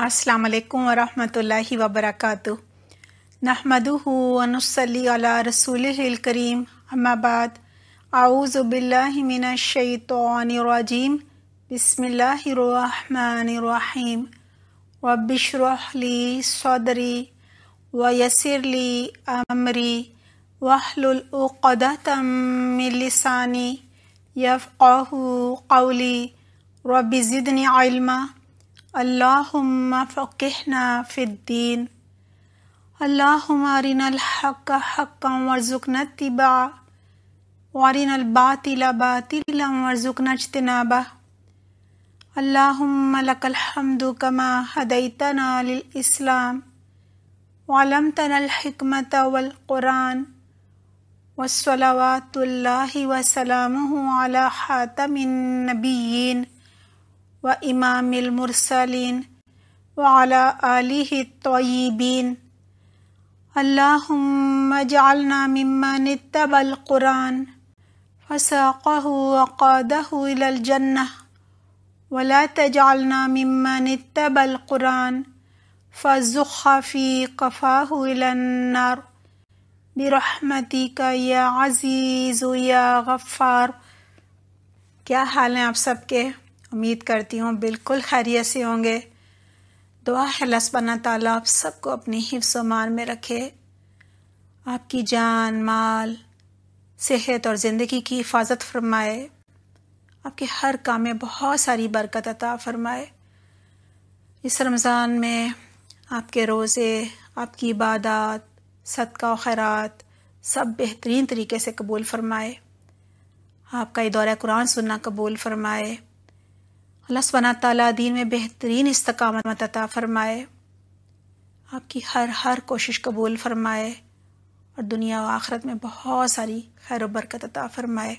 السلام علیکم ورحمۃ اللہ وبرکاتہ نحمده ونصلي على رسوله الكريم اما بعد اعوذ بالله من الشیطان الرجیم بسم اللہ الرحمن الرحیم رب اشرح لي صدری ويسر لي امری واحلل عقدة من لساني يفقه قولي رب زدني علما اللهم فقهنا في الدين اللهم أرنا الحق حقا وارزقنا اتباعه وأرنا الباطل باطلا وارزقنا اجتنابه اللهم لك الحمد كما هديتنا للإسلام وعلمتنا الحكمة والقرآن والصلوات الله وسلامه على خاتم النبيين وإمام المرسلين وعلى آله الطيبين اللهم اجعلنا ممن اتبع القرآن فساقه وقاده إلى الجنة ولا تجعلنا ممن اتبع القرآن فزخ في قفاه إلى النار برحمتك يا عزيز يا غفار حال ہیں آپ سب کے उम्मीद करती हूँ बिल्कुल खैरियत से होंगे दुआ है लसबाना ताली आप सबको अपने हिफ्स मान में रखे आपकी जान माल सेहत और ज़िंदगी की हिफाजत फरमाए आपके हर काम में बहुत सारी बरकत अता फरमाए इस रमज़ान में आपके रोज़े आपकी इबादत सदका खैरात सब बेहतरीन तरीके से कबूल फरमाए आपका ये दौरा कुरान सुनना कबूल फरमाए अल्लाह सवाना तला दीन में बेहतरीन इस्तकामत अता फ़रमाए आपकी हर हर कोशिश कबूल फ़रमाए और दुनिया व आखरत में बहुत सारी खैर बरकत अता फ़रमाए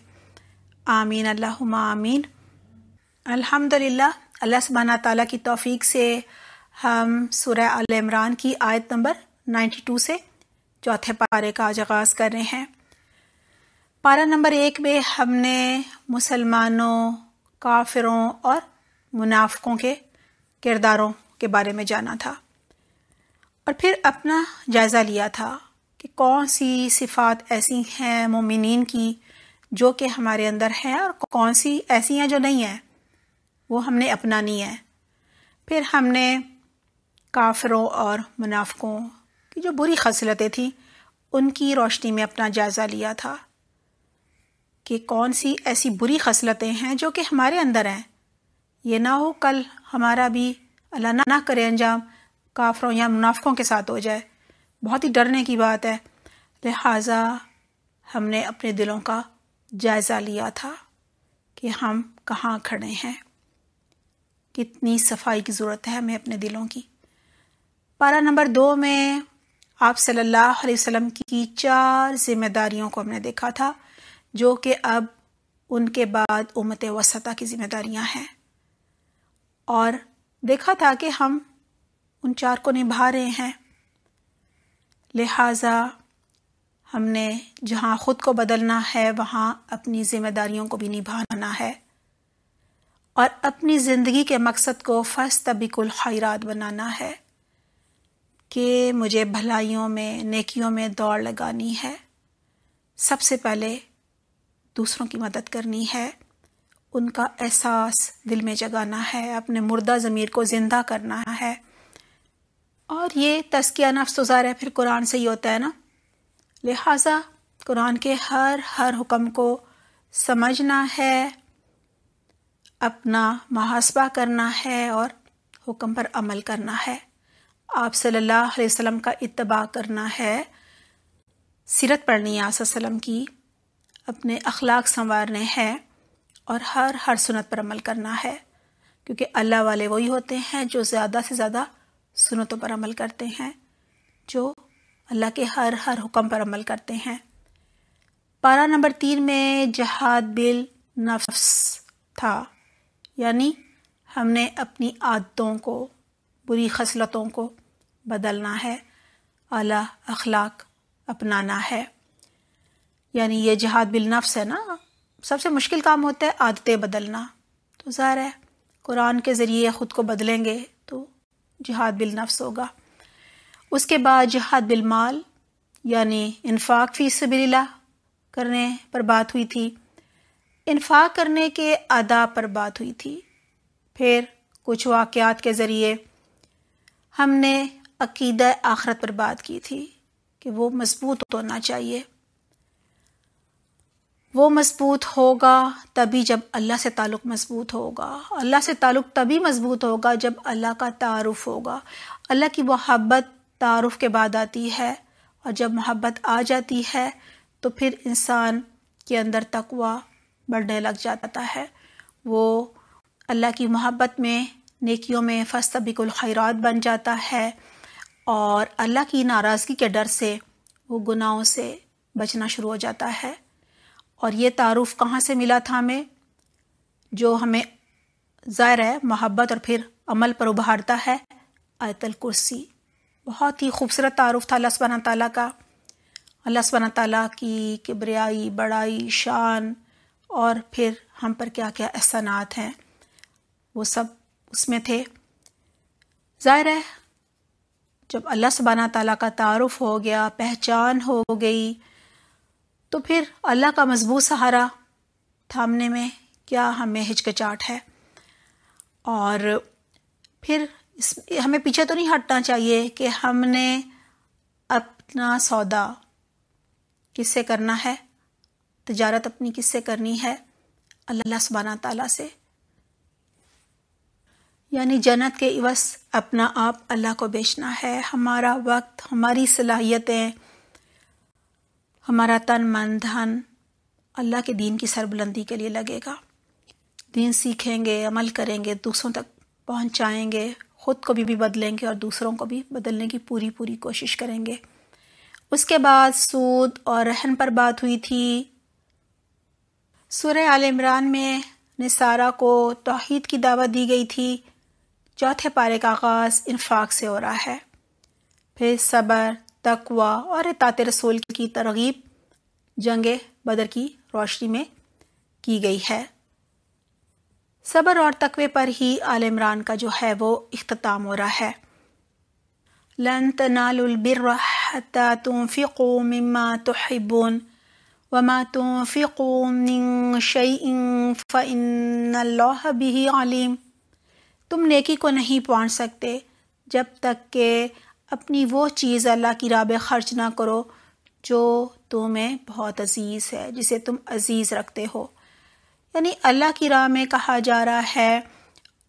आमीन अल्लाह आमीन अल्हम्दुलिल्लाह अल्लाह सबाना ताली की तौफीक से हम सूर्य अल इमरान की आयत नंबर 92 से चौथे पारे का आज आगाज़ कर रहे हैं पारा नंबर एक में हमने मुसलमानों काफिरों और मुनाफकों के किरदारों के बारे में जाना था और फिर अपना जायज़ा लिया था कि कौन सी सिफ़ात ऐसी हैं मोमिन की जो कि हमारे अंदर हैं और कौन सी ऐसी हैं जो नहीं हैं वो हमने अपनानी है फिर हमने काफरों और मुनाफकों की जो बुरी खसलतें थीं उनकी रोशनी में अपना जायज़ा लिया था कि कौन सी ऐसी बुरी खसलतें हैं जो कि हमारे अंदर हैं ये ना हो कल हमारा भी अल्लाह ना करे अंजाम काफरों या मुनाफ़ों के साथ हो जाए बहुत ही डरने की बात है लिहाजा हमने अपने दिलों का जायज़ा लिया था कि हम कहाँ खड़े हैं कितनी सफाई की ज़रूरत है हमें अपने दिलों की पारा नंबर दो में आप सल्लल्लाहु अलैहि वसल्लम की चार जिम्मेदारियों को हमने देखा था जो कि अब उनके बाद उमत वसता की जिम्मेदारियां हैं और देखा था कि हम उन चार को निभा रहे हैं लिहाजा हमने जहाँ ख़ुद को बदलना है वहाँ अपनी ज़िम्मेदारियों को भी निभाना है और अपनी ज़िंदगी के मकसद को फ़र्ज तबिकुल खैरात बनाना है कि मुझे भलाइयों में नेकियों में दौड़ लगानी है सबसे पहले दूसरों की मदद करनी है उनका एहसास दिल में जगाना है अपने मुर्दा ज़मीर को ज़िंदा करना है और ये तस्किया नफ्स उजार तो है फिर कुरान से ही होता है ना लिहाजा कुरान के हर हर हुक्म को समझना है अपना महासबा करना है और हुक्म पर अमल करना है आप सल्लल्लाहु अलैहि वसल्लम का इत्तबा करना है सीरत पढ़नी है आसलम की अपने अखलाक संवारने हैं और हर हर सुनत पर अमल करना है क्योंकि अल्लाह वाले वही होते हैं जो ज़्यादा से ज़्यादा सुनतों पर अमल करते हैं जो अल्लाह के हर हर हुक्म पर अमल करते हैं पारा नंबर तीन में जहाद बिल नफ्स था यानी हमने अपनी आदतों को बुरी खसलतों को बदलना है अला अखलाक अपनाना है यानी ये जहाद बिल नफ्स है ना सबसे मुश्किल काम होता है आदतें बदलना तो ज़ाहिर है कुरान के ज़रिए ख़ुद को बदलेंगे तो जिहाद बिल नफ्स होगा उसके बाद जिहाद बिल माल यानी इन्फाक फ़ी सबीला करने पर बात हुई थी इन्फाक करने के आदाब पर बात हुई थी फिर कुछ वाक़ात के ज़रिए हमने अकीद आखरत पर बात की थी कि वो मजबूत होना चाहिए वो मजबूत होगा तभी जब अल्लाह से ताल्लुक़ मजबूत होगा अल्लाह से ताल्लुक़ तभी मजबूत होगा जब अल्लाह का तारफ़ होगा अल्लाह की मोहब्बत तारफ़ के बाद आती है और जब मोहब्बत आ जाती है तो फिर इंसान के अंदर तकवा बढ़ने लग जाता है वो अल्लाह की मोहब्बत में नेकियों में बिकुल खैरात बन जाता है और अल्लाह की नाराज़गी के डर से वो गुनाहों से बचना शुरू हो जाता है और ये तारुफ कहाँ से मिला था हमें जो हमें ज़ाहिर है मोहब्बत और फिर अमल पर उभारता है आयतल कुर्सी बहुत ही खूबसूरत तारुफ था अल्लाह सुबहाना ताली का अल्लाह सुबहाना ताली की किबरियाई बड़ाई शान और फिर हम पर क्या क्या एहसानात हैं वो सब उसमें थे ज़ाहिर है जब अल्लाह सुबहाना ताली का तारुफ हो गया पहचान हो गई तो फिर अल्लाह का मजबूत सहारा थामने में क्या हमें हिचकचाहट है और फिर इस हमें पीछे तो नहीं हटना चाहिए कि हमने अपना सौदा किससे करना है तजारत अपनी किससे करनी है अल्लाह सुबाना ताला से यानी जन्नत के इवस अपना आप अल्लाह को बेचना है हमारा वक्त हमारी सलाहियतें हमारा तन मन धन अल्लाह के दीन की सरबुलंदी के लिए लगेगा दीन सीखेंगे अमल करेंगे दूसरों तक पहुंचाएंगे ख़ुद को भी, भी बदलेंगे और दूसरों को भी बदलने की पूरी पूरी कोशिश करेंगे उसके बाद सूद और रहन पर बात हुई थी सूर्य आल इमरान में निसारा को तोहद की दावत दी गई थी चौथे पारे का आगाज़ इनफाक़ से हो रहा है फिर सब्र तकवा और तात रसूल की तरगीब जंग बदर की रोशनी में की गई है सबर और तकवे पर ही आल इमरान का जो है वो अख्ताम हो रहा है लन तनालबिर तुमफ़िको मिमा तोहबुन वमा तुमफ़िको फ़िल्ला भी आलिम तुम नेकी को नहीं पहुँच सकते जब तक के अपनी वो चीज़ अल्लाह की राह खर्च ना करो जो तुम्हें बहुत अजीज़ है जिसे तुम अजीज़ रखते हो यानी अल्लाह की राह में कहा जा रहा है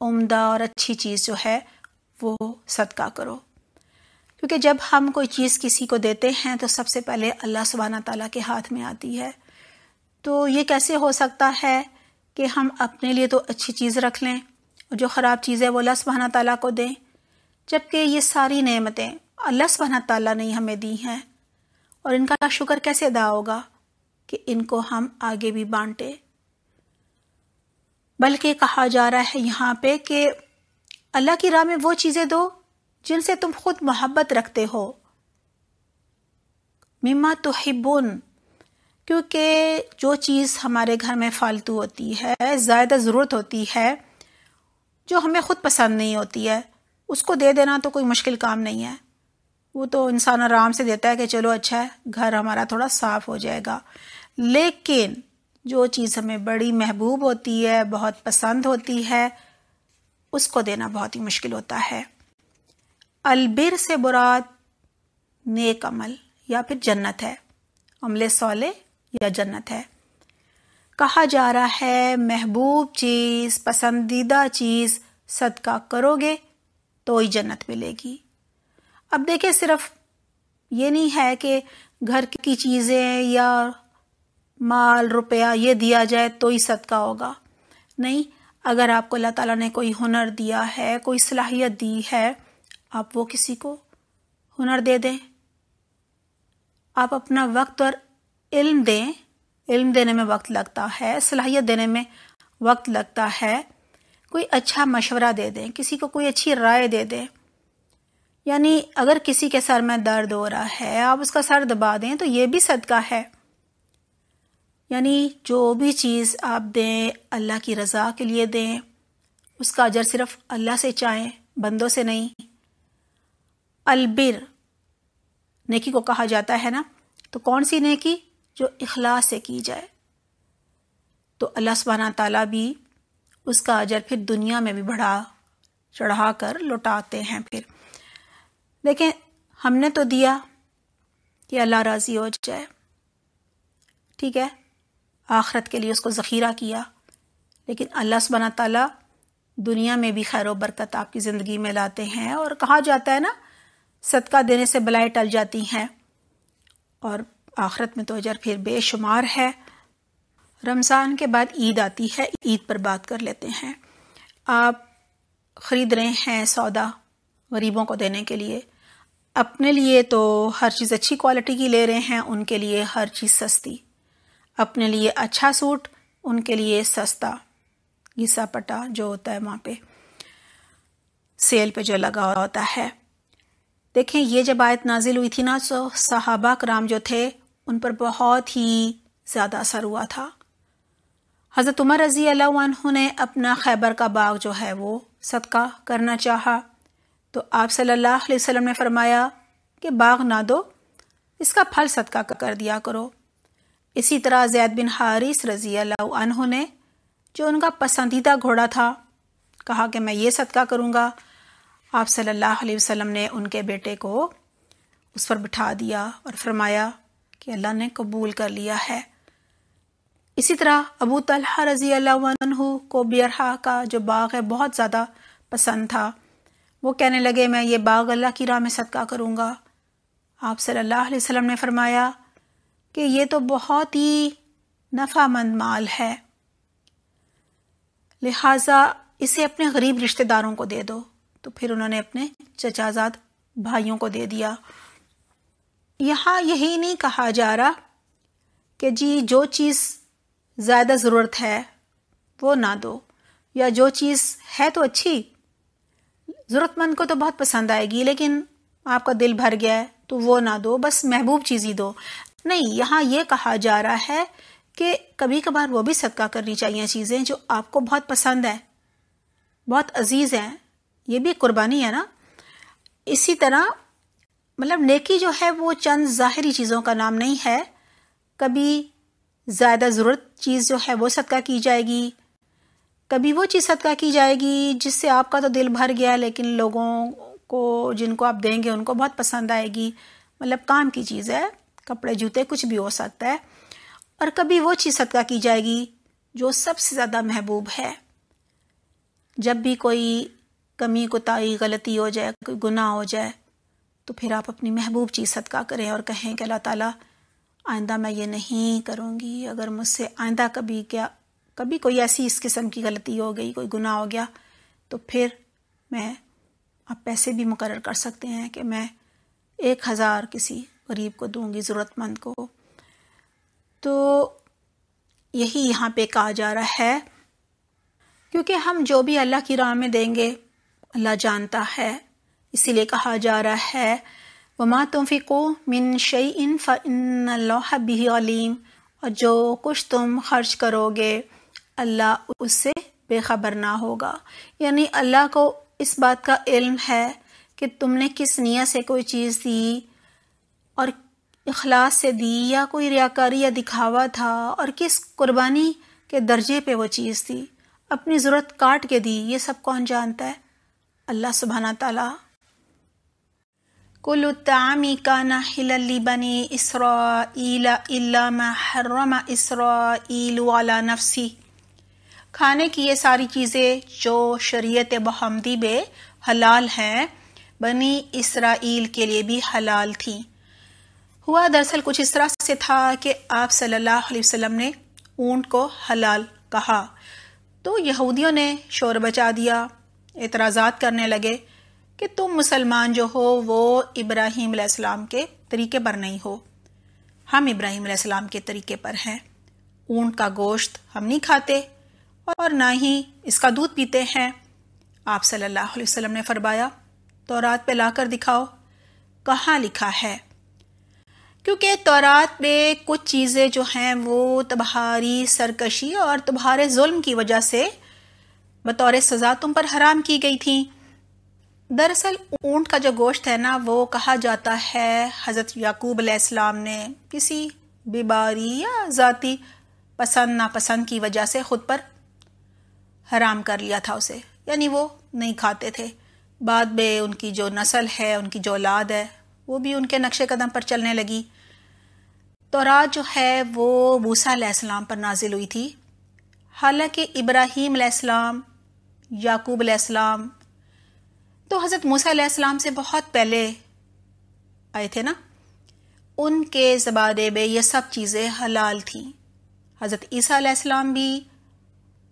उम्दा और अच्छी चीज़ जो है वो सदका करो क्योंकि जब हम कोई चीज़ किसी को देते हैं तो सबसे पहले अल्लाह सुबहाना ताला के हाथ में आती है तो ये कैसे हो सकता है कि हम अपने लिए तो अच्छी चीज़ रख लें और जो ख़राब चीज़ है वो अल्लाह सुबहाना ताला को दें जबकि ये सारी नेमतें अल्लाह सुबहाना तला ने हमें दी हैं और इनका शुक्र कैसे अदा होगा कि इनको हम आगे भी बांटे बल्कि कहा जा रहा है यहाँ पे कि अल्लाह की राह में वो चीज़ें दो जिनसे तुम खुद मोहब्बत रखते हो मिमा तो हिबुन क्योंकि जो चीज़ हमारे घर में फालतू होती है ज़्यादा ज़रूरत होती है जो हमें खुद पसंद नहीं होती है उसको दे देना तो कोई मुश्किल काम नहीं है वो तो इंसान आराम से देता है कि चलो अच्छा है घर हमारा थोड़ा साफ हो जाएगा लेकिन जो चीज़ हमें बड़ी महबूब होती है बहुत पसंद होती है उसको देना बहुत ही मुश्किल होता है अलबिर से बुराद नेक अमल या फिर जन्नत है अमल सौले या जन्नत है कहा जा रहा है महबूब चीज़ पसंदीदा चीज़ सदका करोगे तो ही जन्नत मिलेगी अब देखिए सिर्फ ये नहीं है कि घर की चीज़ें या माल रुपया ये दिया जाए तो ही सदका होगा नहीं अगर आपको अल्लाह ताला ने कोई हुनर दिया है कोई सलाहियत दी है आप वो किसी को हुनर दे दें आप अपना वक्त और इल्म दें इल्म देने में वक्त लगता है सलाहियत देने में वक्त लगता है कोई अच्छा मशवरा दे दें किसी को कोई अच्छी राय दे दें यानी अगर किसी के सर में दर्द हो रहा है आप उसका सर दबा दें तो ये भी सदका है यानी जो भी चीज़ आप दें अल्लाह की रज़ा के लिए दें उसका अजर सिर्फ अल्लाह से चाहें बंदों से नहीं अलबिर नेकी को कहा जाता है ना तो कौन सी नेकी जो इखलास से की जाए तो अल्लाह सुबहाना ताला भी उसका अजर फिर दुनिया में भी बढ़ा चढ़ा कर लौटाते हैं फिर देखें हमने तो दिया कि अल्लाह राज़ी हो जाए ठीक है आखरत के लिए उसको ज़ख़ीरा किया लेकिन अल्लाह सुबहाना ताला दुनिया में भी खैर बरकत आपकी ज़िंदगी में लाते हैं और कहा जाता है ना सदका देने से बलाएँ टल जाती हैं और आखरत में तो अजर फिर बेशुमार है रमज़ान के बाद ईद आती है ईद पर बात कर लेते हैं आप ख़रीद रहे हैं सौदा गरीबों को देने के लिए अपने लिए तो हर चीज़ अच्छी क्वालिटी की ले रहे हैं उनके लिए हर चीज़ सस्ती अपने लिए अच्छा सूट उनके लिए सस्ता घिसा पटा जो होता है वहाँ पे सेल पे जो लगा होता है देखें ये जब आयत नाजिल हुई थी ना तो सहाबा कराम जो थे उन पर बहुत ही ज़्यादा असर हुआ था हज़रत उमर रज़ी अल्लाह ने अपना खैबर का बाग जो है वो सदका करना चाहा तो आप सल्लल्लाहु अलैहि वसल्लम ने फरमाया कि बाग ना दो इसका फल सदका कर दिया करो इसी तरह जैद बिन हारिस रज़ी अल्लाह ने जो उनका पसंदीदा घोड़ा था कहा कि मैं ये सदका करूँगा आप सल्लल्लाहु अलैहि वसल्लम ने उनके बेटे को उस पर बिठा दिया और फरमाया कि अल्लाह ने कबूल कर लिया है इसी तरह अबू तलहा रजी अल्लाह को बरहा का जो बाग है बहुत ज़्यादा पसंद था वो कहने लगे मैं ये बाग अल्लाह की राह में सदका करूँगा आप सल्लल्लाहु अलैहि वसल्लम ने फरमाया कि ये तो बहुत ही नफ़ामंद माल है लिहाजा इसे अपने गरीब रिश्तेदारों को दे दो तो फिर उन्होंने अपने चचाजाद भाइयों को दे दिया यहाँ यही नहीं कहा जा रहा कि जी जो चीज़ ज़्यादा ज़रूरत है वो ना दो या जो चीज़ है तो अच्छी ज़रूरतमंद को तो बहुत पसंद आएगी लेकिन आपका दिल भर गया है तो वो ना दो बस महबूब चीज़ ही दो नहीं यहाँ ये कहा जा रहा है कि कभी कभार वो भी सदका करनी चाहिए चीज़ें जो आपको बहुत पसंद है बहुत अजीज़ हैं ये भी कुर्बानी है ना इसी तरह मतलब नेकी जो है वो चंद ज़ाहरी चीज़ों का नाम नहीं है कभी ज़्यादा ज़रूरत चीज़ जो है वो सदका की जाएगी कभी वो चीज़ सदका की जाएगी जिससे आपका तो दिल भर गया लेकिन लोगों को जिनको आप देंगे उनको बहुत पसंद आएगी मतलब काम की चीज़ है कपड़े जूते कुछ भी हो सकता है और कभी वो चीज़ सदका की जाएगी जो सबसे ज़्यादा महबूब है जब भी कोई कमी कोताही गलती हो जाए कोई गुनाह हो जाए तो फिर आप अपनी महबूब चीज़ सदका करें और कहें कि अल्लाह ताला आइंदा मैं ये नहीं करूँगी अगर मुझसे आइंदा कभी क्या कभी कोई ऐसी इस किस्म की गलती हो गई कोई गुनाह हो गया तो फिर मैं आप पैसे भी मुकर कर सकते हैं कि मैं एक हज़ार किसी गरीब को दूंगी ज़रूरतमंद को तो यही यहाँ पे कहा जा रहा है क्योंकि हम जो भी अल्लाह की राह में देंगे अल्लाह जानता है इसीलिए कहा जा रहा है वमा तुमफिको मिन शई इन फ़िन बिही अलीम और जो कुछ तुम खर्च करोगे अल्लाह उससे बेखबर ना होगा यानी अल्लाह को इस बात का इल्म है कि तुमने किस निया से कोई चीज़ दी और अखलास से दी या कोई रियाकारी या दिखावा था और किस कुर्बानी के दर्जे पे वो चीज़ दी अपनी ज़रूरत काट के दी ये सब कौन जानता है अल्लाह सुबहाना तला كل الطعام كان حلا لبني إسرائيل إلا ما حرم إسرائيل على नफसी खाने की ये सारी चीज़ें जो शरीयत बहमदी में हलाल हैं बनी इसराइल के लिए भी हलाल थी हुआ दरअसल कुछ इस तरह से था कि आप सल्लल्लाहु अलैहि वसल्लम ने ऊंट को हलाल कहा तो यहूदियों ने शोर बचा दिया एतराज़ात करने लगे कि तुम मुसलमान जो हो वो इब्राहिम अलैहिस्सलाम के तरीके पर नहीं हो हम इब्राहिम अलैहिस्सलाम के तरीके पर हैं ऊंट का गोश्त हम नहीं खाते और ना ही इसका दूध पीते हैं आप सल्लल्लाहु अलैहि वसल्लम ने फरमाया तौरात पे लाकर दिखाओ कहाँ लिखा है क्योंकि तौरात पे कुछ चीज़ें जो हैं वो तुम्हारी सरकशी और तुम्हारे जुल्म की वजह से बतौर सज़ा तुम पर हराम की गई थी दरअसल ऊंट का जो गोश्त है ना वो कहा जाता है हज़रत याकूब अलैहिस्सलाम ने किसी बीमारी या ज़ाती पसंद नापसंद की वजह से ख़ुद पर हराम कर लिया था उसे यानी वो नहीं खाते थे बाद में उनकी जो नस्ल है उनकी जो औलाद है वो भी उनके नक्श कदम पर चलने लगी तो रात जो है वो मूसा अलैहिस्सलाम पर नाजिल हुई थी हालांकि इब्राहीम याकूब तो हज़रत मूसा से बहुत पहले आए थे ना उनके ज़बाने में ये सब चीज़ें हलाल थीं हज़रत ईसा भी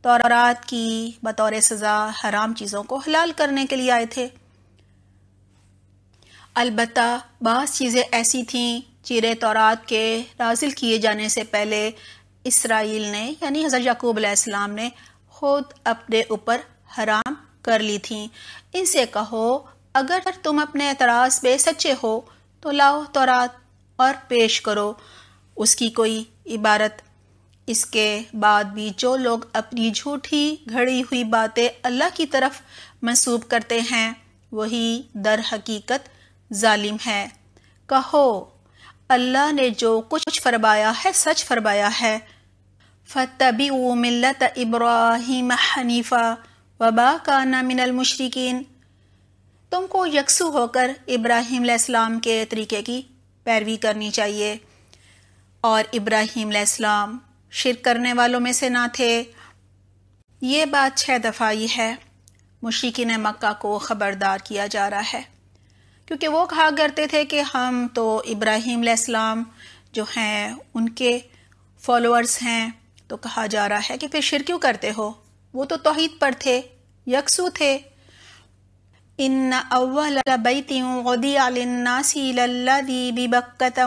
तौरात की बतौर सज़ा हराम चीज़ों को हलाल करने के लिए आए थे अलबत् बास चीज़ें ऐसी थीं चिरे तौरात के नाजिल किए जाने से पहले इसराइल ने यानी हज़रत याकूब ने खुद अपने ऊपर हराम कर ली थी इनसे कहो अगर तुम अपने एतराज़ पे सच्चे हो तो लाओ तौरात और पेश करो उसकी कोई इबारत इसके बाद भी जो लोग अपनी झूठी घड़ी हुई बातें अल्लाह की तरफ मंसूब करते हैं वही दर हकीकत जालिम है कहो अल्लाह ने जो कुछ फरमाया है सच फरमाया है फ़तबी मिलत इब्राहिम हनीफ़ा वबा का नामिनल मुशरकिन तुमको यकसू होकर इब्राहिम के तरीके की पैरवी करनी चाहिए और इब्राहिम शिर करने वालों में से ना थे ये बात छः दफ़ा ही है मुशरकिन मक्का को ख़बरदार किया जा रहा है क्योंकि वो कहा करते थे कि हम तो इब्राहिम इस्लाम जो हैं उनके फॉलोअर्स हैं तो कहा जा रहा है कि फिर शिर क्यों करते हो वो तो तोहद पर थे यक्सु थे इन अव्वल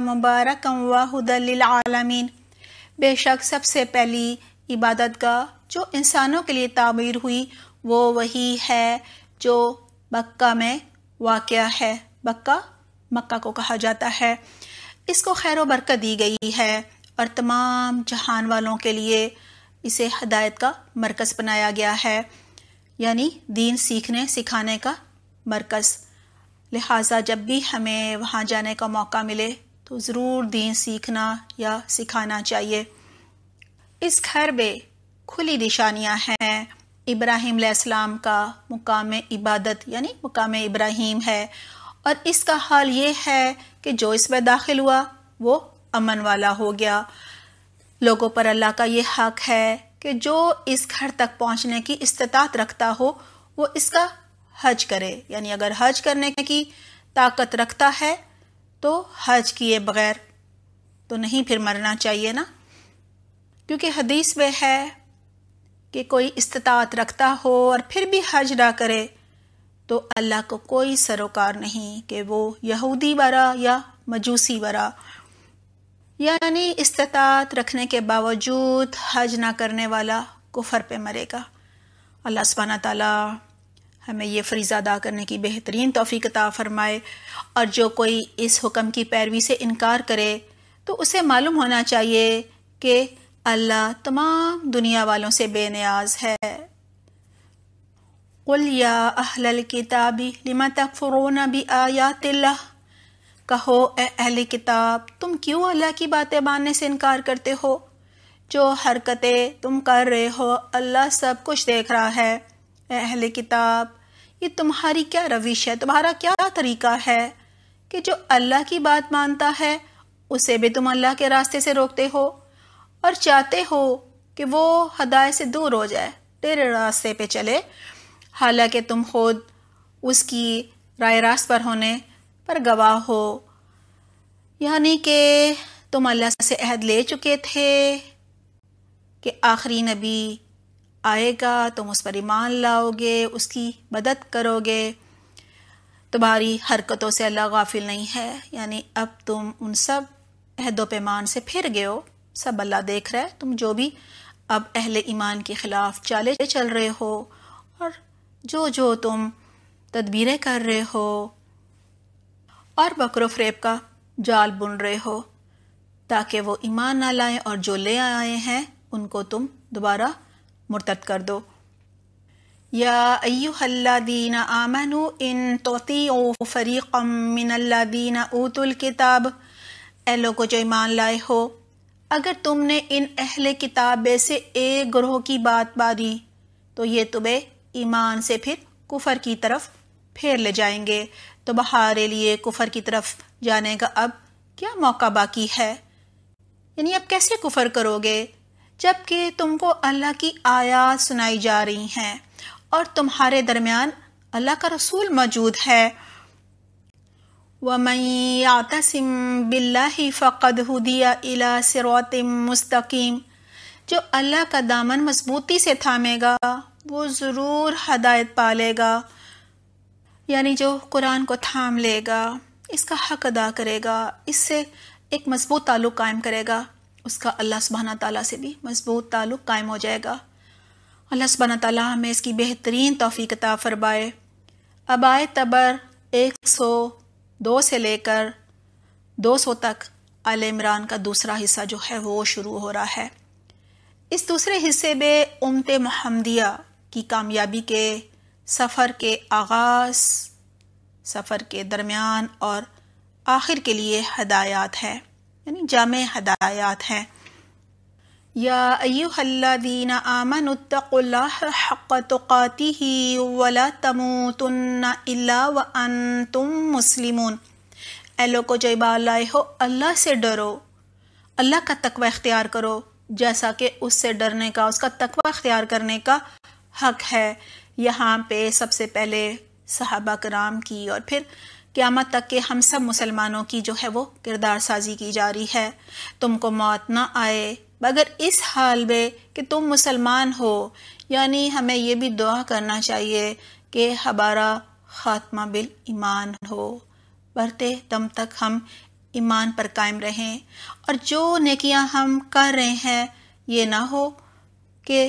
मुबारक वहदलमीन बेशक सबसे पहली इबादत का जो इंसानों के लिए तामीर हुई वो वही है जो बक्का में वाक़ है बक्का मक्का को कहा जाता है इसको खैर बरकत दी गई है और तमाम जहान वालों के लिए इसे हदायत का मरकज़ बनाया गया है यानी दीन सीखने सिखाने का मरकज़ लिहाजा जब भी हमें वहाँ जाने का मौका मिले तो ज़रूर दीन सीखना या सिखाना चाहिए इस घर में खुली निशानियाँ हैं इब्राहिम आसमाम का मुकाम इबादत यानी मुकाम इब्राहिम है और इसका हाल ये है कि जो इसमें दाखिल हुआ वो अमन वाला हो गया लोगों पर अल्लाह का ये हक है कि जो इस घर तक पहुंचने की इस्तात रखता हो वो इसका हज करे यानी अगर हज करने की ताकत रखता है तो हज किए बगैर तो नहीं फिर मरना चाहिए ना क्योंकि हदीस में है कि कोई इस्तात रखता हो और फिर भी हज ना करे तो अल्लाह को कोई सरोकार नहीं कि वो यहूदी बरा या मजूसी बरा यानी इस्तात रखने के बावजूद हज ना करने वाला कुफर पे मरेगा अल्लाह सुबहाना ताला हमें ये फरीज़ा अदा करने की बेहतरीन तोफ़ी कता फरमाए और जो कोई इस हुक्म की पैरवी से इनकार करे तो उसे मालूम होना चाहिए कि अल्लाह तमाम दुनिया वालों से बेनियाज है कुल या अहल किताबी लिमा तक फ़ुरोना भी आयात कहो ए किताब तुम क्यों अल्लाह की बातें मानने से इनकार करते हो जो हरकतें तुम कर रहे हो अल्लाह सब कुछ देख रहा है ए किताब ये तुम्हारी क्या रविश है तुम्हारा क्या तरीका है कि जो अल्लाह की बात मानता है उसे भी तुम अल्लाह के रास्ते से रोकते हो और चाहते हो कि वो हदाय से दूर हो जाए तेरे रास्ते पे चले हालांकि तुम खुद उसकी राय रास्त पर होने पर गवाह हो यानी कि तुम अल्लाह से अहद ले चुके थे कि आखिरी नबी आएगा तुम उस पर ईमान लाओगे उसकी मदद करोगे तुम्हारी हरकतों से अल्लाह गाफिल नहीं है यानी अब तुम उन सब अहदो पैमान से फिर गए हो सब अल्लाह देख रहा है तुम जो भी अब अहल ईमान के ख़िलाफ़ चाले चल रहे हो और जो जो तुम तदबीरें कर रहे हो और बकरो फ्रेब का जाल बुन रहे हो ताकि वो ईमान ना लाएं और जो ले आए हैं उनको तुम दोबारा मुर्तद कर दो या अयुहल्लादीन आमनु इन तोती ऊतुल किताब ए लोगो जो ईमान लाए हो अगर तुमने इन अहले किताब में से एक ग्रोह की बात बारी तो ये तुम्हें ईमान से फिर कुफर की तरफ फेर ले जाएंगे तो बहारे लिए कुफर की तरफ जाने का अब क्या मौका बाकी है यानी अब कैसे कुफर करोगे जबकि तुमको अल्लाह की आयात सुनाई जा रही हैं और तुम्हारे दरमियान अल्लाह का रसूल मौजूद है वमयतसम बिल्ला फ़कद हुदिया इला मुस्तकीम जो अल्लाह का दामन मजबूती से थामेगा वो ज़रूर हदायत पालेगा यानी जो कुरान को थाम लेगा इसका हक अदा करेगा इससे एक मजबूत ताल्लुक कायम करेगा उसका अल्लाह सुबहाना तला से भी मजबूत ताल्लुक कायम हो जाएगा अल्लाह सुबहाना ताली हमें इसकी बेहतरीन तोफ़ी कता फरमाए अबाए तबर एक सौ दो से लेकर दो सौ तक आल इमरान का दूसरा हिस्सा जो है वो शुरू हो रहा है इस दूसरे हिस्से में उमत महमदिया की कामयाबी के सफ़र के आगाज़ सफ़र के दरमियान और आखिर के लिए हदायत है यानी जाम हदायत है या अयुहल्लादीन आमन ही वला तमोतन अल्ला व तुम मुस्लिम एलो को जयबा हो अल्लाह से डरो अल्लाह का तकवा इख्तियार करो जैसा कि उससे डरने का उसका तकवा इख्तियार करने का हक है यहाँ पे सबसे पहले सहाबा कराम की और फिर क़्यामत तक के हम सब मुसलमानों की जो है वो किरदार साजी की जा रही है तुमको मौत ना आए मगर इस हाल में कि तुम मुसलमान हो यानी हमें ये भी दुआ करना चाहिए कि हमारा ख़ात्मा बिल ईमान हो बढ़ते दम तक हम ईमान पर कायम रहें और जो नेकियां हम कर रहे हैं ये ना हो कि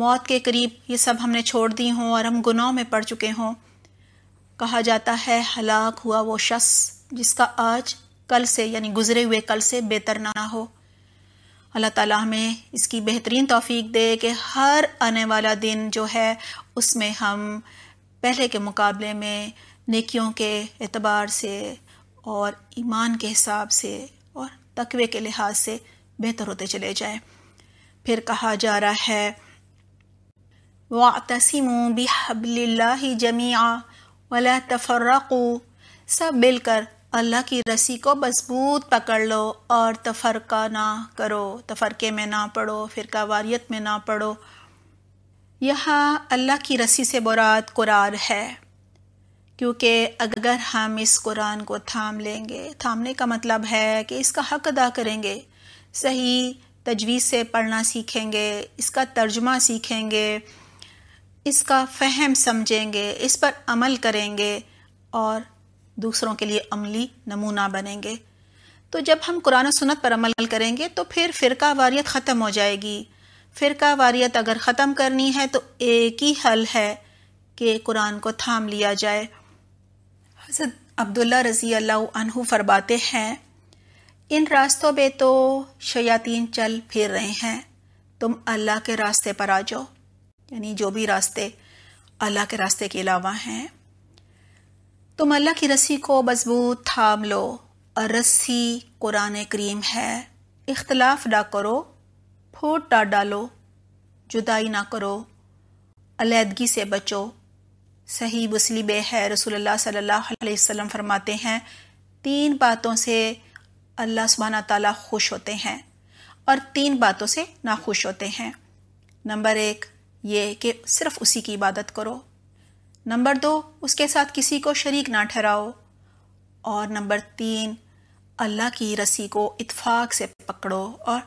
मौत के करीब ये सब हमने छोड़ दी हों और हम गुनाहों में पड़ चुके हों कहा जाता है हलाक हुआ वो शख्स जिसका आज कल से यानी गुजरे हुए कल से बेहतर ना हो अल्लाह ताला हमें इसकी बेहतरीन तोफ़ी दे कि हर आने वाला दिन जो है उसमें हम पहले के मुकाबले में नेकियों के एतबार से और ईमान के हिसाब से और तकवे के लिहाज से बेहतर होते चले जाएं फिर कहा जा रहा है वातसिमों बिहबल्ला जमिया वला तफरकु सब मिलकर अल्लाह की रस्सी को मजबूत पकड़ लो और तफरका ना करो तफरके में ना पड़ो फिरका वारियत में ना पड़ो यहाँ अल्लाह की रस्सी से बुराद कुरार है क्योंकि अगर हम इस कुरान को थाम लेंगे थामने का मतलब है कि इसका हक अदा करेंगे सही तजवीज़ से पढ़ना सीखेंगे इसका तर्जमा सीखेंगे इसका फहम समझेंगे इस पर अमल करेंगे और दूसरों के लिए अमली नमूना बनेंगे तो जब हम कुरान सुनत पर अमल करेंगे तो फिर फ़िरका वारियत ख़त्म हो जाएगी फ़िरका वारियत अगर ख़त्म करनी है तो एक ही हल है कि कुरान को थाम लिया जाए हज़रत अब्दुल्ला रज़ी अल्लाह फरमाते हैं इन रास्तों पे तो शयातीन चल फिर रहे हैं तुम अल्लाह के रास्ते पर आ जाओ यानी जो भी रास्ते अल्लाह के रास्ते के अलावा हैं तुम अल्लाह की रस्सी को मजबूत थाम लो और रस्सी कुरान करीम है इख्तलाफ ना करो फूट डा डालो जुदाई ना करो अलीदगी से बचो सही मुस्लिम है रसूलुल्लाह सल्लल्लाहु अलैहि वसल्लम फरमाते हैं तीन बातों से अल्लाह सुबहाना ताला खुश होते हैं और तीन बातों से नाखुश होते हैं नंबर एक ये कि सिर्फ उसी की इबादत करो नंबर दो उसके साथ किसी को शरीक ना ठहराओ और नंबर तीन अल्लाह की रस्सी को इतफाक से पकड़ो और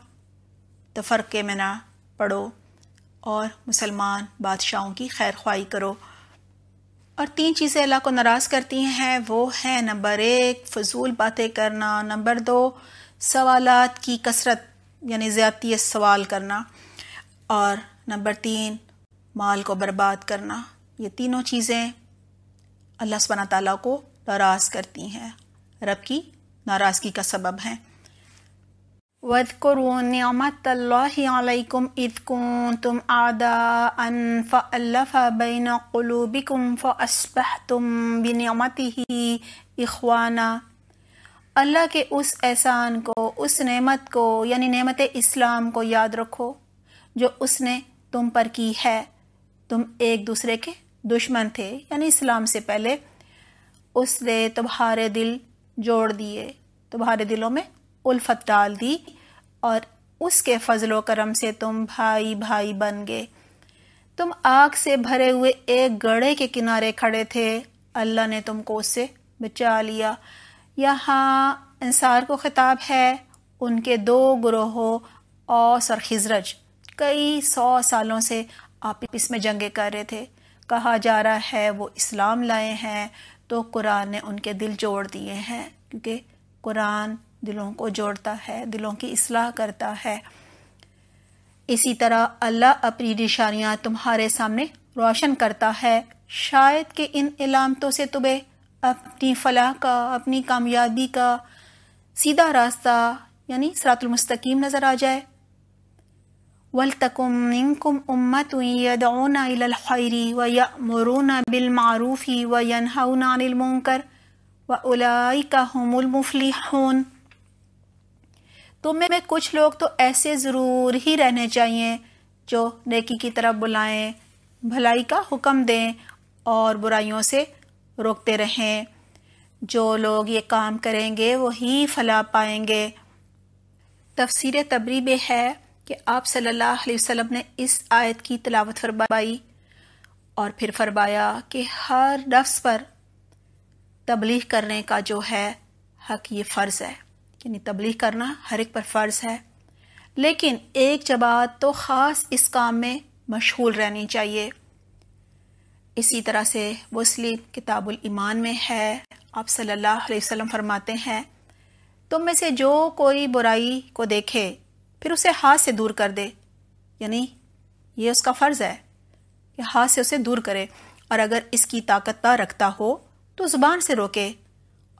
तफरक़े में ना पढ़ो और मुसलमान बादशाहों की खैर ख्वाही करो और तीन चीज़ें अल्लाह को नाराज़ करती हैं वो हैं नंबर एक फजूल बातें करना नंबर दो सवाल की कसरत यानी ज़्यादती सवाल करना और नंबर तीन माल को बर्बाद करना ये तीनों चीज़ें अल्लाह सब तला को नाराज़ करती हैं रब की नाराज़गी का सबब है वदकुरू नियमत अलैकुम इद तुम आदा अन फ़अल्लफ़ बैन क़ुलूबिकुम फ़अस्बहतुम ही इखवाना अल्लाह के उस एहसान को उस नेमत को यानी नेमत इस्लाम को याद रखो जो उसने तुम पर की है तुम एक दूसरे के दुश्मन थे यानी इस्लाम से पहले उसने तुम्हारे दिल जोड़ दिए तुम्हारे दिलों में उल्फत डाल दी और उसके फजलो करम से तुम भाई भाई बन गए तुम आग से भरे हुए एक गड़े के किनारे खड़े थे अल्लाह ने तुमको उससे बचा लिया यहाँ इंसार को खिताब है उनके दो ग्रोहों औस और खिजरज कई सौ सालों से आप इसमें जंगे कर रहे थे कहा जा रहा है वो इस्लाम लाए हैं तो कुरान ने उनके दिल जोड़ दिए हैं क्योंकि कुरान दिलों को जोड़ता है दिलों की असलाह करता है इसी तरह अल्लाह अपनी निशानियाँ तुम्हारे सामने रोशन करता है शायद के इन इलामतों से तुम्हें अपनी फलाह का अपनी कामयाबी का सीधा रास्ता यानी सरातुलमस्तकीम नज़र आ जाए ولتكن منكم أمة يدعون إلى الخير ويأمرون بالمعروف وينهون عن المنكر وأولئك هم المفلحون तुम तो में कुछ लोग तो ऐसे ज़रूर ही रहने चाहिए जो नेकी की तरफ बुलाएं भलाई का हुक्म दें और बुराइयों से रोकते रहें जो लोग ये काम करेंगे वही फला पाएंगे तफसीर तबरी में है कि आप सल्लल्लाहु अलैहि वसल्लम ने इस आयत की तलावत फरमाई और फिर फरमाया कि हर नफ्स पर तबलीग करने का जो है हक ये फ़र्ज़ है यानी तबलीग करना हर एक पर फ़र्ज़ है लेकिन एक जमात तो ख़ास इस काम में मशहूल रहनी चाहिए इसी तरह से मुस्लिम किताबुल ईमान में है आप सल्लल्लाहु अलैहि वसल्लम फरमाते हैं तुम में से जो कोई बुराई को देखे फिर उसे हाथ से दूर कर दे यानी ये उसका फ़र्ज़ है कि हाथ से उसे दूर करे और अगर इसकी ताकत ना रखता हो तो ज़ुबान से रोके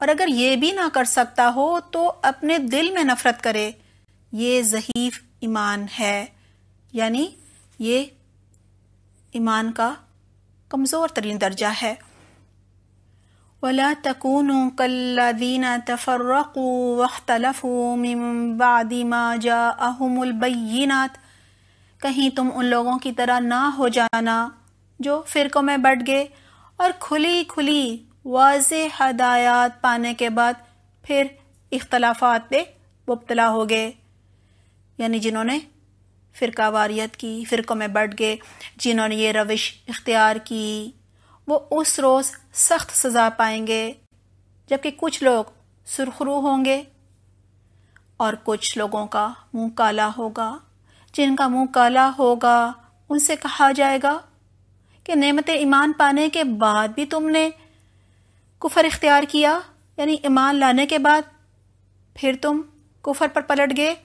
और अगर ये भी ना कर सकता हो तो अपने दिल में नफ़रत करे ये ज़हीफ़ ईमान है यानी ये ईमान का कमज़ोर तरीन दर्जा है ولا تكونوا كالذين تفرقوا واختلفوا من بعد ما جاءهم البينات कहीं तुम उन लोगों की तरह ना हो जाना जो फ़िरकों में बट गए और खुली खुली वाज हदायत पाने के बाद फिर इख्तलाफात पे मुबतला हो गए यानी जिन्होंने फ़िरका वारियत की फ़िरकों में बट गए जिन्होंने ये रविश इख्तियार की वो उस रोज सख्त सजा पाएंगे जबकि कुछ लोग सुरखरू होंगे और कुछ लोगों का मुंह काला होगा जिनका मुंह काला होगा उनसे कहा जाएगा कि नेमत ईमान पाने के बाद भी तुमने कुफर इख्तियार किया यानी ईमान लाने के बाद फिर तुम कुफर पर पलट गए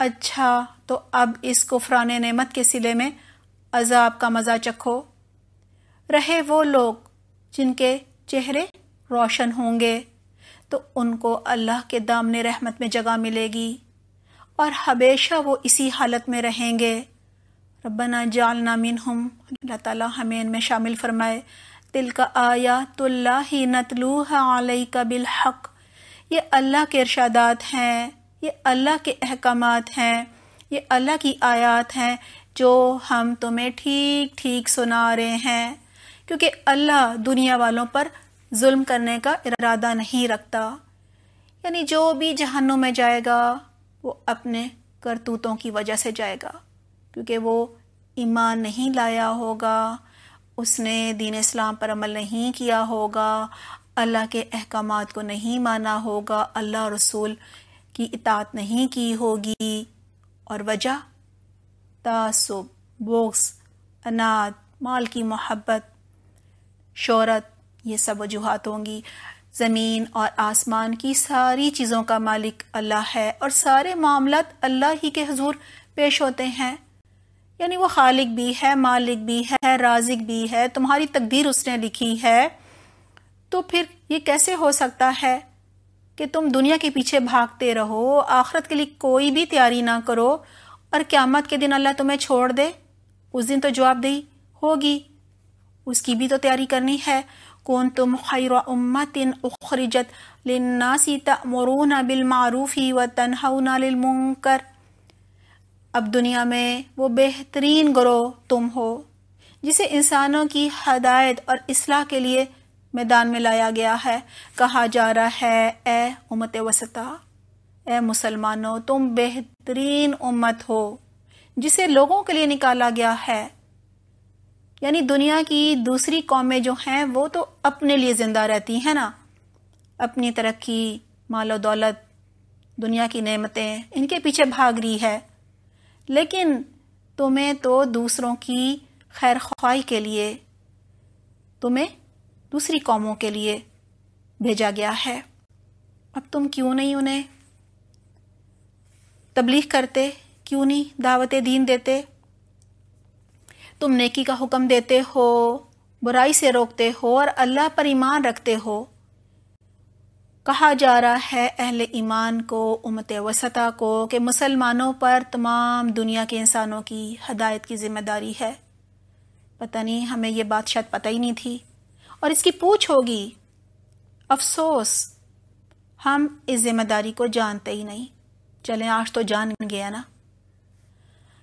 अच्छा तो अब इस कुफरान नेमत के सिले में अजाब का मज़ा चखो रहे वो लोग जिनके चेहरे रोशन होंगे तो उनको अल्लाह के दामने रहमत में जगह मिलेगी और हमेशा वो इसी हालत में रहेंगे रबना जाल नामिन हम अल्लाह ताली हमें इनमें शामिल फरमाए दिल का आया तो ही नतलू आलई का बिल हक ये अल्लाह के इर्शादात हैं ये अल्लाह के अहकाम हैं ये अल्लाह की आयात हैं जो हम तुम्हें ठीक ठीक सुना रहे हैं क्योंकि अल्लाह दुनिया वालों पर जुल्म करने का इरादा नहीं रखता यानी जो भी जहनों में जाएगा वो अपने करतूतों की वजह से जाएगा क्योंकि वो ईमान नहीं लाया होगा उसने दीन इस्लाम पर अमल नहीं किया होगा अल्लाह के अहकाम को नहीं माना होगा अल्लाह रसूल की इतात नहीं की होगी और वजह तासुब बोक्स अनाद माल की मोहब्बत शहरत ये सब वजूहत होंगी ज़मीन और आसमान की सारी चीज़ों का मालिक अल्लाह है और सारे मामला अल्लाह ही के हजूर पेश होते हैं यानी वो खालिक भी है मालिक भी है राजिक भी है तुम्हारी तकदीर उसने लिखी है तो फिर ये कैसे हो सकता है कि तुम दुनिया के पीछे भागते रहो आखरत के लिए कोई भी तैयारी ना करो और क़्यामत के दिन अल्लाह तुम्हें छोड़ दे उस दिन तो जवाबदेही होगी उसकी भी तो तैयारी करनी है कौन तुम खैर उम्मतिन उखरिजत लिन्नासी तमरून बिलमारूफ़ी व तनहना अब दुनिया में वो बेहतरीन ग्रोह तुम हो जिसे इंसानों की हदायत और असलाह के लिए मैदान में लाया गया है कहा जा रहा है ए उमत वसता ए मुसलमानों तुम बेहतरीन उम्मत हो जिसे लोगों के लिए निकाला गया है यानी दुनिया की दूसरी कौमें जो हैं वो तो अपने लिए ज़िंदा रहती हैं ना अपनी तरक्की मालो दौलत दुनिया की नेमतें इनके पीछे भाग रही है लेकिन तुम्हें तो दूसरों की खैर ख्वाही के लिए तुम्हें दूसरी कौमों के लिए भेजा गया है अब तुम क्यों नहीं उन्हें तबलीग करते क्यों नहीं दावत दीन देते तुम नेकी का हुक्म देते हो बुराई से रोकते हो और अल्लाह पर ईमान रखते हो कहा जा रहा है अहल ईमान को उमत वसता को कि मुसलमानों पर तमाम दुनिया के इंसानों की हदायत की जिम्मेदारी है पता नहीं हमें यह बात शायद पता ही नहीं थी और इसकी पूछ होगी अफसोस हम इस जिम्मेदारी को जानते ही नहीं चलें आज तो जान गया ना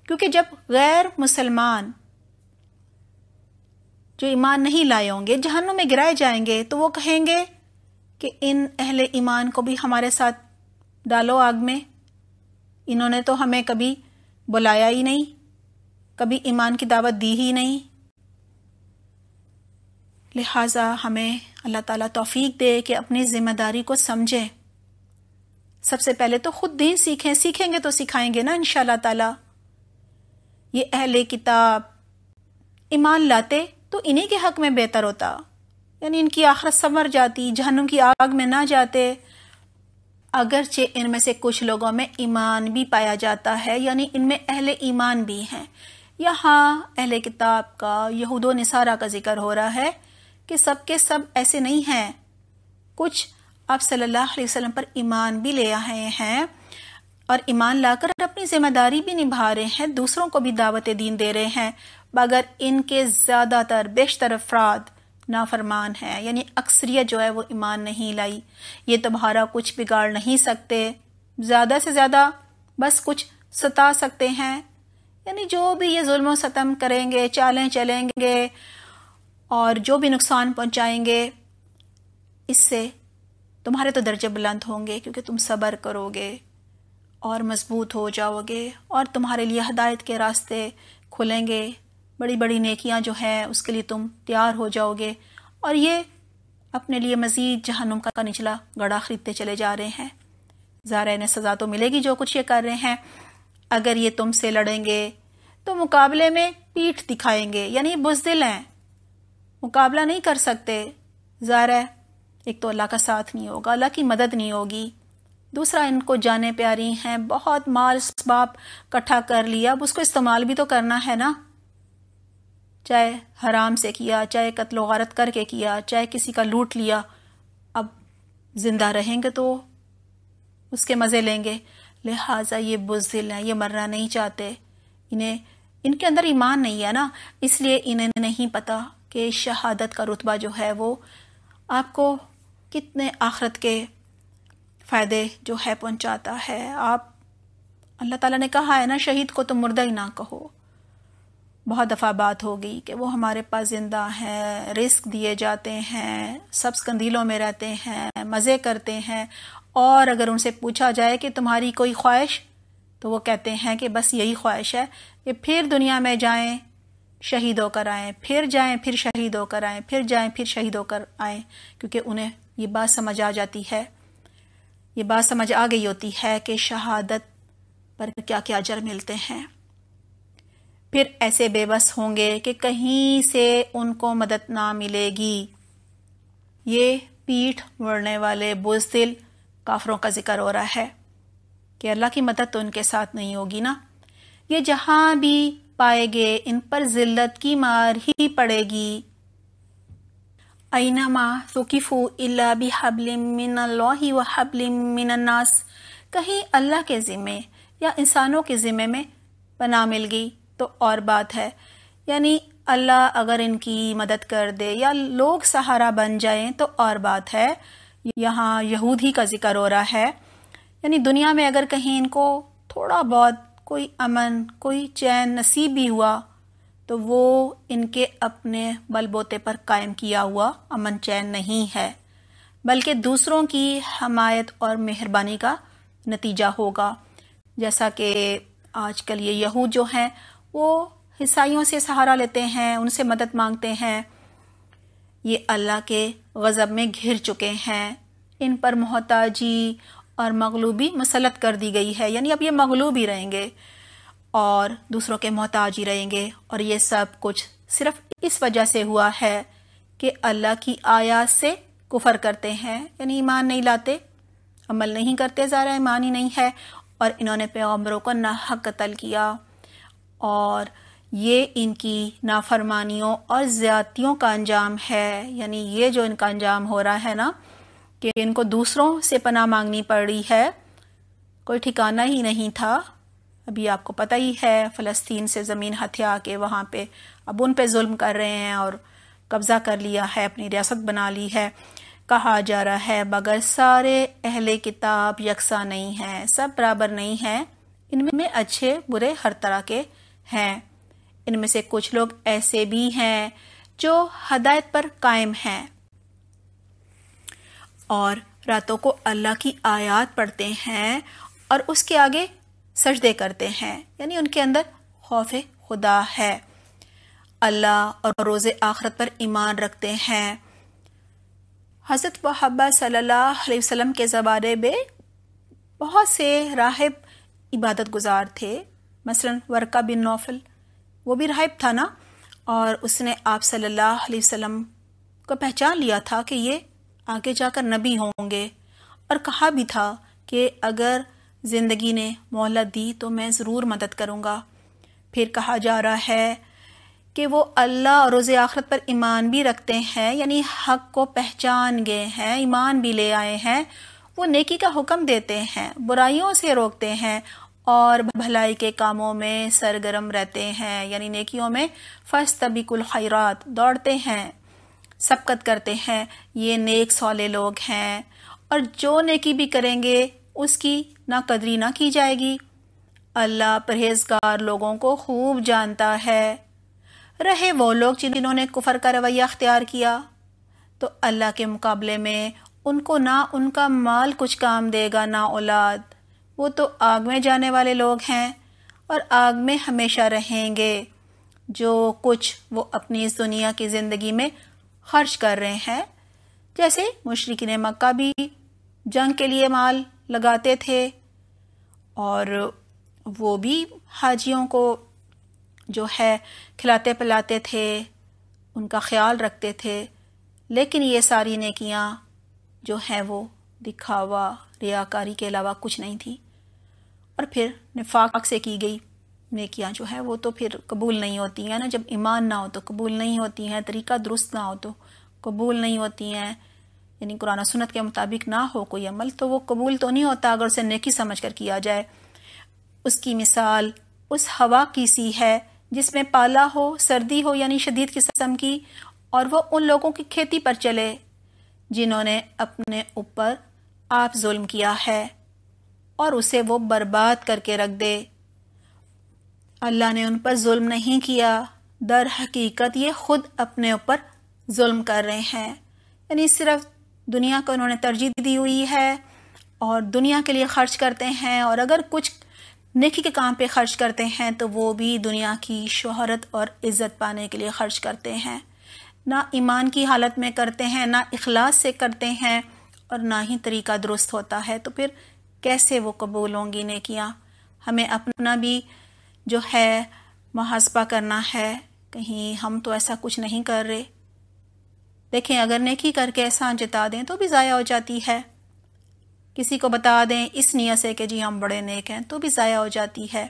क्योंकि जब गैर मुसलमान जो ईमान नहीं लाए होंगे जहनों में गिराए जाएंगे तो वो कहेंगे कि इन अहले ईमान को भी हमारे साथ डालो आग में इन्होंने तो हमें कभी बुलाया ही नहीं कभी ईमान की दावत दी ही नहीं लिहाजा हमें अल्लाह ताला तौफीक दे कि अपनी ज़िम्मेदारी को समझें सबसे पहले तो ख़ुद दीन सीखें सीखेंगे तो सिखाएंगे ना इन ताला ये अहले किताब ईमान लाते तो इन्हीं के हक में बेहतर होता यानी इनकी आखरत संवर जाती जहनुम की आग में ना जाते अगरचे इनमें से कुछ लोगों में ईमान भी पाया जाता है यानी इनमें अहले ईमान भी हैं यहाँ अहले किताब का यहूदो नसारा का जिक्र हो रहा है कि सबके सब ऐसे नहीं हैं कुछ आप सल्लल्लाहु अलैहि वसल्लम पर ईमान भी ले आए हैं और ईमान लाकर अपनी जिम्मेदारी भी निभा रहे हैं दूसरों को भी दावत दीन दे रहे हैं मगर इनके ज़्यादातर बेशतर अफराद नाफरमान है यानी अक्सरियत जो है वो ईमान नहीं लाई ये तुम्हारा कुछ बिगाड़ नहीं सकते ज़्यादा से ज़्यादा बस कुछ सता सकते हैं यानी जो भी ये जुल्म सतम करेंगे चालें चलेंगे और जो भी नुकसान पहुंचाएंगे इससे तुम्हारे तो दर्जे बुलंद होंगे क्योंकि तुम सब्र करोगे और मजबूत हो जाओगे और तुम्हारे लिए हदायत के रास्ते खुलेंगे बड़ी बड़ी नेकियां जो है उसके लिए तुम तैयार हो जाओगे और ये अपने लिए मज़ीद जहनुम का निचला गड़ा खरीदते चले जा रहे हैं ज़ारा इन्हें सज़ा तो मिलेगी जो कुछ ये कर रहे हैं अगर ये तुमसे लड़ेंगे तो मुकाबले में पीठ दिखाएंगे यानी बुजदिल हैं मुकाबला नहीं कर सकते जारा एक तो अल्लाह का साथ नहीं होगा अल्लाह की मदद नहीं होगी दूसरा इनको जाने प्यारी हैं बहुत माल इस्बाब इकट्ठा कर लिया अब उसको इस्तेमाल भी तो करना है ना चाहे हराम से किया चाहे कत्ल गारत करके किया चाहे किसी का लूट लिया अब ज़िंदा रहेंगे तो उसके मज़े लेंगे लिहाजा ये बुजदिल हैं ये मरना नहीं चाहते इन्हें इनके अंदर ईमान नहीं है ना इसलिए इन्हें नहीं पता कि शहादत का रुतबा जो है वो आपको कितने आखरत के फ़ायदे जो है पहुंचाता है आप अल्लाह ताला ने कहा है ना शहीद को तो मुर्दा ही ना कहो बहुत दफ़ा बात हो गई कि वो हमारे पास ज़िंदा हैं रिस्क दिए जाते हैं सब्स कंदीलों में रहते हैं मज़े करते हैं और अगर उनसे पूछा जाए कि तुम्हारी कोई ख्वाहिश तो वो कहते हैं कि बस यही ख्वाहिश है कि फिर दुनिया में जाएं शहीद होकर आएं फिर जाएं फिर शहीद होकर आएं फिर जाएं फिर शहीद होकर आएँ क्योंकि उन्हें ये बात समझ आ जाती है ये बात समझ आ गई होती है कि शहादत पर क्या क्या अजर मिलते हैं फिर ऐसे बेबस होंगे कि कहीं से उनको मदद ना मिलेगी ये पीठ मरने वाले बुजदिल काफरों का जिक्र हो रहा है कि अल्लाह की मदद तो उनके साथ नहीं होगी ना ये जहां भी पाए गए इन पर जिल्लत की मार ही पड़ेगी ऐनमा तुकिफ़ू अल्ला भी हबलिमिनल्लाहि व हबलिमिनन्नास कहीं अल्लाह के ज़िम्मे या इंसानों के ज़िम्मे में पना मिल गई तो और बात है यानी अल्लाह अगर इनकी मदद कर दे या लोग सहारा बन जाएं तो और बात है यहाँ यहूदी का जिक्र हो रहा है यानी दुनिया में अगर कहीं इनको थोड़ा बहुत कोई अमन कोई चैन नसीब भी हुआ तो वो इनके अपने बलबोते पर कायम किया हुआ अमन चैन नहीं है बल्कि दूसरों की हमायत और मेहरबानी का नतीजा होगा जैसा कि आजकल ये यहूद जो हैं वो ईसाइयों से सहारा लेते हैं उनसे मदद मांगते हैं ये अल्लाह के गज़ब में घिर चुके हैं इन पर मोहताजी और मगलूबी मुसलत कर दी गई है यानी अब ये मगलूब ही रहेंगे और दूसरों के मोहताज ही रहेंगे और ये सब कुछ सिर्फ इस वजह से हुआ है कि अल्लाह की आयात से कुफर करते हैं यानी ईमान नहीं लाते अमल नहीं करते ज़ारा ईमान ही नहीं है और इन्होंने पैगम्बरों को ना हक कतल किया और ये इनकी नाफरमानियों और ज़्यादतियों का अंजाम है यानी ये जो इनका अंजाम हो रहा है ना कि इनको दूसरों से पनाह मांगनी पड़ रही है कोई ठिकाना ही नहीं था अभी आपको पता ही है फ़लस्तीन से ज़मीन हथिया के वहाँ पे अब उन पे जुल्म कर रहे हैं और कब्ज़ा कर लिया है अपनी रियासत बना ली है कहा जा रहा है मगर सारे अहले किताब यकसा नहीं हैं सब बराबर नहीं हैं इनमें अच्छे बुरे हर तरह के हैं इनमें से कुछ लोग ऐसे भी हैं जो हदायत पर कायम हैं और रातों को अल्लाह की आयात पढ़ते हैं और उसके आगे सजदे करते हैं यानी उनके अंदर खौफ खुदा है अल्लाह और रोज़ आखरत पर ईमान रखते हैं हज़रत वहबा सल्लल्लाहु अलैहि वसल्लम के ज़माने में बहुत से राहब इबादत गुजार थे मसलन वर्का बिन नौफल वो भी राहिब था ना और उसने आप सल्लल्लाहु अलैहि वसल्लम को पहचान लिया था कि ये आगे जाकर नबी होंगे और कहा भी था कि अगर ज़िंदगी ने मोहलत दी तो मैं ज़रूर मदद करूँगा फिर कहा जा रहा है कि वो अल्लाह और रोज़ आखरत पर ईमान भी रखते हैं यानी हक को पहचान गए हैं ईमान भी ले आए हैं वो नेकी का हुक्म देते हैं बुराइयों से रोकते हैं और भलाई के कामों में सरगर्म रहते हैं यानी नेकियों में फस कुल खैरात दौड़ते हैं सबकत करते हैं ये नेक सौले लोग हैं और जो नेकी भी करेंगे उसकी ना कदरी ना की जाएगी अल्लाह परहेजगार लोगों को खूब जानता है रहे वो लोग जिन्होंने कुफर का रवैया अख्तियार किया तो अल्लाह के मुकाबले में उनको ना उनका माल कुछ काम देगा ना औलाद वो तो आग में जाने वाले लोग हैं और आग में हमेशा रहेंगे जो कुछ वो अपनी इस दुनिया की ज़िंदगी में खर्च कर रहे हैं जैसे मुशरकिन मक्का भी जंग के लिए माल लगाते थे और वो भी हाजियों को जो है खिलाते पिलाते थे उनका ख्याल रखते थे लेकिन ये सारी नेकियां जो हैं वो दिखावा रियाकारी के अलावा कुछ नहीं थी और फिर निफाक से की गई नेकियां जो है वो तो फिर कबूल नहीं होती हैं ना जब ईमान ना हो तो कबूल नहीं होती हैं तरीका दुरुस्त ना हो तो कबूल नहीं होती हैं यानी कुरान सुनत के मुताबिक ना हो कोई अमल तो वो कबूल तो नहीं होता अगर उसे नेकी समझ कर किया जाए उसकी मिसाल उस हवा की सी है जिसमें पाला हो सर्दी हो यानी शदीद किस्म की और वह उन लोगों की खेती पर चले जिन्होंने अपने ऊपर आप जुल्म किया है और उसे वो बर्बाद करके रख दे अल्लाह ने उन पर जुल्म नहीं किया दर हकीकत ये खुद अपने ऊपर जुल्म कर रहे हैं यानी सिर्फ दुनिया को उन्होंने तरजीह दी हुई है और दुनिया के लिए खर्च करते हैं और अगर कुछ नेकी के काम पे खर्च करते हैं तो वो भी दुनिया की शोहरत और इज़्ज़त पाने के लिए खर्च करते हैं ना ईमान की हालत में करते हैं ना इखलास से करते हैं और ना ही तरीका दुरुस्त होता है तो फिर कैसे वो कबूल होंगी नेकियाँ हमें अपना भी जो है मुहासबा करना है कहीं हम तो ऐसा कुछ नहीं कर रहे देखें अगर नेकी करके एहसान जिता दें तो भी ज़ाया हो जाती है किसी को बता दें इस नियत से कि जी हम बड़े नेक हैं तो भी ज़ाया हो जाती है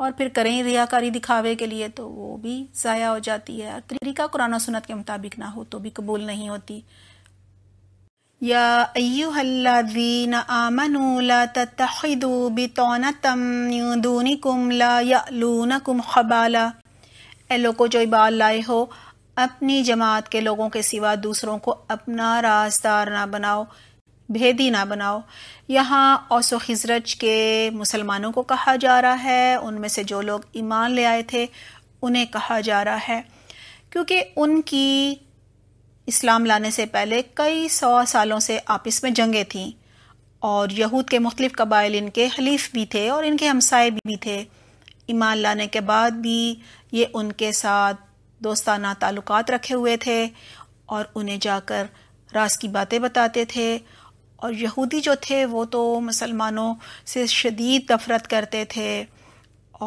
और फिर करें रियाकारी दिखावे के लिए तो वो भी ज़ाया हो जाती है तरीका कुराना सुनत के मुताबिक ना हो तो भी कबूल नहीं होती يا أيها الذين آمنوا لا تتخذوا بطانة من دونكم لا يألونكم خبالا ए लोगों जो इबाल लाए हो अपनी जमात के लोगों के सिवा दूसरों को अपना राजदार ना बनाओ भेदी ना बनाओ यहाँ औसो खजरज के मुसलमानों को कहा जा रहा है उनमें से जो लोग ईमान ले आए थे उन्हें कहा जा रहा है क्योंकि उनकी इस्लाम लाने से पहले कई सौ सालों से आपस में जंगें थीं और यहूद के मुख्तलिफ कबाइल इनके हलीफ भी थे और इनके हमसाए भी थे ईमान लाने के बाद भी ये उनके साथ दोस्ताना ताल्लुक रखे हुए थे और उन्हें जाकर रास की बातें बताते थे और यहूदी जो थे वो तो मुसलमानों से शदीद नफरत करते थे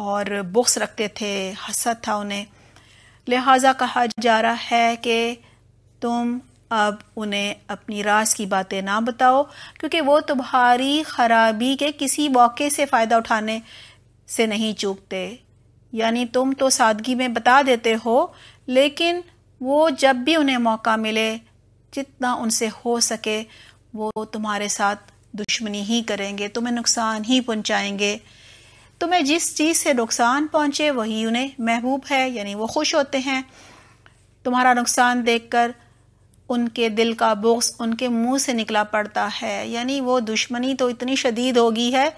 और बुक्स रखते थे हसद था उन्हें लिहाजा कहा जा रहा है कि तुम अब उन्हें अपनी रास की बातें ना बताओ क्योंकि वो तुम्हारी खराबी के किसी मौके से फ़ायदा उठाने से नहीं चूकते यानी तुम तो सादगी में बता देते हो लेकिन वो जब भी उन्हें मौका मिले जितना उनसे हो सके वो तुम्हारे साथ दुश्मनी ही करेंगे तुम्हें नुकसान ही पहुंचाएंगे तुम्हें जिस चीज़ से नुकसान पहुंचे वही उन्हें महबूब है यानी वो खुश होते हैं तुम्हारा नुकसान देखकर उनके दिल का बुक्स उनके मुंह से निकला पड़ता है यानी वो दुश्मनी तो इतनी शदीद होगी है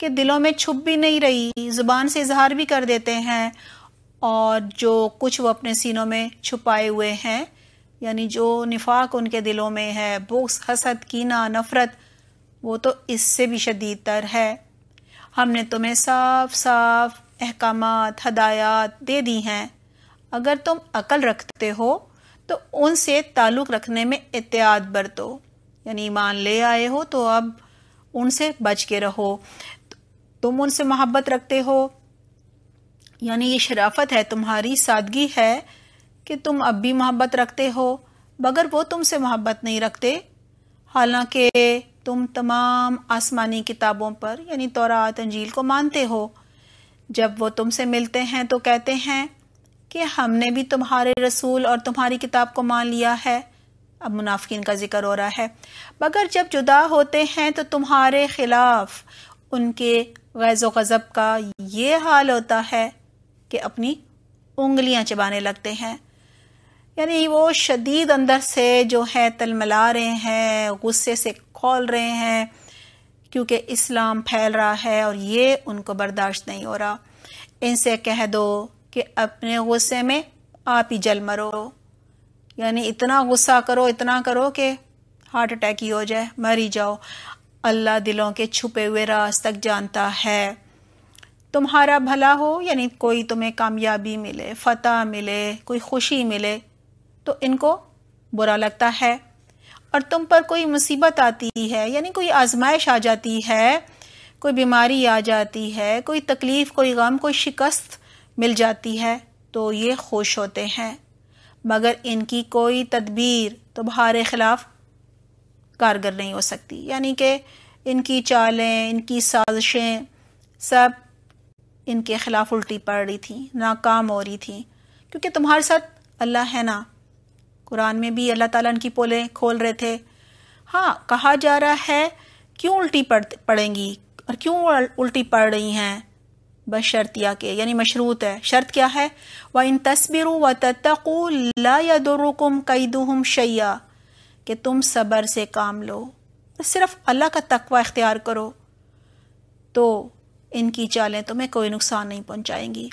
कि दिलों में छुप भी नहीं रही ज़ुबान से इजहार भी कर देते हैं और जो कुछ वो अपने सीनों में छुपाए हुए हैं यानी जो निफाक उनके दिलों में है बुक्स हसद कीना नफ़रत वो तो इससे भी शदीद तर है हमने तुम्हें साफ साफ अहकाम हदायत दे दी हैं अगर तुम अकल रखते हो तो उनसे ताल्लुक़ रखने में एहतियात बरतो यानी ईमान ले आए हो तो अब उनसे बच के रहो तुम उनसे मोहब्बत रखते हो यानी ये शराफत है तुम्हारी सादगी है कि तुम अब भी मोहब्बत रखते हो मगर वो तुमसे मोहब्बत नहीं रखते हालांकि तुम तमाम आसमानी किताबों पर यानी तोरात अंजील को मानते हो जब वो तुमसे मिलते हैं तो कहते हैं कि हमने भी तुम्हारे रसूल और तुम्हारी किताब को मान लिया है अब मुनाफिन का जिक्र हो रहा है मगर जब जुदा होते हैं तो तुम्हारे खिलाफ उनके गैज़ गज़ब का ये हाल होता है कि अपनी उंगलियां चबाने लगते हैं यानी वो शदीद अंदर से जो है तलमला रहे हैं गुस्से से खोल रहे हैं क्योंकि इस्लाम फैल रहा है और ये उनको बर्दाश्त नहीं हो रहा इनसे कह दो कि अपने गुस्से में आप ही जल मरो यानी इतना गुस्सा करो इतना करो कि हार्ट अटैक ही हो जाए मर ही जाओ अल्लाह दिलों के छुपे हुए राज तक जानता है तुम्हारा भला हो यानी कोई तुम्हें कामयाबी मिले फतह मिले कोई खुशी मिले तो इनको बुरा लगता है और तुम पर कोई मुसीबत आती है यानी कोई आजमाइश आ जाती है कोई बीमारी आ जाती है कोई तकलीफ़ कोई गम कोई शिकस्त मिल जाती है तो ये खुश होते हैं मगर इनकी कोई तदबीर तुम्हारे ख़िलाफ़ कारगर नहीं हो सकती यानी कि इनकी चालें इनकी साजिशें सब इनके ख़िलाफ़ उल्टी पड़ रही थी नाकाम हो रही थी क्योंकि तुम्हारे साथ अल्लाह है ना कुरान में भी अल्लाह ताला इनकी पोलें खोल रहे थे हाँ कहा जा रहा है क्यों उल्टी पड़ पड़ेंगी और क्यों उल्टी पड़ रही हैं बशर्तिया के यानी मशरूत है शर्त क्या है व इन तस्बिर व तत्तु ला कई कईदुहम शैया कि तुम सबर से काम लो सिर्फ अल्लाह का तकवा इख्तियार करो तो इनकी चालें तुम्हें कोई नुकसान नहीं पहुंचाएंगी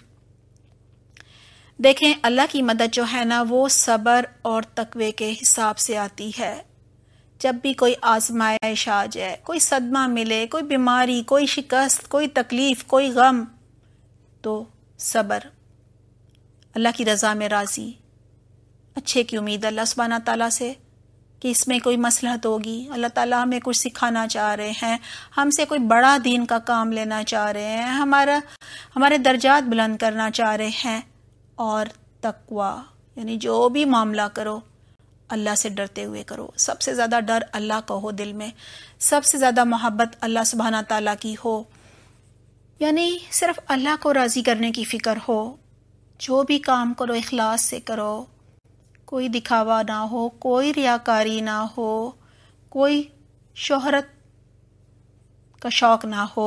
देखें अल्लाह की मदद जो है ना वो सबर और तकवे के हिसाब से आती है जब भी कोई आजमाइश आ जाए कोई सदमा मिले कोई बीमारी कोई शिकस्त कोई तकलीफ़ कोई गम तो सब्र अल्लाह की रज़ा में राज़ी अच्छे की उम्मीद अल्लाह सुबाना तला से कि इसमें कोई मसलहत होगी अल्लाह ताला हमें कुछ सिखाना चाह रहे हैं हमसे कोई बड़ा दीन का काम लेना चाह रहे हैं हमारा हमारे दर्जात बुलंद करना चाह रहे हैं और तकवा यानी जो भी मामला करो अल्लाह से डरते हुए करो सबसे ज़्यादा डर अल्लाह का हो दिल में सबसे ज़्यादा मोहब्बत अल्लाह सुबहाना ताला की हो यानी सिर्फ अल्लाह को राज़ी करने की फ़िक्र हो जो भी काम करो इखलास से करो कोई दिखावा ना हो कोई रियाकारी ना हो कोई शोहरत का शौक़ ना हो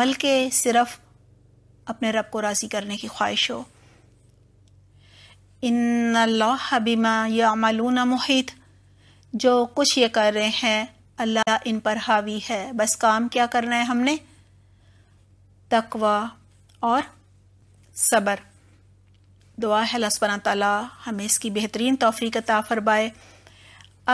बल्कि सिर्फ अपने रब को राज़ी करने की ख्वाहिश हो इन अल्लाह बिमा या मालूना मुहित जो कुछ ये कर रहे हैं अल्लाह इन पर हावी है बस काम क्या करना है हमने तकवा और सबर दुआ है लसबना तला हमें इसकी बेहतरीन तोफ़ी ताफर फरमाए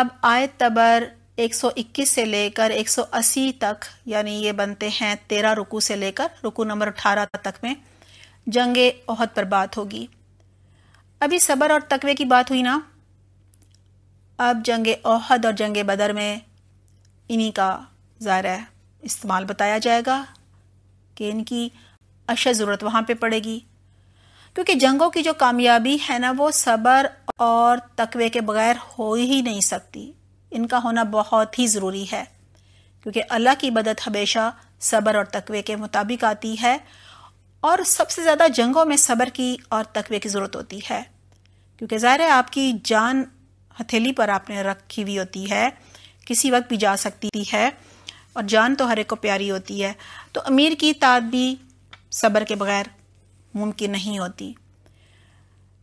अब आय तबर 121 से लेकर 180 तक यानी ये बनते हैं तेरह रुकू से लेकर रुकू नंबर 18 तक में जंग अहद पर बात होगी अभी सबर और तकवे की बात हुई ना अब जंग अहद और जंग बदर में इन्हीं का ज़ाहिर इस्तेमाल बताया जाएगा कि इनकी अशद ज़रूरत वहाँ पे पड़ेगी क्योंकि जंगों की जो कामयाबी है ना वो सबर और तकवे के बगैर हो ही नहीं सकती इनका होना बहुत ही ज़रूरी है क्योंकि अल्लाह की मदद हमेशा सब्र और तकवे के मुताबिक आती है और सबसे ज़्यादा जंगों में सब्र की और तकवे की ज़रूरत होती है क्योंकि ज़ाहिर है आपकी जान हथेली पर आपने रखी हुई होती है किसी वक्त भी जा सकती है और जान तो हर एक को प्यारी होती है तो अमीर की ताद भी सब्र के बगैर मुमकिन नहीं होती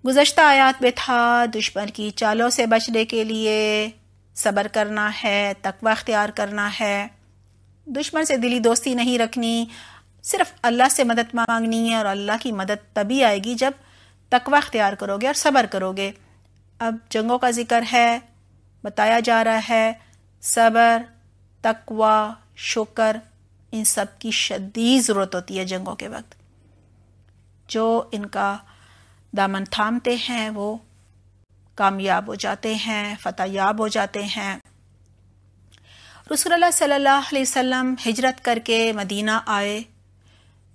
गुजशत आयात में था दुश्मन की चालों से बचने के लिए सब्र करना है तकवा अख्तियार करना है दुश्मन से दिली दोस्ती नहीं रखनी सिर्फ अल्लाह से मदद मांगनी है और अल्लाह की मदद तभी आएगी जब तकवा अख्तियार करोगे और सब्र करोगे अब जंगों का जिक्र है बताया जा रहा है सब्र तकवा शुक्र इन सब की शदीद ज़रूरत होती है जंगों के वक्त जो इनका दामन थामते हैं वो कामयाब हो जाते हैं फतेयाब हो जाते हैं सल्लल्लाहु अलैहि वसल्लम हिजरत करके मदीना आए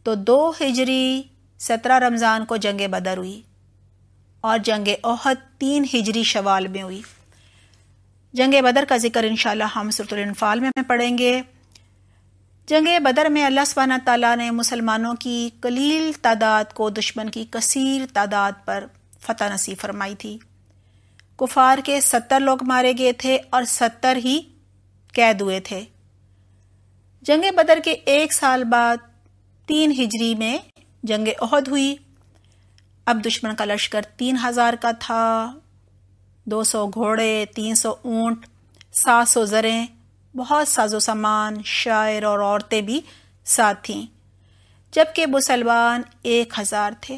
तो दो हिजरी सत्रह रमज़ान को जंग बदर हुई और जंग ओहद तीन हिजरी शवाल में हुई जंग बदर का जिक्र इन हम सुरतुल्फाल में पढ़ेंगे जंग बदर में अल्लाह सवाना तला ने मुसलमानों की कलील तादाद को दुश्मन की कसीर तादाद पर फतह नसीब फरमाई थी कुफार के सत्तर लोग मारे गए थे और सत्तर ही कैद हुए थे जंग बदर के एक साल बाद तीन हिजरी में जंग अहद हुई अब दुश्मन का लश्कर तीन हजार का था दो सौ घोड़े तीन सौ ऊँट सात सौ जरें बहुत साजो सामान शायर और औरतें भी साथ थीं जबकि मुसलमान एक हज़ार थे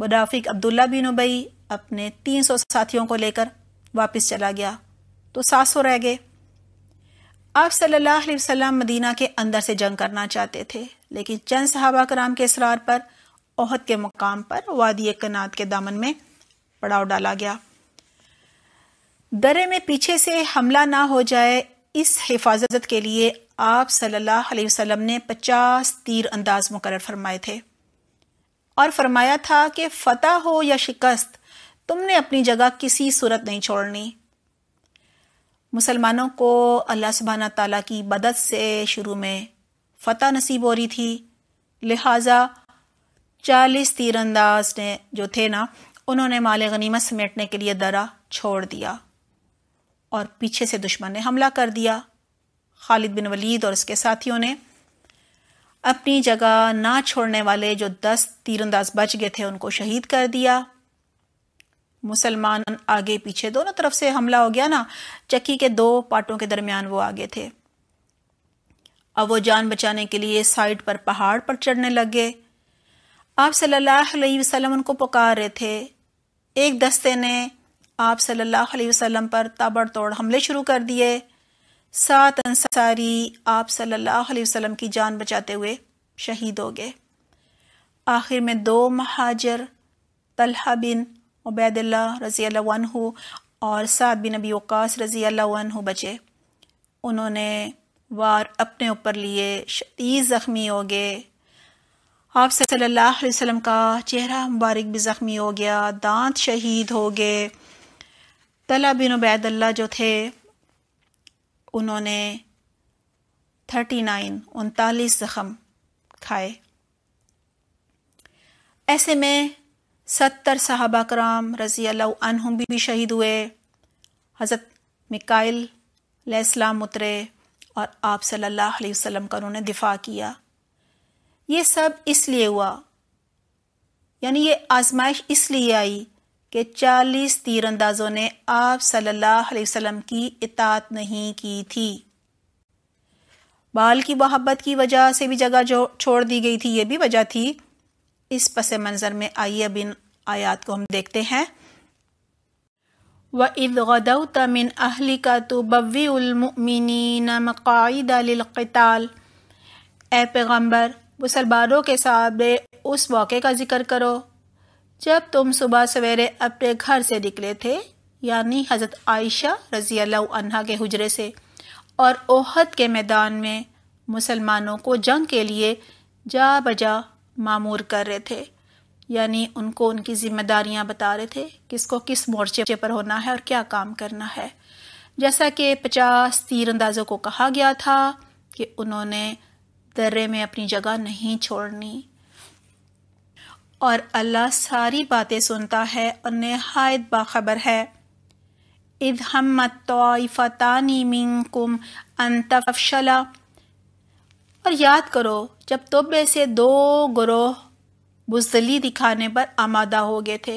मुनाफिक अब्दुल्ला बिन उबई अपने तीन सौ साथियों को लेकर वापस चला गया तो सात सौ रह गए आप सल्लल्लाहु अलैहि वसल्लम मदीना के अंदर से जंग करना चाहते थे लेकिन चंद सहाबा कराम के इसरार पर ओहद के मुकाम पर वादी कनात के दामन में पड़ाव डाला गया दरे में पीछे से हमला ना हो जाए इस हिफाजत के लिए आप सल्लल्लाहु अलैहि वसल्लम ने पचास तीर अंदाज मुकर फरमाए थे और फरमाया था कि फतह हो या शिकस्त तुमने अपनी जगह किसी सूरत नहीं छोड़नी मुसलमानों को अल्लाह सुबहाना तला की मदद से शुरू में फतह नसीब हो रही थी लिहाजा चालीस तीरंदाज ने जो थे ना उन्होंने माल गनीमत समेटने के लिए दरा छोड़ दिया और पीछे से दुश्मन ने हमला कर दिया खालिद बिन वलीद और उसके साथियों ने अपनी जगह ना छोड़ने वाले जो दस तीरंदाज बच गए थे उनको शहीद कर दिया मुसलमान आगे पीछे दोनों तरफ से हमला हो गया ना चक्की के दो पार्टों के दरमियान वो आगे थे अब वो जान बचाने के लिए साइड पर पहाड़ पर चढ़ने लग गए आप सल्लल्लाहु अलैहि वसल्लम उनको पुकार रहे थे एक दस्ते ने आप सल्लल्लाहु अलैहि वसल्लम पर ताबड़तोड़ हमले शुरू कर दिए सात अंसारी आप सल्लल्लाहु अलैहि वसल्लम की जान बचाते हुए शहीद हो गए आखिर में दो महाजर तलहा बिन उबैदुल्ला रज़ी अल्लाह और साद बिन नबी वक़ास रज़ी अल्लाह बचे उन्होंने वार अपने ऊपर लिए शदीद ज़ख्मी हो गए आप सल्लल्लाहु अलैहि वसल्लम का चेहरा मुबारक भी ज़ख्मी हो गया दांत शहीद हो गए तला बिन उबैदल्ला जो थे उन्होंने थर्टी नाइन उनतालीस जख्म खाए ऐसे में सत्तर साहबा कराम रजी अल्लाह भी शहीद हुए हज़रत मिकाइल लैसलाम उतरे और आप सल्लल्लाहु अलैहि वसल्लम का उन्होंने दिफा किया ये सब इसलिए हुआ यानी ये आजमाइश इसलिए आई कि चालीस तीरंदाजों ने आप सल्लल्लाहु अलैहि वसल्लम की इतात नहीं की थी बाल की मोहब्बत की वजह से भी जगह जो छोड़ दी गई थी ये भी वजह थी इस पस मंज़र में आइए बिन आयात को हम देखते हैं व गिन अहली का तो बवीमिन मकाईदाल ए पैगम्बर मुसलमानों के सामने उस मौके का जिक्र करो जब तुम सुबह सवेरे अपने घर से निकले थे यानी हज़रत आयशा रजी अल्लाह के हजरे से और ओहद के मैदान में मुसलमानों को जंग के लिए जा बजा मामूर कर रहे थे यानी उनको उनकी जिम्मेदारियां बता रहे थे किसको किस मोर्चे पर होना है और क्या काम करना है जैसा कि पचास तीर अंदाज़ों को कहा गया था कि उन्होंने दर्रे में अपनी जगह नहीं छोड़नी और अल्लाह सारी बातें सुनता है और नहायत बाखबर है इद हमत तोफ़तानी मिनकुम अनतफशला और याद करो जब तुम में से दो ग्रोह बुजदली दिखाने पर आमादा हो गए थे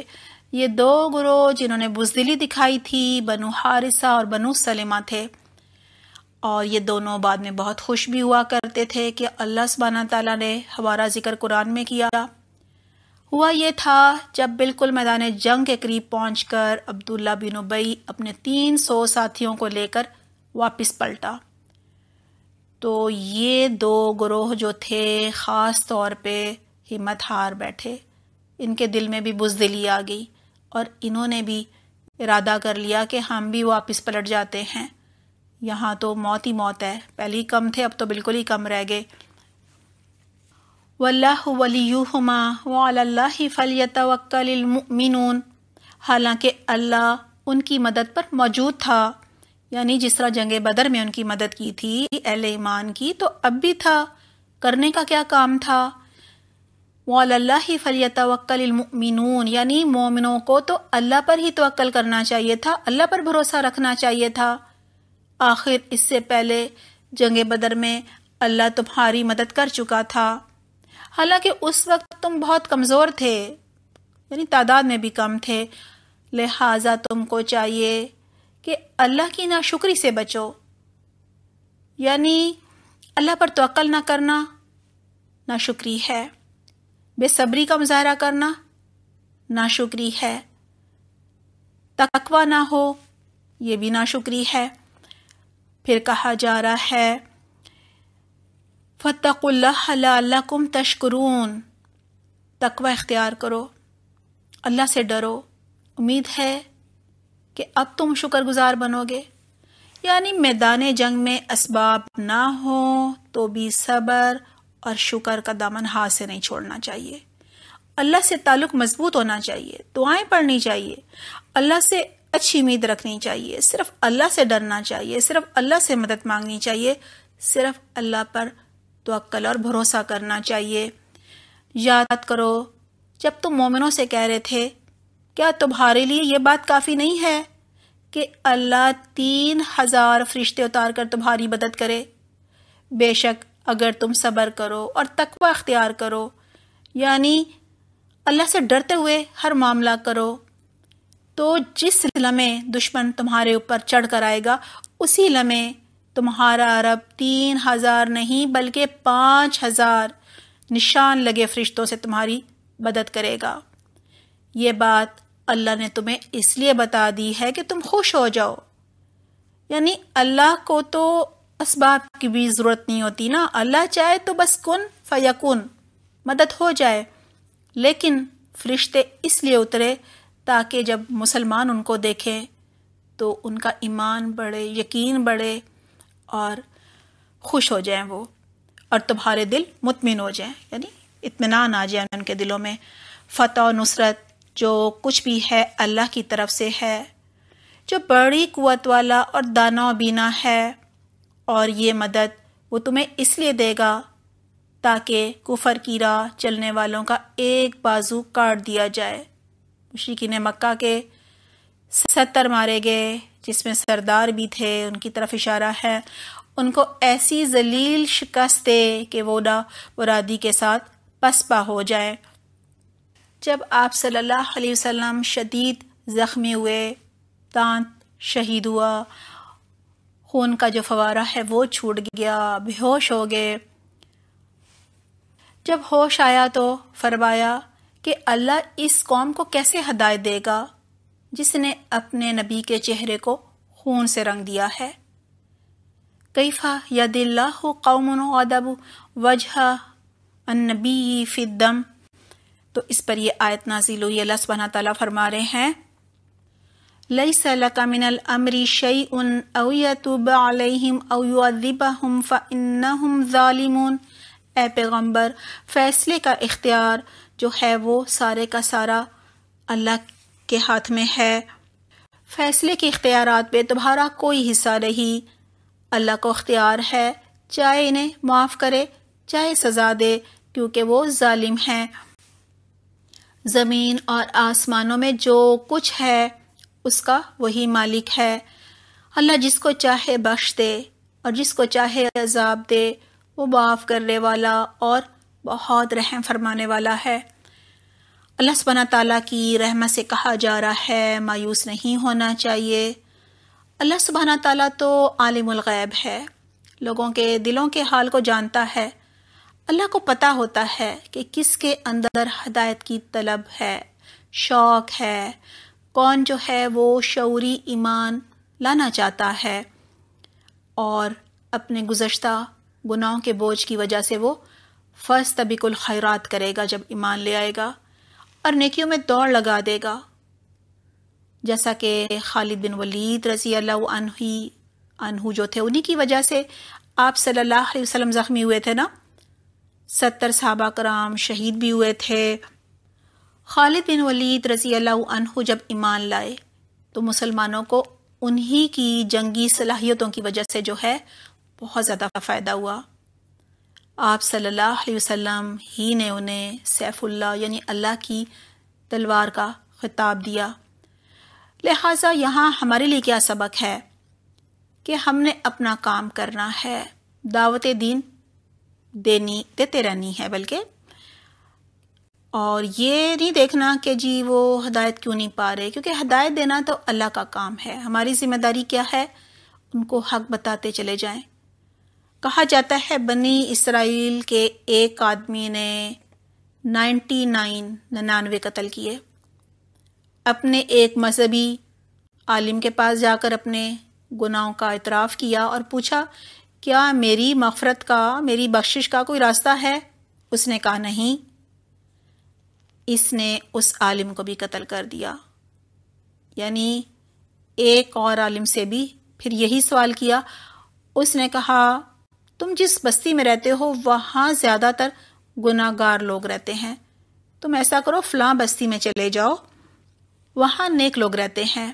ये दो ग्रोह जिन्होंने बुजदली दिखाई थी बनु हारिसा और बनु सलेमा थे और ये दोनों बाद में बहुत खुश भी हुआ करते थे कि अल्लाह सबाना तला ने हमारा जिक्र कुरान में किया हुआ यह था जब बिल्कुल मैदान जंग के करीब पहुंचकर अब्दुल्ला बिन उबई अपने तीन सौ साथियों को लेकर वापस पलटा तो ये दो ग्रोह जो थे ख़ास तौर पे हिम्मत हार बैठे इनके दिल में भी बुजदिली आ गई और इन्होंने भी इरादा कर लिया कि हम भी वापस पलट जाते हैं यहाँ तो मौत ही मौत है पहले ही कम थे अब तो बिल्कुल ही कम रह गए वल्लाह वलीहुमा वल्ला फ़लतवक्लमिन हालांकि अल्लाह उनकी मदद पर मौजूद था यानी जिस तरह जंग बदर में उनकी मदद की थी अहल ईमान की तो अब भी था करने का क्या काम था वल्ला फ़लतवक्लमिन यानी मोमिनों को तो अल्लाह पर ही तवक्ल करना चाहिए था अल्लाह पर भरोसा रखना चाहिए था आखिर इससे पहले जंग बदर में अल्लाह तुम्हारी मदद कर चुका था हालांकि उस वक्त तुम बहुत कमज़ोर थे यानी तादाद में भी कम थे लिहाजा तुमको चाहिए कि अल्लाह की नाशुक्री से बचो यानी अल्लाह पर तोल ना करना नाशुक्री है बेसब्री का मुजाहरा करना नाशुक्री है तकवा ना हो ये भी नाशुक्री है फिर कहा जा रहा है फ़तकुल्लाकुम तशकरून तकवा इख्तियार करो अल्लाह से डरो उम्मीद है कि अब तुम शुक्रगुजार बनोगे यानी मैदान जंग में इसबाब ना हो तो भी सब्र और शुक्र का दामन हाथ से नहीं छोड़ना चाहिए अल्लाह से ताल्लुक मजबूत होना चाहिए दुआएं पढ़नी चाहिए अल्लाह से अच्छी उम्मीद रखनी चाहिए सिर्फ अल्लाह से डरना चाहिए सिर्फ अल्लाह से मदद मांगनी चाहिए सिर्फ अल्लाह पर तो अक्ल और भरोसा करना चाहिए याद करो जब तुम मोमिनों से कह रहे थे क्या तुम्हारे लिए यह बात काफ़ी नहीं है कि अल्लाह तीन हज़ार फरिश्ते उतार कर तुम्हारी मदद करे बेशक अगर तुम सब्र करो और तकवा अख्तियार करो यानी अल्लाह से डरते हुए हर मामला करो तो जिस लम्हे दुश्मन तुम्हारे ऊपर चढ़ कर आएगा उसी लम्हे तुम्हारा रब तीन हजार नहीं बल्कि पाँच हजार निशान लगे फरिश्तों से तुम्हारी मदद करेगा ये बात अल्लाह ने तुम्हें इसलिए बता दी है कि तुम खुश हो जाओ यानी अल्लाह को तो इसबाब की भी ज़रूरत नहीं होती ना अल्लाह चाहे तो बस कन फ़यकुन मदद हो जाए लेकिन फरिश्ते इसलिए उतरे ताकि जब मुसलमान उनको देखें तो उनका ईमान बढ़े यकीन बढ़े और खुश हो जाएं वो और तुम्हारे दिल मुतमिन हो जाएं यानी इतमान आ जाए उनके दिलों में फ़तह और नुसरत जो कुछ भी है अल्लाह की तरफ से है जो बड़ी क़वत वाला और दाना बीना है और ये मदद वो तुम्हें इसलिए देगा ताकि कुफर की राह चलने वालों का एक बाजू काट दिया जाए मशरकिन मक्का के सत्तर मारे गए जिसमें सरदार भी थे उनकी तरफ इशारा है उनको ऐसी जलील शिकस्त दे कि वो ना मुरादी के साथ पसपा हो जाए जब आप सल्लल्लाहु अलैहि वसल्लम शदीद ज़ख्मी हुए दांत शहीद हुआ खून का जो फवारा है वो छूट गया बेहोश हो गए जब होश आया तो फरमाया कि अल्लाह इस कौम को कैसे हदायत देगा जिसने अपने नबी के चेहरे को खून से रंग दिया है कैफा यदिल्लाह कौमन अदब वजह नबी फ़िदम तो इस पर यह आयत नाजिल हुई अल्लाह सुबह तला फरमा रहे हैं लई सलका मिनल अमरी शई उन अवयतुब अलैहिम अवयुअदिबहुम फ़इन्नहुम ज़ालिमून ए पैगम्बर फ़ैसले का इख्तियार जो है वो सारे का सारा अल्लाह के हाथ में है फैसले के इख्तियार पे तुम्हारा कोई हिस्सा नहीं अल्लाह को अख्तियार है चाहे इन्हें माफ़ करे चाहे सज़ा दे क्योंकि वो ालिम हैं ज़मीन और आसमानों में जो कुछ है उसका वही मालिक है अल्लाह जिसको चाहे बख्श दे और जिसको चाहे अजाब दे वो माफ़ करने वाला और बहुत रहम फरमाने वाला है अल्लाह सबाना ताली की रहमत से कहा जा रहा है मायूस नहीं होना चाहिए अल्लाह सुबहाना ताली तो आलिमगैब है लोगों के दिलों के हाल को जानता है अल्लाह को पता होता है कि किसके अंदर हदायत की तलब है शौक़ है कौन जो है वो शौरी ईमान लाना चाहता है और अपने गुज्त गुनाहों के बोझ की वजह से वो फर्स्ट तबिकुल खैरात करेगा जब ईमान ले आएगा और नेकियों में दौड़ लगा देगा जैसा कि खालिद बिन वलीद रजी अल्लाह अनहू जो थे उन्हीं की वजह से आप सल्लल्लाहु अलैहि वसल्लम ज़ख्मी हुए थे ना सत्तर साहबा कराम शहीद भी हुए थे खालिद बिन वलीद रजी अल्लाह जब ईमान लाए तो मुसलमानों को उन्हीं की जंगी सलाहियतों की वजह से जो है बहुत ज़्यादा फ़ायदा हुआ आप सल्लल्लाहु अलैहि वसल्लम ही ने उन्हें सैफुल्ला यानी अल्लाह की तलवार का खिताब दिया लिहाजा यहाँ हमारे लिए क्या सबक है कि हमने अपना काम करना है दावत दीन देनी देते रहनी है बल्कि और ये नहीं देखना कि जी वो हदायत क्यों नहीं पा रहे क्योंकि हदायत देना तो अल्लाह का काम है हमारी जिम्मेदारी क्या है उनको हक बताते चले जाएं कहा जाता है बनी इसराइल के एक आदमी ने 99 निन्यानवे कत्ल किए अपने एक मजहबी आलिम के पास जाकर अपने गुनाहों का इतराफ़ किया और पूछा क्या मेरी मफ़रत का मेरी बख्शिश का कोई रास्ता है उसने कहा नहीं इसने उस आलिम को भी कत्ल कर दिया यानी एक और आलिम से भी फिर यही सवाल किया उसने कहा तुम जिस बस्ती में रहते हो वहाँ ज़्यादातर गुनागार लोग रहते हैं तुम ऐसा करो फलां बस्ती में चले जाओ वहां नेक लोग रहते हैं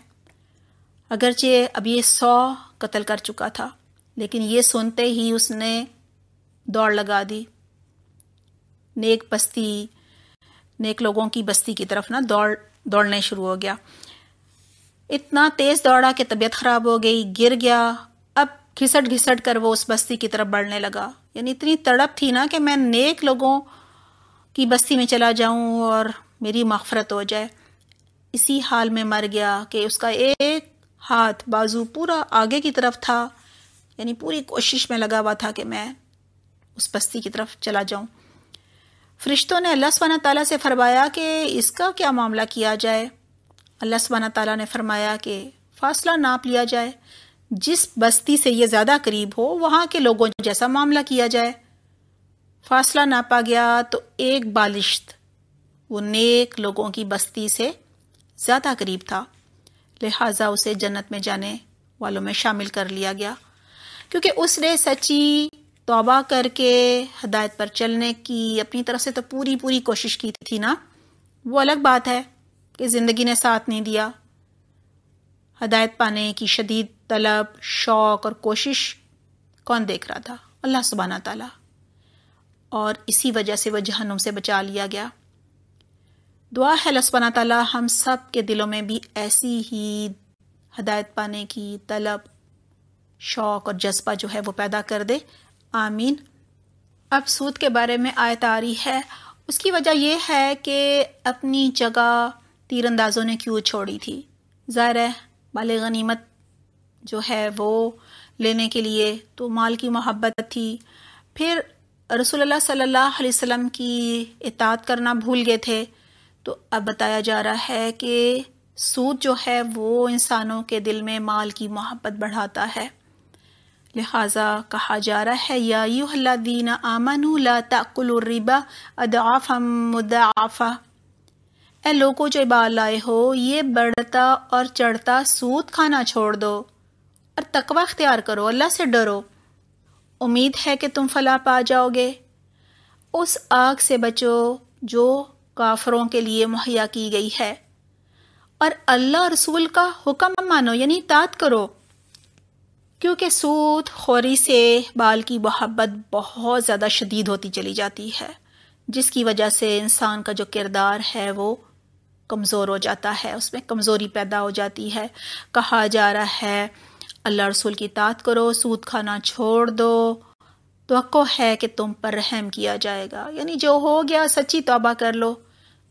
अगरचे अब ये सौ कत्ल कर चुका था लेकिन ये सुनते ही उसने दौड़ लगा दी नेक बस्ती नेक लोगों की बस्ती की तरफ ना दौड़ दौड़ने शुरू हो गया इतना तेज दौड़ा कि तबीयत खराब हो गई गिर गया अब घिसट घिसट कर वो उस बस्ती की तरफ बढ़ने लगा यानी इतनी तड़प थी ना कि मैं नेक लोगों की बस्ती में चला जाऊं और मेरी मफ़रत हो जाए इसी हाल में मर गया कि उसका एक हाथ बाजू पूरा आगे की तरफ था यानी पूरी कोशिश में लगा हुआ था कि मैं उस बस्ती की तरफ चला जाऊं फरिश्तों ने अल्लाह सुबहाना ताली से फरमाया कि इसका क्या मामला किया जाए अल्लाह सुबहाना ताली ने फरमाया कि फ़ासला नाप लिया जाए जिस बस्ती से ये ज़्यादा करीब हो वहाँ के लोगों जैसा मामला किया जाए फासला नापा गया तो एक बालिश्त वो नेक लोगों की बस्ती से ज़्यादा करीब था लिहाजा उसे जन्नत में जाने वालों में शामिल कर लिया गया क्योंकि उसने सच्ची तोबा करके हदायत पर चलने की अपनी तरफ से तो पूरी पूरी कोशिश की थी ना वो अलग बात है कि ज़िंदगी ने साथ नहीं दिया हदायत पाने की शदीद तलब शौक और कोशिश कौन देख रहा था अल्लाह सुबहाना ताला और इसी वजह से वह जहनुम से बचा लिया गया दुआ है लसबाना ताला हम सब के दिलों में भी ऐसी ही हदायत पाने की तलब शौक और जज्बा जो है वो पैदा कर दे आमीन अब सूद के बारे में आयत आ रही है उसकी वजह यह है कि अपनी जगह तीरंदाजों ने क्यों छोड़ी थी ज़ाहिर है बाल गनीमत जो है वो लेने के लिए तो माल की मोहब्बत थी फिर रसोल्ला सल्लल्लाहु अलैहि वसल्लम की इतात करना भूल गए थे तो अब बताया जा रहा है कि सूद जो है वो इंसानों के दिल में माल की मोहब्बत बढ़ाता है लिहाजा कहा जा रहा है या अल्ला दीन आमन ला ताकुलरिबा अदाफ मुदाफ़ा ए लोगो जो बाल लाए हो ये बढ़ता और चढ़ता सूद खाना छोड़ दो और तकवा अख्तियार करो अल्लाह से डरो उम्मीद है कि तुम फला पा जाओगे उस आग से बचो जो काफरों के लिए मुहैया की गई है और अल्लाह रसूल का हुक्म मानो यानी तात करो क्योंकि सूद खोरी से बाल की मोहब्बत बहुत ज़्यादा शदीद होती चली जाती है जिसकी वजह से इंसान का जो किरदार है वो कमज़ोर हो जाता है उसमें कमज़ोरी पैदा हो जाती है कहा जा रहा है अल्लाह रसूल की तात करो सूद खाना छोड़ दो तो है कि तुम पर रहम किया जाएगा यानी जो हो गया सच्ची तोबा कर लो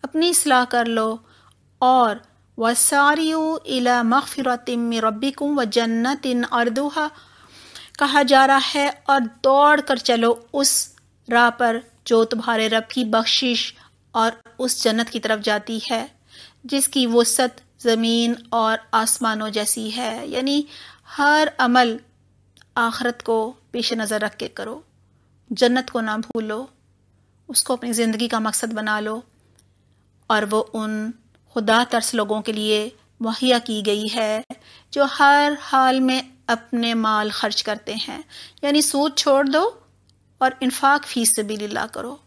अपनी सलाह कर लो और व सारी अला व जन्नत इन अर्दुहा कहा जा रहा है और दौड़ कर चलो उस राह पर जो तुम्हारे रब की बख्शिश और उस जन्नत की तरफ जाती है जिसकी वसत ज़मीन और आसमानों जैसी है यानी हर अमल आखरत को पेश नज़र रख के करो जन्नत को ना भूलो उसको अपनी ज़िंदगी का मकसद बना लो और वो उन खुदा तर्स लोगों के लिए मुहैया की गई है जो हर हाल में अपने माल खर्च करते हैं यानी सूद छोड़ दो और इन्फाक फीस से भी लीला करो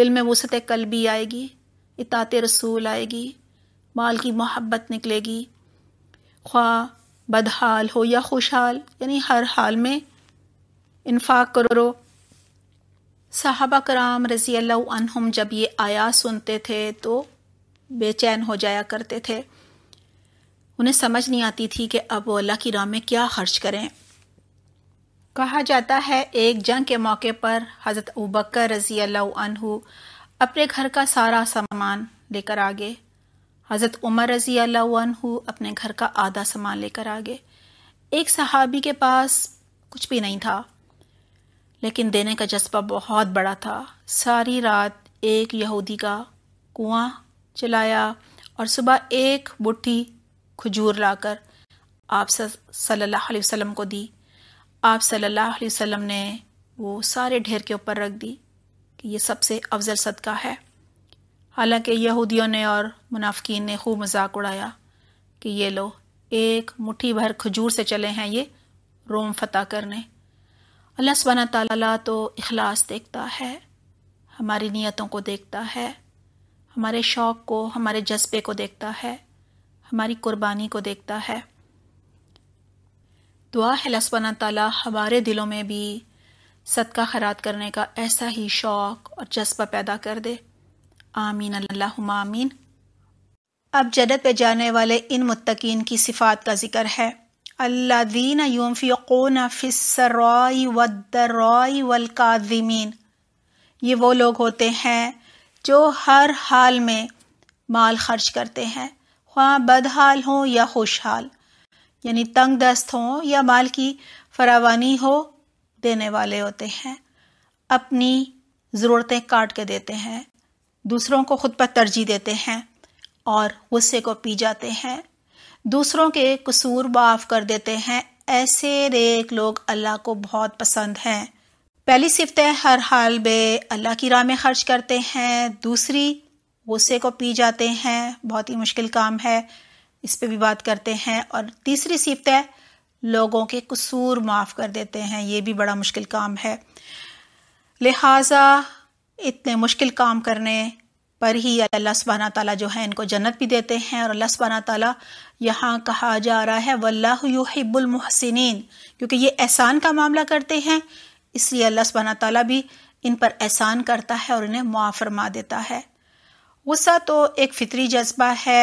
दिल में वसत भी आएगी इतात रसूल आएगी माल की मोहब्बत निकलेगी ख्वा बदहाल हो या खुशहाल यानी हर हाल में इन्फाक करो साहबा कराम रज़ी अल्लाम जब ये आया सुनते थे तो बेचैन हो जाया करते थे उन्हें समझ नहीं आती थी कि अब वो अल्लाह की राह में क्या खर्च करें कहा जाता है एक जंग के मौके पर हज़रत बकर रज़ी अल्लाह अपने घर का सारा सामान लेकर आ गए हज़रत उमर रजी अल्लाह अपने घर का आधा सामान लेकर आ गए एक सहाबी के पास कुछ भी नहीं था लेकिन देने का जज्बा बहुत बड़ा था सारी रात एक यहूदी का कुआं चलाया और सुबह एक बुट्ठी खजूर लाकर आप सल्लल्लाहु अलैहि वसल्लम को दी आप सल्लल्लाहु अलैहि वसल्लम ने वो सारे ढेर के ऊपर रख दी कि ये सबसे अफजल सदका है हालांकि यहूदियों ने और मुनाफिकीन ने खूब मजाक उड़ाया कि ये लो एक मुट्ठी भर खजूर से चले हैं ये रोम फतह करने अल्लाह सबाना ताला तो अखलास देखता है हमारी नीयतों को देखता है हमारे शौक़ को हमारे जज्बे को देखता है हमारी कुर्बानी को देखता है दुआ है लसबाना ताला हमारे दिलों में भी सदका खरात करने का ऐसा ही शौक़ और जज्बा पैदा कर दे आमीन आमीन अब जन्नत पे जाने वाले इन मुत्तकीन की सिफात का जिक्र है अल्लादीन यूमफ़ियन फ़िसराई वद्दराई वलकादिमीन ये वो लोग होते हैं जो हर हाल में माल खर्च करते हैं ख्वाह बदहाल हों या खुशहाल यानी तंग दस्त हों या माल की फरावानी हो देने वाले होते हैं अपनी ज़रूरतें काट के देते हैं दूसरों को खुद पर तरजीह देते हैं और गुस्से को पी जाते हैं दूसरों के कसूर माफ कर देते हैं ऐसे नेक लोग अल्लाह को बहुत पसंद हैं पहली सिफत है हर हाल में अल्लाह की राह में खर्च करते हैं दूसरी गुस्से को पी जाते हैं बहुत ही मुश्किल काम है इस पर भी बात करते हैं और तीसरी सिफत है लोगों के कसूर माफ़ कर देते हैं ये भी बड़ा मुश्किल काम है लिहाजा इतने मुश्किल काम करने पर ही अल्लाह सुबहाना ताला जो है इनको जन्नत भी देते हैं और अल्लाह सुबहाना ताला यहाँ कहा जा रहा है वल्लाहब्बुल मुहसिन क्योंकि ये एहसान का मामला करते हैं इसलिए अल्लाह सुबहाना ताला भी इन पर एहसान करता है और इन्हें मुआफ़ फरमा देता है गुस्सा तो एक फितरी जज्बा है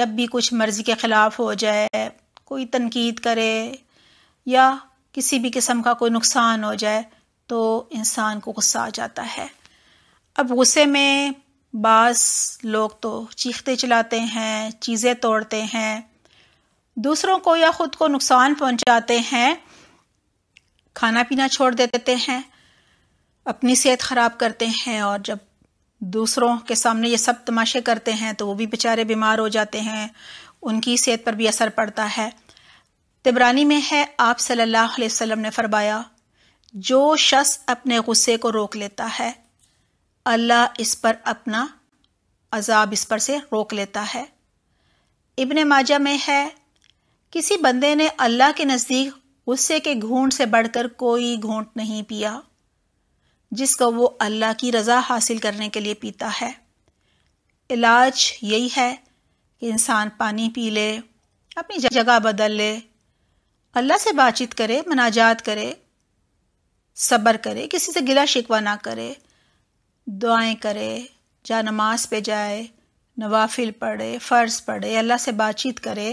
जब भी कुछ मर्ज़ी के ख़िलाफ़ हो जाए कोई तनकीद करे या किसी भी किस्म का कोई नुकसान हो जाए तो इंसान को गुस्सा आ जाता है अब गुस्से में बास लोग तो चीखते चलाते हैं चीज़ें तोड़ते हैं दूसरों को या ख़ुद को नुकसान पहुंचाते हैं खाना पीना छोड़ देते हैं अपनी सेहत ख़राब करते हैं और जब दूसरों के सामने ये सब तमाशे करते हैं तो वो भी बेचारे बीमार हो जाते हैं उनकी सेहत पर भी असर पड़ता है तिबरानी में है आप सल्लल्लाहु अलैहि वसल्लम ने फरमाया जो शख्स अपने गुस्से को रोक लेता है अल्लाह इस पर अपना अजाब इस पर से रोक लेता है इबन माजा में है किसी बंदे ने अल्लाह के नज़दीक गुस्से के घूंट से बढ़कर कोई घूंट नहीं पिया जिसको वो अल्लाह की रज़ा हासिल करने के लिए पीता है इलाज यही है कि इंसान पानी पी ले अपनी जगह बदल ले अल्लाह से बातचीत करे मनाजात करे सब्र करे किसी से गिला शिकवा ना करे दुआएं करे जा नमाज पे जाए नवाफिल पढ़े फ़र्ज़ पढ़े अल्लाह से बातचीत करे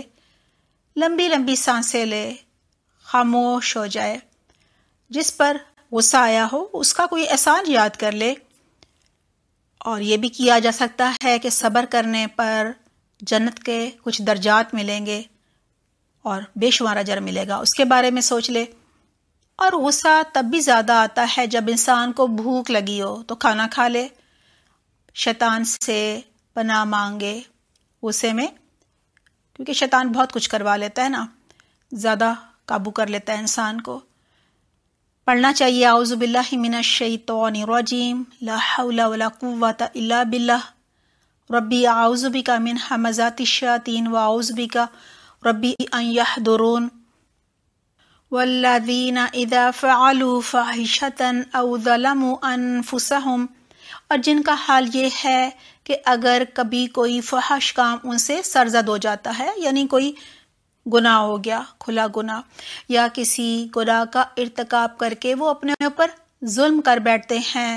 लंबी लंबी सांसें ले खामोश हो जाए जिस पर गुस्सा आया हो उसका कोई एहसान याद कर ले और ये भी किया जा सकता है कि सब्र करने पर जन्नत के कुछ दर्जात मिलेंगे और बेशुमार अजर मिलेगा उसके बारे में सोच ले और गुस्सा तब भी ज़्यादा आता है जब इंसान को भूख लगी हो तो खाना खा ले शैतान से पना मांगे गुस्से में क्योंकि शैतान बहुत कुछ करवा लेता है ना ज़्यादा काबू कर लेता है इंसान को पढ़ना चाहिए आउज़बिल्लिमिनशैतरजीम लाला रबी रब्बी आउज़बिका मिन हमज़ात शातीन व आउज़बिका रब्बी अन यह दुरून वल्लादीन इदा फ़ालू फ़ाहिशतन अवलम अनफुसहम और जिनका हाल ये है कि अगर कभी कोई फहश काम उनसे सरजद हो जाता है यानी कोई गुनाह हो गया खुला गुनाह या किसी गुनाह का इरतकाब करके वो अपने ऊपर जुल्म कर बैठते हैं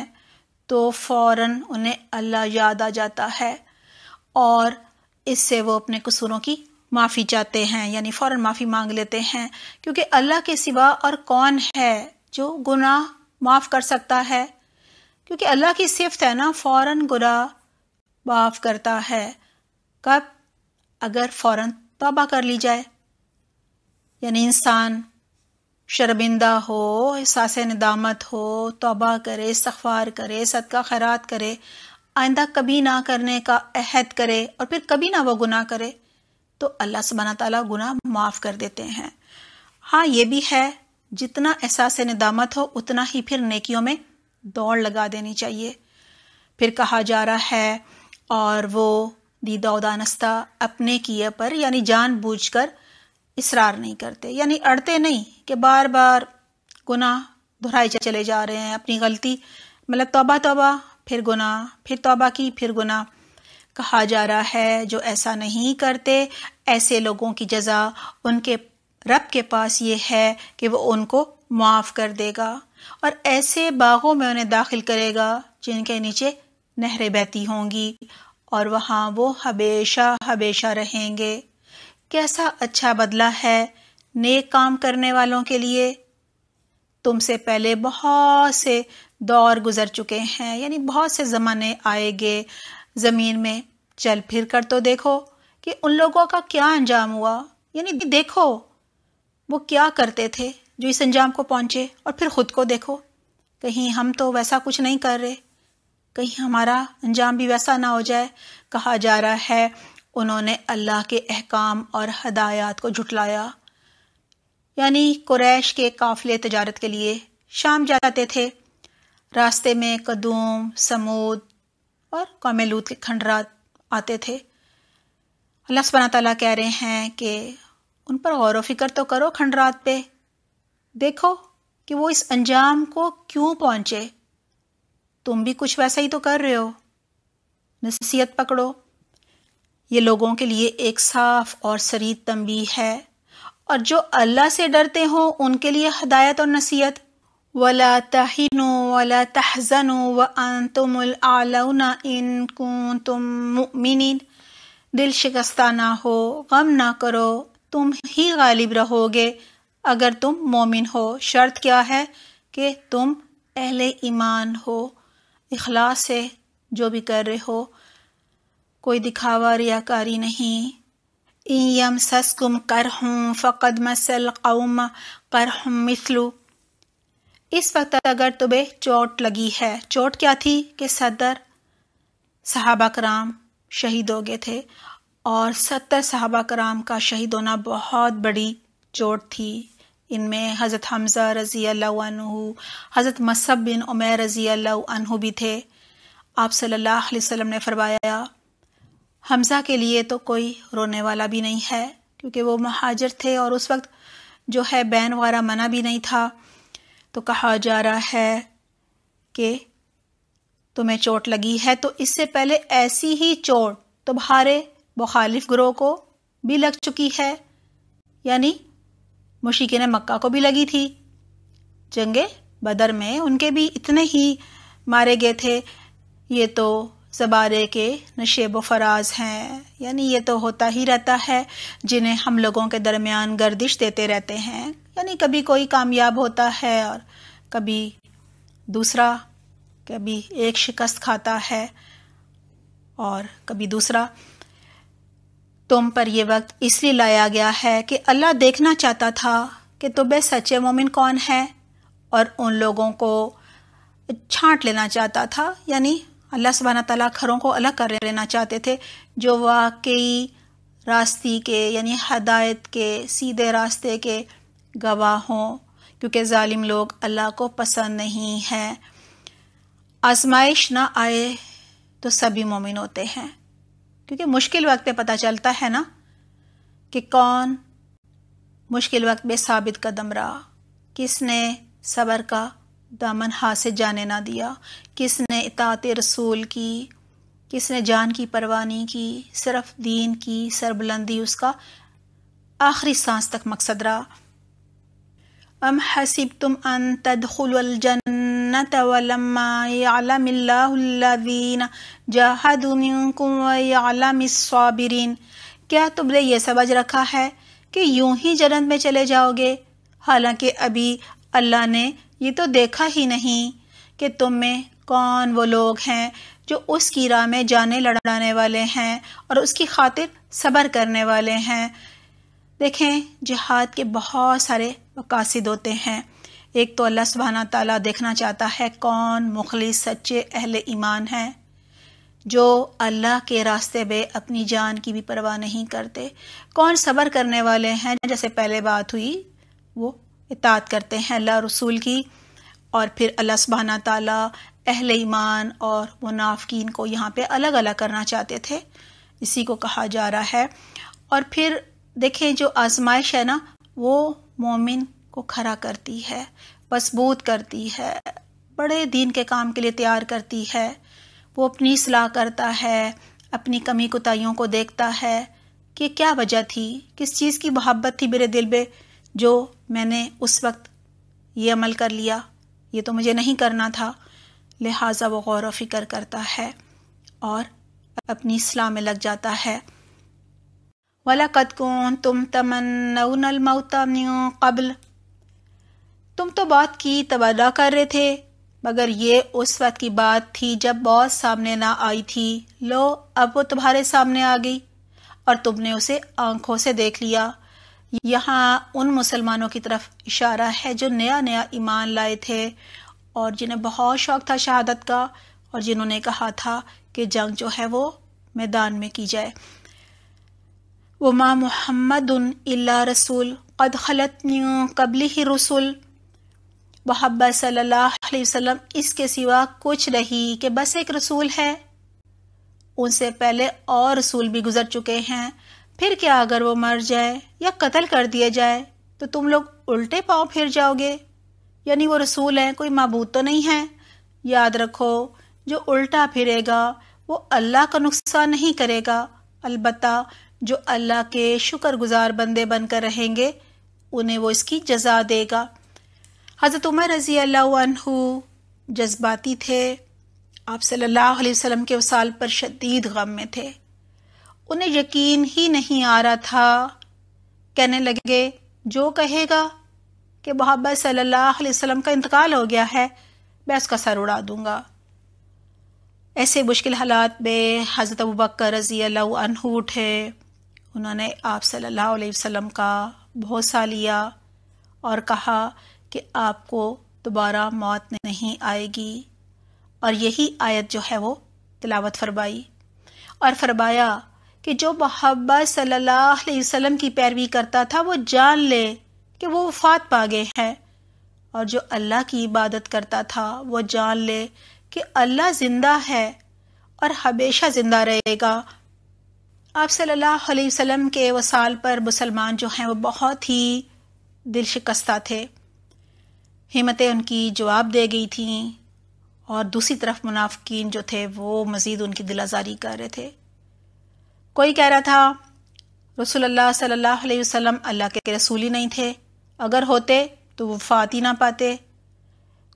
तो फ़ौर उन्हें अल्लाह याद आ जाता है और इससे वो अपने कसूरों की माफ़ी चाहते हैं यानी फ़ौर माफ़ी मांग लेते हैं क्योंकि अल्लाह के सिवा और कौन है जो गुनाह माफ़ कर सकता है क्योंकि अल्लाह की सिफत है ना फ़ौर गुनाह माफ़ करता है कब अगर फौरन तोबा कर ली जाए यानी इंसान शर्मिंदा हो एहसास नदामत हो तोबा करे सखवार करे सदका खैरात करे आइंदा कभी ना करने का अहद करे और फिर कभी ना वो गुनाह करे तो अल्लाह सुबहाना तला गुना माफ़ कर देते हैं हाँ ये भी है जितना एहसास निदामत हो उतना ही फिर नेकियों में दौड़ लगा देनी चाहिए फिर कहा जा रहा है और वो दीदाउदानस्ता अपने किए पर यानी कर इसरार नहीं करते यानी अड़ते नहीं कि बार बार गुना दोहराए चले जा रहे हैं अपनी गलती मतलब तोबा तोबा फिर गुना फिर तोबा की फिर गुनाह कहा जा रहा है जो ऐसा नहीं करते ऐसे लोगों की जजा उनके रब के पास ये है कि वो उनको माफ़ कर देगा और ऐसे बागों में उन्हें दाखिल करेगा जिनके नीचे नहरें बहती होंगी और वहाँ वो हमेशा हमेशा रहेंगे कैसा अच्छा बदला है नेक काम करने वालों के लिए तुमसे पहले बहुत से दौर गुजर चुके हैं यानी बहुत से ज़माने आएंगे ज़मीन में चल फिर कर तो देखो कि उन लोगों का क्या अंजाम हुआ यानी देखो वो क्या करते थे जो इस अंजाम को पहुंचे और फिर खुद को देखो कहीं हम तो वैसा कुछ नहीं कर रहे कहीं हमारा अंजाम भी वैसा ना हो जाए कहा जा रहा है उन्होंने अल्लाह के अहकाम और हदायत को जुटलाया यानी कुरैश के काफिले तजारत के लिए शाम जाते थे रास्ते में कदूम समूद और कौमेलूद के खंडरात आते थे अल्लाह सुबहाना तला कह रहे हैं कि उन पर गौर फिक्र तो करो खंडरात पे देखो कि वो इस अंजाम को क्यों पहुँचे तुम भी कुछ वैसा ही तो कर रहे हो नसीहत पकड़ो ये लोगों के लिए एक साफ और शरीद तंबी है और जो अल्लाह से डरते हों उनके लिए हदायत और नसीहत वला तहनु वला तहजनु व अनतुमुल आलौना इन कुंतुम मुमिनिन दिल शिकस्ता ना हो गम ना करो तुम ही गालिब रहोगे अगर तुम मोमिन हो शर्त क्या है कि तुम अहले ईमान हो इखलास से जो भी कर रहे हो कोई दिखावा रियाकारी नहीं ईम सस्कुम कर हूँ फ़कद मसल कौम कर हूँ मिसलू इस वक्त अगर तुम्हें चोट लगी है चोट क्या थी कि सदर सहाबा कराम शहीद हो गए थे और सत्तर साहबा कराम का शहीद होना बहुत बड़ी चोट थी इनमें हज़रत हमज़ा रज़ी अल्लाह हज़रत मसब बिन उमर रज़ी अल्लाह भी थे आप सल्लल्लाहु अलैहि वसल्लम ने फरमाया हमज़ा के लिए तो कोई रोने वाला भी नहीं है क्योंकि वो महाजर थे और उस वक्त जो है बैन वगैरह मना भी नहीं था तो कहा जा रहा है कि तुम्हें चोट लगी है तो इससे पहले ऐसी ही चोट तुम्हारे मुखालिफ ग्रोह को भी लग चुकी है यानी मुशिकिन मक्का को भी लगी थी जंगे बदर में उनके भी इतने ही मारे गए थे ये तो जबारे के नशेब फराज हैं यानी ये तो होता ही रहता है जिन्हें हम लोगों के दरमियान गर्दिश देते रहते हैं यानी कभी कोई कामयाब होता है और कभी दूसरा कभी एक शिकस्त खाता है और कभी दूसरा तुम पर यह वक्त इसलिए लाया गया है कि अल्लाह देखना चाहता था कि तुम्हें तो सच्चे मोमिन कौन है और उन लोगों को छांट लेना चाहता था यानी अल्लाह सुबहाना तला खरों को अलग कर लेना चाहते थे जो वाकई रास्ती के यानी हदायत के सीधे रास्ते के गवाह हों क्योंकि ालिम लोग अल्लाह को पसंद नहीं हैं आजमाइश ना आए तो सभी मोमिन होते हैं क्योंकि मुश्किल वक्त पता चलता है ना कि कौन मुश्किल वक्त में साबित कदम रहा किसने सबर का दामन हाथ से जाने ना दिया किसने इतात रसूल की किसने जान की परवानी की सिर्फ दीन की सरबुलंदी उसका आखिरी सांस तक मकसद रहा अम हसीब तुम अन तदखुलजन्नत वलमादीन क्या तुमने ये समझ रखा है कि यूं ही जन्नत में चले जाओगे हालांकि अभी अल्लाह ने ये तो देखा ही नहीं कि तुम में कौन वो लोग हैं जो उस की राह में जाने लड़ाने वाले हैं और उसकी खातिर सब्र करने वाले हैं देखें जिहाद के बहुत सारे मकासद होते हैं एक तो अल्लाह सुबहाना ताला देखना चाहता है कौन मुखलिस सच्चे अहल ईमान हैं जो अल्लाह के रास्ते में अपनी जान की भी परवाह नहीं करते कौन सब्र करने वाले हैं जैसे पहले बात हुई वो इतात करते हैं अल्लाह रसूल की और फिर अल्लाह सुबहाना ताली अहल ईमान और मुनाफिन को यहाँ पे अलग अलग करना चाहते थे इसी को कहा जा रहा है और फिर देखें जो आजमाइश है ना वो मोमिन को खड़ा करती है मजबूत करती है बड़े दीन के काम के लिए तैयार करती है वो अपनी सलाह करता है अपनी कमी कोताहीियों को देखता है कि क्या वजह थी किस चीज़ की मोहब्बत थी मेरे दिल में जो मैंने उस वक्त ये अमल कर लिया ये तो मुझे नहीं करना था लिहाजा वो गौर व फिक्र करता है और अपनी सलाह में लग जाता है वाला कद कौन तुम तमन्नमता कबल तुम तो बात की तबादला कर रहे थे मगर ये उस वक्त की बात थी जब बॉस सामने ना आई थी लो अब वो तुम्हारे सामने आ गई और तुमने उसे आंखों से देख लिया यहाँ उन मुसलमानों की तरफ इशारा है जो नया नया ईमान लाए थे और जिन्हें बहुत शौक था शहादत का और जिन्होंने कहा था कि जंग जो है वो मैदान में की जाए वो माँ मोहम्मद अल्ला रसूल कद खलत कबल ही रसूल महब वसल्लम इसके सिवा कुछ नहीं कि बस एक रसूल है उनसे पहले और रसूल भी गुजर चुके हैं फिर क्या अगर वो मर जाए या कत्ल कर दिया जाए तो तुम लोग उल्टे पाँव फिर जाओगे यानी वो रसूल हैं कोई मबूत तो नहीं है याद रखो जो उल्टा फिरेगा वो अल्लाह का नुकसान नहीं करेगा अलबत् जो अल्लाह के शुक्रगुजार बंदे बनकर रहेंगे उन्हें वो इसकी जजा देगा हज़रत उमर रज़ी अल्लाह जज्बाती थे आप सल्लल्लाहु अलैहि वसल्लम के वसाल पर शदीद गम में थे उन्हें यकीन ही नहीं आ रहा था कहने लगे जो कहेगा कि मोहब्बत सल्लल्लाहु अलैहि वसल्लम का इंतकाल हो गया है मैं उसका सर उड़ा दूंगा ऐसे मुश्किल हालात में हज़रत अबू बकर रज़ी अनहु उठे उन्होंने आप सल्लल्लाहु अलैहि वसल्लम का भरोसा लिया और कहा कि आपको दोबारा मौत नहीं आएगी और यही आयत जो है वो तिलावत फरमाई और फरमाया कि जो मोहब्बत सल्लल्लाहु अलैहि वसल्लम की पैरवी करता था वो जान ले कि वो वफात पा गए हैं और जो अल्लाह की इबादत करता था वो जान ले कि अल्लाह ज़िंदा है और हमेशा ज़िंदा रहेगा आप सल्लल्लाहु अलैहि वसल्लम के वसाल पर मुसलमान जो हैं वो बहुत ही दिल शिकस्ता थे हिम्मतें उनकी जवाब दे गई थीं और दूसरी तरफ मुनाफिकीन जो थे वो मज़ीद उनकी दिलाजारी कर रहे थे कोई कह रहा था रसोल्ला सल्लल्लाहु अलैहि वसल्लम अल्लाह के रसूल ही नहीं थे अगर होते तो वफात ही ना पाते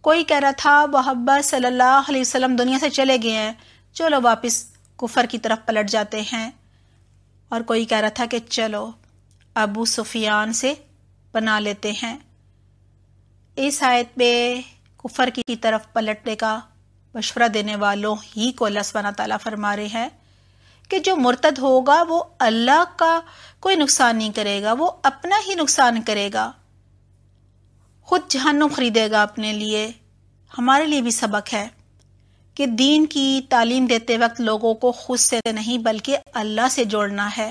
कोई कह रहा था वहब्बा सल्लल्लाहु अलैहि वसल्लम दुनिया से चले गए हैं चलो वापस कुफर की तरफ पलट जाते हैं और कोई कह रहा था कि चलो अबू सुफियान से बना लेते हैं इस आयत पे कुफर की तरफ पलटने का मशवरा देने वालों ही को अल्लाह सबाना फरमा रहे हैं कि जो मुर्तद होगा वो अल्लाह का कोई नुकसान नहीं करेगा वो अपना ही नुकसान करेगा खुद जहन्नुम ख़रीदेगा अपने लिए हमारे लिए भी सबक है कि दीन की तालीम देते वक्त लोगों को खुद से नहीं बल्कि अल्लाह से जोड़ना है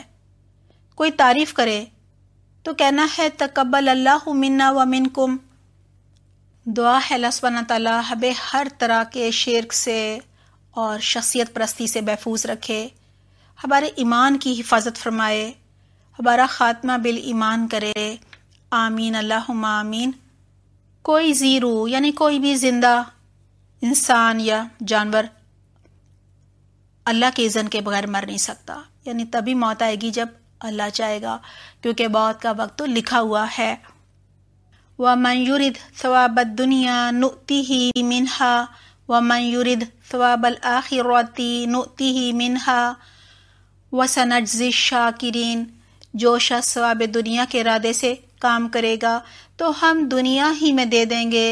कोई तारीफ़ करे तो कहना है तकबल अल्लाह मिन्ना व मिन कुम दुआ है लस्वान तला हमें हर तरह के शिरक से और शख्सियत परस्ती से महफूज रखे हमारे ईमान की हिफाजत फरमाए हमारा ख़ात्मा बिल ईमान करे आमीन अल्लाह आमीन कोई जीरो यानी कोई भी ज़िंदा इंसान या जानवर अल्लाह के इज़न के बगैर मर नहीं सकता यानी तभी मौत आएगी जब अल्लाह चाहेगा क्योंकि मौत का वक्त तो लिखा हुआ है व मयूरद सवाब दुनिया नुती ही मिनहा व मयूरद सवाब आखिरती नुती ही मिनहा व सनजी शाकिरीन जो शख्स दुनिया के इरादे से काम करेगा तो हम दुनिया ही में दे देंगे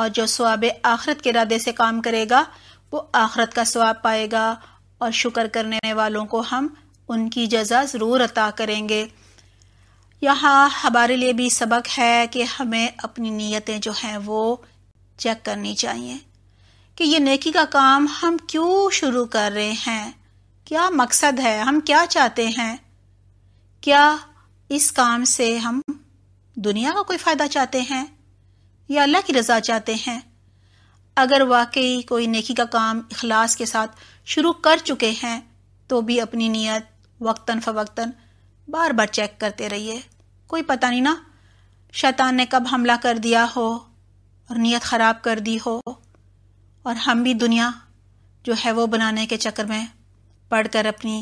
और जो स्वाब आखरत के इरादे से काम करेगा वो आखरत का स्वाब पाएगा और शुक्र करने वालों को हम उनकी जजा ज़रूर अता करेंगे यहाँ हमारे लिए भी सबक है कि हमें अपनी नीयतें जो हैं वो चेक करनी चाहिए कि ये नेकी का काम हम क्यों शुरू कर रहे हैं क्या मकसद है हम क्या चाहते हैं क्या इस काम से हम दुनिया का कोई फ़ायदा चाहते हैं या अल्लाह की रज़ा चाहते हैं अगर वाकई कोई नेकी का काम अखलास के साथ शुरू कर चुके हैं तो भी अपनी नीयत वक्ता फ़वक्ता बार बार चेक करते रहिए कोई पता नहीं ना शैतान ने कब हमला कर दिया हो और नीयत ख़राब कर दी हो और हम भी दुनिया जो है वो बनाने के चक्कर में पढ़कर अपनी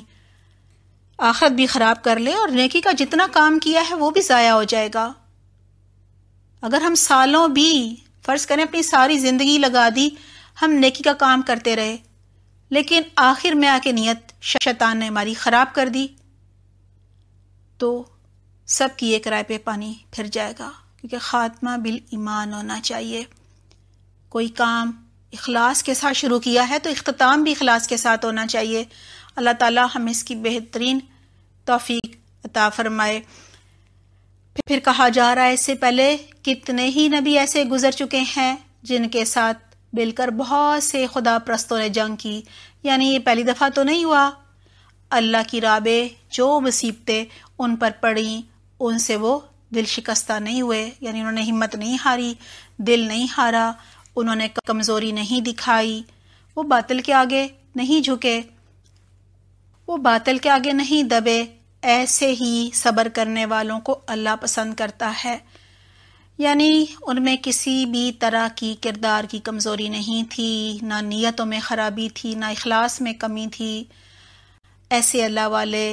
आखिरत भी ख़राब कर ले और नेकी का जितना काम किया है वो भी ज़ाया हो जाएगा अगर हम सालों भी फ़र्ज़ करें अपनी सारी ज़िंदगी लगा दी हम नेकी का काम करते रहे लेकिन आखिर में आके नीयत शैतान ने हमारी ख़राब कर दी तो सब की एक राय पे पानी फिर जाएगा क्योंकि ख़ात्मा बिल ईमान होना चाहिए कोई काम इखलास के साथ शुरू किया है तो इख्ताम भी इखलास के साथ होना चाहिए अल्लाह ताला हमें इसकी बेहतरीन तोफ़ी अता फरमाए फिर कहा जा रहा है इससे पहले कितने ही नबी ऐसे गुजर चुके हैं जिनके साथ मिलकर बहुत से खुदा प्रस्तों ने जंग की यानी ये पहली दफ़ा तो नहीं हुआ अल्लाह की राबे जो मुसीबतें उन पर पड़ी उनसे वो दिल शिकस्ता नहीं हुए यानी उन्होंने हिम्मत नहीं हारी दिल नहीं हारा उन्होंने कमज़ोरी नहीं दिखाई वो बातिल के आगे नहीं झुके वो बातल के आगे नहीं दबे ऐसे ही सब्र करने वालों को अल्लाह पसंद करता है यानी उनमें किसी भी तरह की किरदार की कमज़ोरी नहीं थी ना नीयतों में ख़राबी थी ना अखलास में कमी थी ऐसे अल्लाह वाले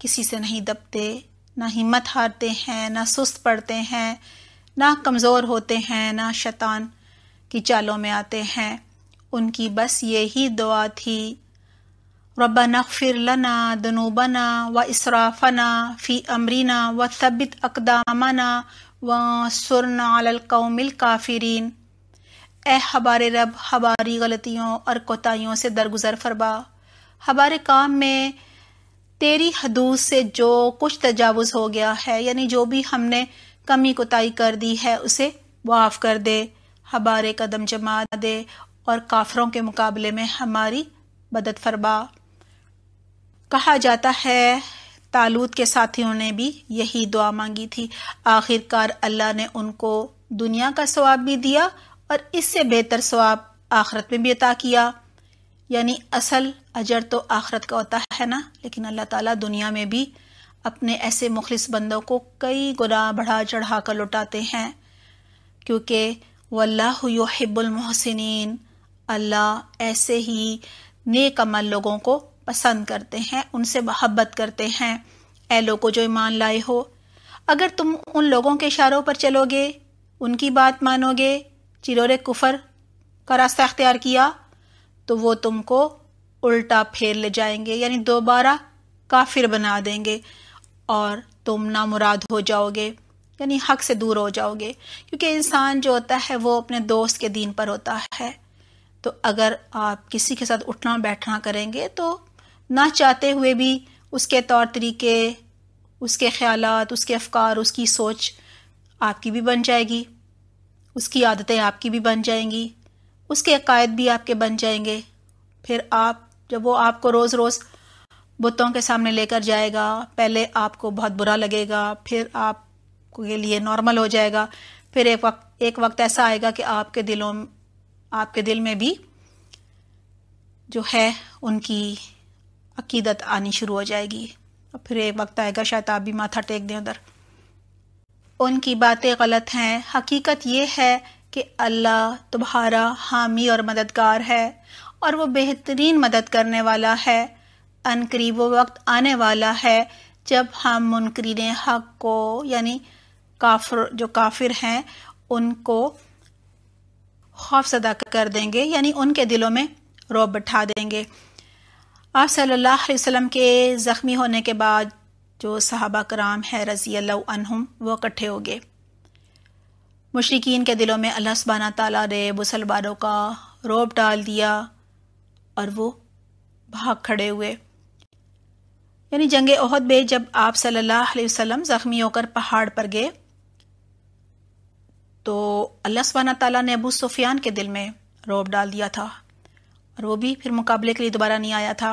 किसी से नहीं दबते ना हिम्मत हारते हैं ना सुस्त पड़ते हैं ना कमज़ोर होते हैं ना शैतान की चालों में आते हैं उनकी बस यही दुआ थी रब्बना अगफिर लना दनूबना व इसराफना फ़ी अमरीना व तबित अकदामना व सुरनाकमिल काफिरीन ए हमारे रब हमारी गलतियों और कोताहियों से दरगुजर फरमा हमारे काम में तेरी हदूद से जो कुछ तजावुज हो गया है यानी जो भी हमने कमी कोताही कर दी है उसे वाफ कर दे हमारे कदम जमा दे और काफरों के मुकाबले में हमारी मदद फरमा कहा जाता है तालूत के साथियों ने भी यही दुआ मांगी थी आखिरकार अल्लाह ने उनको दुनिया का स्वाब भी दिया और इससे बेहतर स्वाब आखरत में भी अता किया यानी असल अजर तो आखरत का होता है ना लेकिन अल्लाह ताला दुनिया में भी अपने ऐसे मुखलिस बंदों को कई गुना बढ़ा चढ़ा कर लुटाते हैं क्योंकि वल्लाहबुलमहसिन अल्लाह ऐसे ही नेकमल लोगों को पसंद करते हैं उनसे मोहब्बत करते हैं ऐ लोगों जो ईमान लाए हो अगर तुम उन लोगों के इशारों पर चलोगे उनकी बात मानोगे चिरोरे कुफर का रास्ता अख्तियार किया तो वो तुमको उल्टा फेर ले जाएंगे यानी दोबारा काफिर बना देंगे और तुम नामुराद हो जाओगे यानी हक से दूर हो जाओगे क्योंकि इंसान जो होता है वो अपने दोस्त के दीन पर होता है तो अगर आप किसी के साथ उठना बैठना करेंगे तो ना चाहते हुए भी उसके तौर तरीके उसके ख्याल उसके अफकार उसकी सोच आपकी भी बन जाएगी उसकी आदतें आपकी भी बन जाएंगी उसके अकायद भी आपके बन जाएंगे फिर आप जब वो आपको रोज़ रोज़ बुतों के सामने लेकर जाएगा पहले आपको बहुत बुरा लगेगा फिर आप के लिए नॉर्मल हो जाएगा फिर एक वक्त एक वक्त ऐसा आएगा कि आपके दिलों आपके दिल में भी जो है उनकी अकीदत आनी शुरू हो जाएगी और फिर एक वक्त आएगा शायद आप भी माथा टेक दें उधर उनकी बातें गलत हैं हकीकत यह है कि अल्लाह तुम्हारा हामी और मददगार है और वो बेहतरीन मदद करने वाला है अनकरी वो वक्त आने वाला है जब हम मुनकरीन हक को यानी काफर जो काफिर हैं उनको खौफ सदा कर देंगे यानी उनके दिलों में रोब बैठा देंगे आप सल्लल्लाहु अलैहि वसल्लम के ज़ख्मी होने के बाद जो सहाबा कराम है रज़ी अल्लाम वो इकट्ठे हो गए मुशरकिन के दिलों में अल्लाह सुबहाना ताली ने मुसलमानों का रोब डाल दिया और वो भाग खड़े हुए यानी जंग अहद में जब आप सल्लल्लाहु अलैहि वसल्लम ज़ख्मी होकर पहाड़ पर गए तो अल्लाह सुबहाना ताली ने अबू सुफियान के दिल में रोब डाल दिया था और वो भी फिर मुकाबले के लिए दोबारा नहीं आया था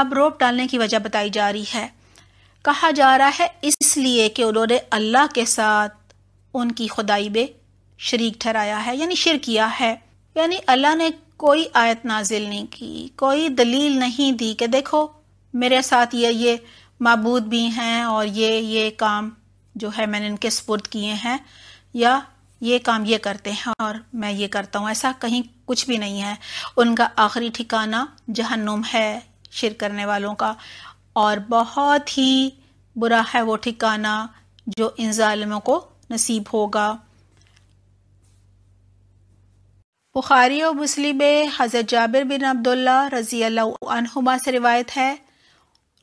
अब रोप डालने की वजह बताई जा रही है कहा जा रहा है इसलिए कि उन्होंने अल्लाह के साथ उनकी खुदाई बे शरीक ठहराया है यानी शिर किया है यानी अल्लाह ने कोई आयत नाजिल नहीं की कोई दलील नहीं दी कि देखो मेरे साथ ये ये मबूद भी हैं और ये ये काम जो है मैंने इनके सपुर्द किए हैं या ये काम ये करते हैं और मैं ये करता हूँ ऐसा कहीं कुछ भी नहीं है उनका आखिरी ठिकाना जहन्नुम है शिर करने वालों का और बहुत ही बुरा है वो ठिकाना जो इन जालिमों को नसीब होगा बुखारी और मुस्लिम हज़रत जाबिर बिन अब्दुल्ला रज़ी अल्लाहुमा से रिवायत है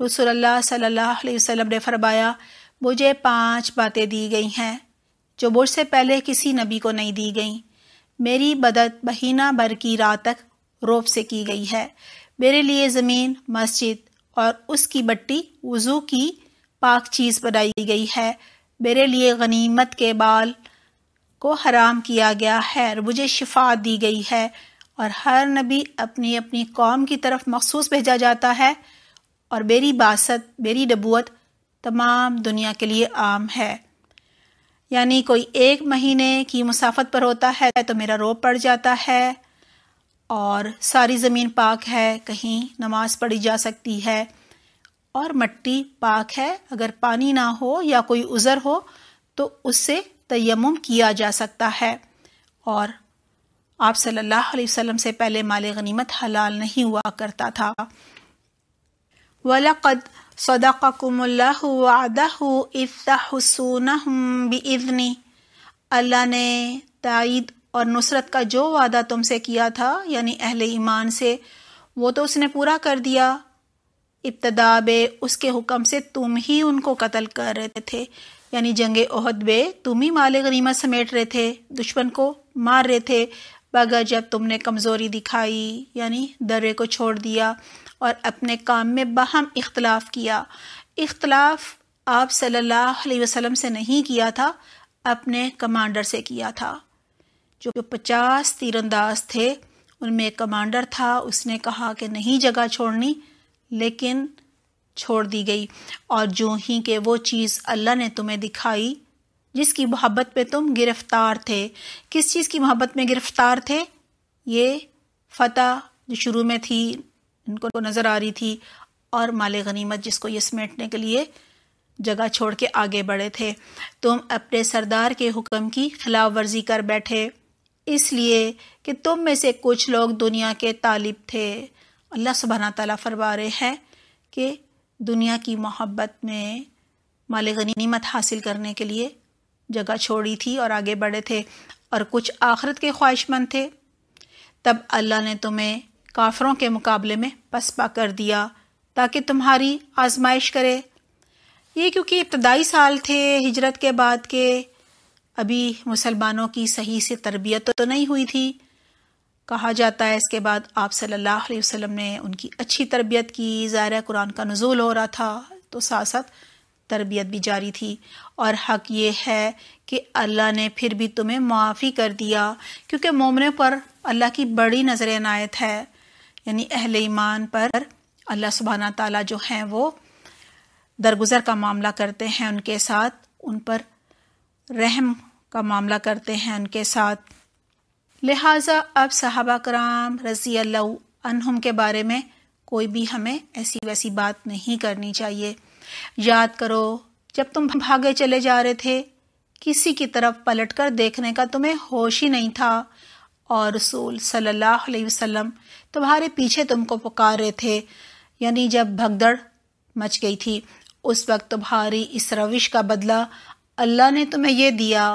रसूल सल्लल्लाहु अलैहि वसल्लम ने फरमाया मुझे पांच बातें दी गई हैं जो मुझ से पहले किसी नबी को नहीं दी गई मेरी मदद महीना भर की रात तक रोप से की गई है मेरे लिए ज़मीन मस्जिद और उसकी बट्टी वज़ू की पाक चीज़ बनाई गई है मेरे लिए गनीमत के बाल को हराम किया गया है और मुझे शिफा दी गई है और हर नबी अपनी अपनी कौम की तरफ मखसूस भेजा जाता है और मेरी बासत मेरी डबूत तमाम दुनिया के लिए आम है यानी कोई एक महीने की मुसाफत पर होता है तो मेरा रोब पड़ जाता है और सारी ज़मीन पाक है कहीं नमाज पढ़ी जा सकती है और मट्टी पाक है अगर पानी ना हो या कोई उज़र हो तो उससे तयम किया जा सकता है और आप सल्लल्लाहु अलैहि वसल्लम से पहले माल गनीमत हलाल नहीं हुआ करता था वलकद सदाकुमल्लादाहसनहम बज़नी अल्लाह ने तइद और नुसरत का जो वादा तुमसे किया था यानी अहल ईमान से वो तो उसने पूरा कर दिया इब्तदा बे उसके हुक्म से तुम ही उनको कत्ल कर रहे थे यानी जंग ओहद बे तुम ही माल गनीमत समेट रहे थे दुश्मन को मार रहे थे बगर जब तुमने कमज़ोरी दिखाई यानी दर्रे को छोड़ दिया और अपने काम में बाहम इख्तलाफ किया इख्तलाफ आप सल्लल्लाहु अलैहि वसल्लम से नहीं किया था अपने कमांडर से किया था जो पचास तीरंदाज थे उनमें एक कमांडर था उसने कहा कि नहीं जगह छोड़नी लेकिन छोड़ दी गई और जो ही के वो चीज़ अल्लाह ने तुम्हें दिखाई जिसकी मोहब्बत में तुम गिरफ्तार थे किस चीज़ की मोहब्बत में गिरफ्तार थे ये फतह जो शुरू में थी इनको नज़र आ रही थी और माल गनीमत जिसको ये समेटने के लिए जगह छोड़ के आगे बढ़े थे तुम अपने सरदार के हुक्म की खिलाफ वर्जी कर बैठे इसलिए कि तुम में से कुछ लोग दुनिया के तालिब थे अल्लाह सुबहाना तला फरमा रहे हैं कि दुनिया की मोहब्बत में माल गनीमत हासिल करने के लिए जगह छोड़ी थी और आगे बढ़े थे और कुछ आखरत के ख्वाहिशमंद थे तब अल्लाह ने तुम्हें काफरों के मुकाबले में पसपा कर दिया ताकि तुम्हारी आजमाइश करे ये क्योंकि इब्तदाई साल थे हिजरत के बाद के अभी मुसलमानों की सही से तरबियत तो नहीं हुई थी कहा जाता है इसके बाद आप सल्लल्लाहु अलैहि वसल्लम ने उनकी अच्छी तरबियत की ज़ाहिर कुरान का नज़ूल हो रहा था तो साथ साथ तरबियत भी जारी थी और हक ये है कि अल्लाह ने फिर भी तुम्हें माफ़ी कर दिया क्योंकि मोमने पर अल्लाह की बड़ी नज़र नायत है यानी अहल ईमान पर अल्लाह सुबहाना ताला जो हैं वो दरगुजर का मामला करते हैं उनके साथ उन पर रहम का मामला करते हैं उनके साथ लिहाजा अब साहबा कराम रजी अनहम के बारे में कोई भी हमें ऐसी वैसी बात नहीं करनी चाहिए याद करो जब तुम भागे चले जा रहे थे किसी की तरफ पलटकर देखने का तुम्हें होश ही नहीं था और रसूल सल्लल्लाहु अलैहि वसल्लम तुम्हारे पीछे तुमको पुकार रहे थे यानी जब भगदड़ मच गई थी उस वक्त तुम्हारी इस रविश का बदला अल्लाह ने तुम्हें यह दिया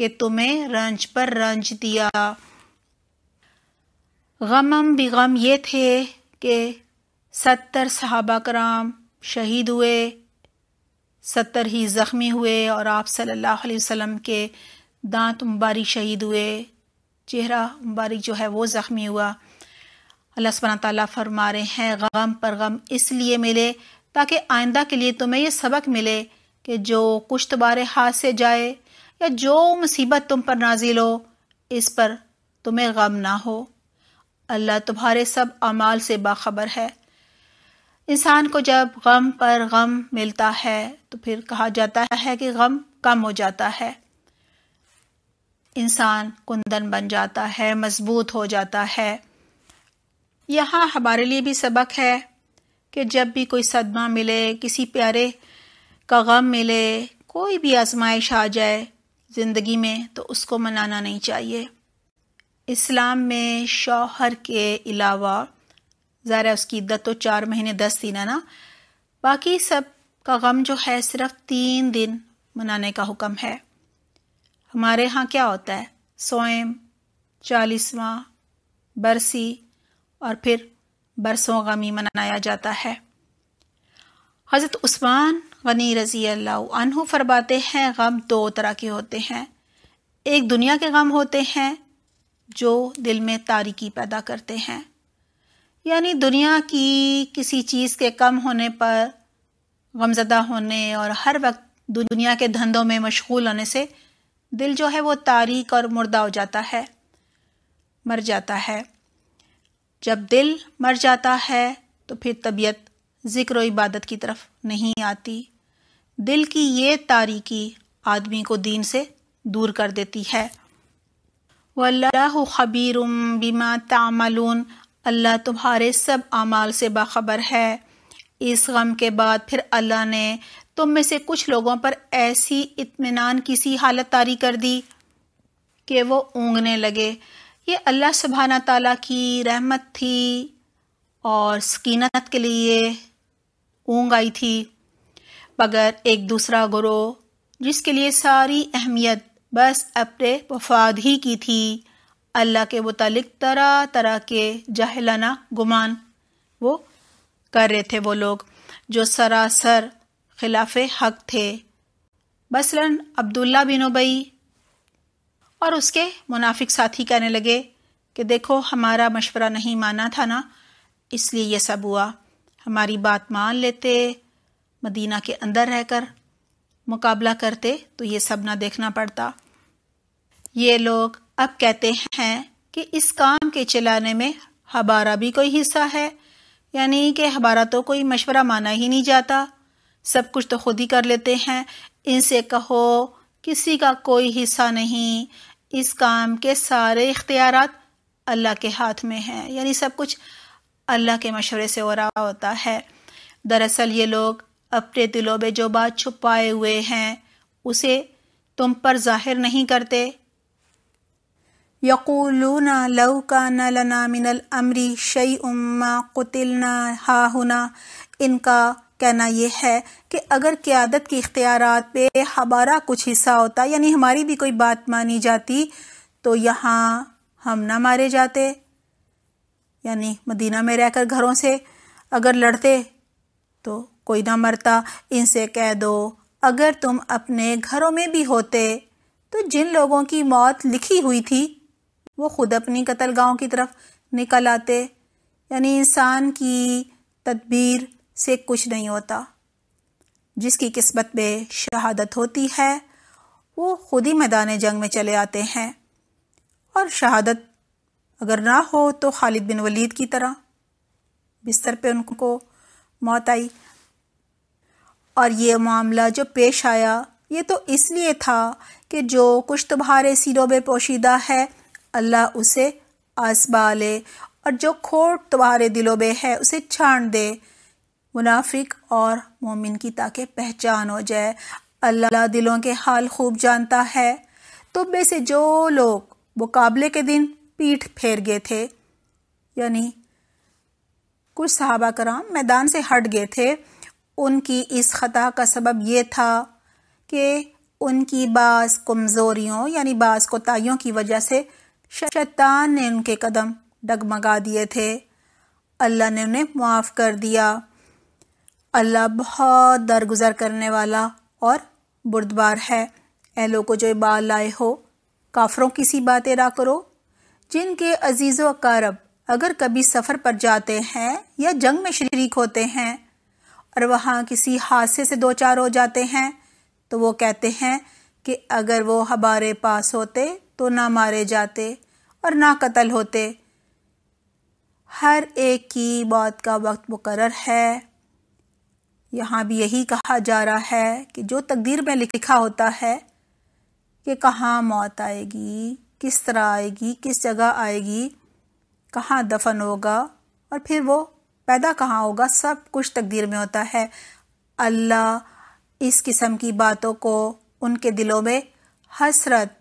कि तुम्हें रंज पर रंज दिया गमम ग़म ये थे कि सत्तर सहाबा कराम शहीद हुए सत्तर ही ज़ख्मी हुए और आप सल्लल्लाहु अलैहि वसल्लम के दांत मुबारक शहीद हुए चेहरा बारिक जो है वो ज़ख्मी हुआ अल्लाह सुबहाना ताली फरमा रहे हैं गम पर गम इसलिए मिले ताकि आइंदा के लिए तुम्हें यह सबक मिले कि जो कुछ तुम्हारे हाथ से जाए या जो मुसीबत तुम पर नाजिल हो इस पर तुम्हें गम ना हो अल्लाह तुम्हारे सब अमाल से बाखबर है इंसान को जब गम पर गम मिलता है तो फिर कहा जाता है कि गम कम हो जाता है इंसान कुंदन बन जाता है मजबूत हो जाता है यहाँ हमारे लिए भी सबक है कि जब भी कोई सदमा मिले किसी प्यारे का गम मिले कोई भी आजमाइश आ जाए ज़िंदगी में तो उसको मनाना नहीं चाहिए इस्लाम में शौहर के अलावा ज़रा उसकी इद्दत तो चार महीने दस दिन है ना बाकी सब का गम जो है सिर्फ तीन दिन मनाने का हुक्म है हमारे यहाँ क्या होता है सोएम चालीसवा बरसी और फिर बरसों गमी मनाया जाता है हज़रत उस्मान गनी रज़ी अल्लाह फरमाते हैं गम दो तरह के होते हैं एक दुनिया के गम होते हैं जो दिल में तारीकी पैदा करते हैं यानी दुनिया की किसी चीज़ के कम होने पर गमजदा होने और हर वक्त दुनिया के धंधों में मशगूल होने से दिल जो है वो तारीख़ और मुर्दा हो जाता है मर जाता है जब दिल मर जाता है तो फिर तबीयत ज़िक्र इबादत की तरफ नहीं आती दिल की ये तारीकी आदमी को दीन से दूर कर देती है वबीर खबीर बिमा तामलून अल्लाह तुम्हारे सब अमाल से बाखबर है इस गम के बाद फिर अल्लाह ने तुम में से कुछ लोगों पर ऐसी इत्मीनान की सी हालत तारी कर दी कि वो ऊँगने लगे ये अल्लाह सुबहाना ताला की रहमत थी और सकीनत के लिए ऊँग आई थी मगर एक दूसरा गुरु जिसके लिए सारी अहमियत बस अपने वफाद ही की थी अल्लाह के मुतलक तरह तरह के जाहिलाना गुमान वो कर रहे थे वो लोग जो सरासर खिलाफ हक थे मसला अब्दुल्ला बिन उबई और उसके मुनाफिक साथी कहने लगे कि देखो हमारा मशवरा नहीं माना था ना इसलिए यह सब हुआ हमारी बात मान लेते मदीना के अंदर रहकर मुकाबला करते तो ये सब ना देखना पड़ता ये लोग अब कहते हैं कि इस काम के चलाने में हबारा भी कोई हिस्सा है यानी कि हबारा तो कोई मशवरा माना ही नहीं जाता सब कुछ तो खुद ही कर लेते हैं इनसे कहो किसी का कोई हिस्सा नहीं इस काम के सारे इख्तियार अल्लाह के हाथ में हैं यानी सब कुछ अल्लाह के मशवरे से हो रहा होता है दरअसल ये लोग अपने दिलों में जो बात छुपाए हुए हैं उसे तुम पर जाहिर नहीं करते यकूलूना लव का न लना मिनल अमरी शई उम्मा कुतिलना हाहुना इनका कहना यह है कि अगर क्यादत के इख्तियार पे हमारा कुछ हिस्सा होता यानी हमारी भी कोई बात मानी जाती तो यहाँ हम ना मारे जाते यानी मदीना में रहकर घरों से अगर लड़ते तो कोई ना मरता इनसे कह दो अगर तुम अपने घरों में भी होते तो जिन लोगों की मौत लिखी हुई थी वो खुद अपनी कतल गाँव की तरफ निकल आते यानी इंसान की तदबीर से कुछ नहीं होता जिसकी किस्मत में शहादत होती है वो खुद ही मैदान जंग में चले आते हैं और शहादत अगर ना हो तो खालिद बिन वलीद की तरह बिस्तर पे उनको मौत आई और ये मामला जो पेश आया ये तो इसलिए था कि जो कुछ तुम्हारे सिरों में पोशीदा है अल्लाह उसे आसबा ले और जो खोट तुम्हारे दिलों में है उसे छान दे मुनाफिक और मोमिन की ताकि पहचान हो जाए अल्लाह दिलों के हाल खूब जानता है तोबे से जो लोग मुकाबले के दिन पीठ फेर गए थे यानी कुछ सहाबा कराम मैदान से हट गए थे उनकी इस ख़ता का सबब यह था कि उनकी बास कमज़ोरियों यानी बास कोताइयों की वजह से शैतान ने उनके कदम डगमगा दिए थे अल्लाह ने उन्हें माफ़ कर दिया अल्लाह बहुत दरगुजर करने वाला और बुरदबार है ए को जो इबाल लाए हो काफरों की सी बातें ना करो जिनके अजीज़ अकारब अगर कभी सफ़र पर जाते हैं या जंग में शरीक होते हैं और वहाँ किसी हादसे से दो चार हो जाते हैं तो वो कहते हैं कि अगर वो हमारे पास होते तो ना मारे जाते और ना कत्ल होते हर एक की बात का वक्त मुकर है यहाँ भी यही कहा जा रहा है कि जो तकदीर में लिखा होता है कि कहाँ मौत आएगी किस तरह आएगी किस जगह आएगी कहाँ दफन होगा और फिर वो पैदा कहाँ होगा सब कुछ तकदीर में होता है अल्लाह इस किस्म की बातों को उनके दिलों में हसरत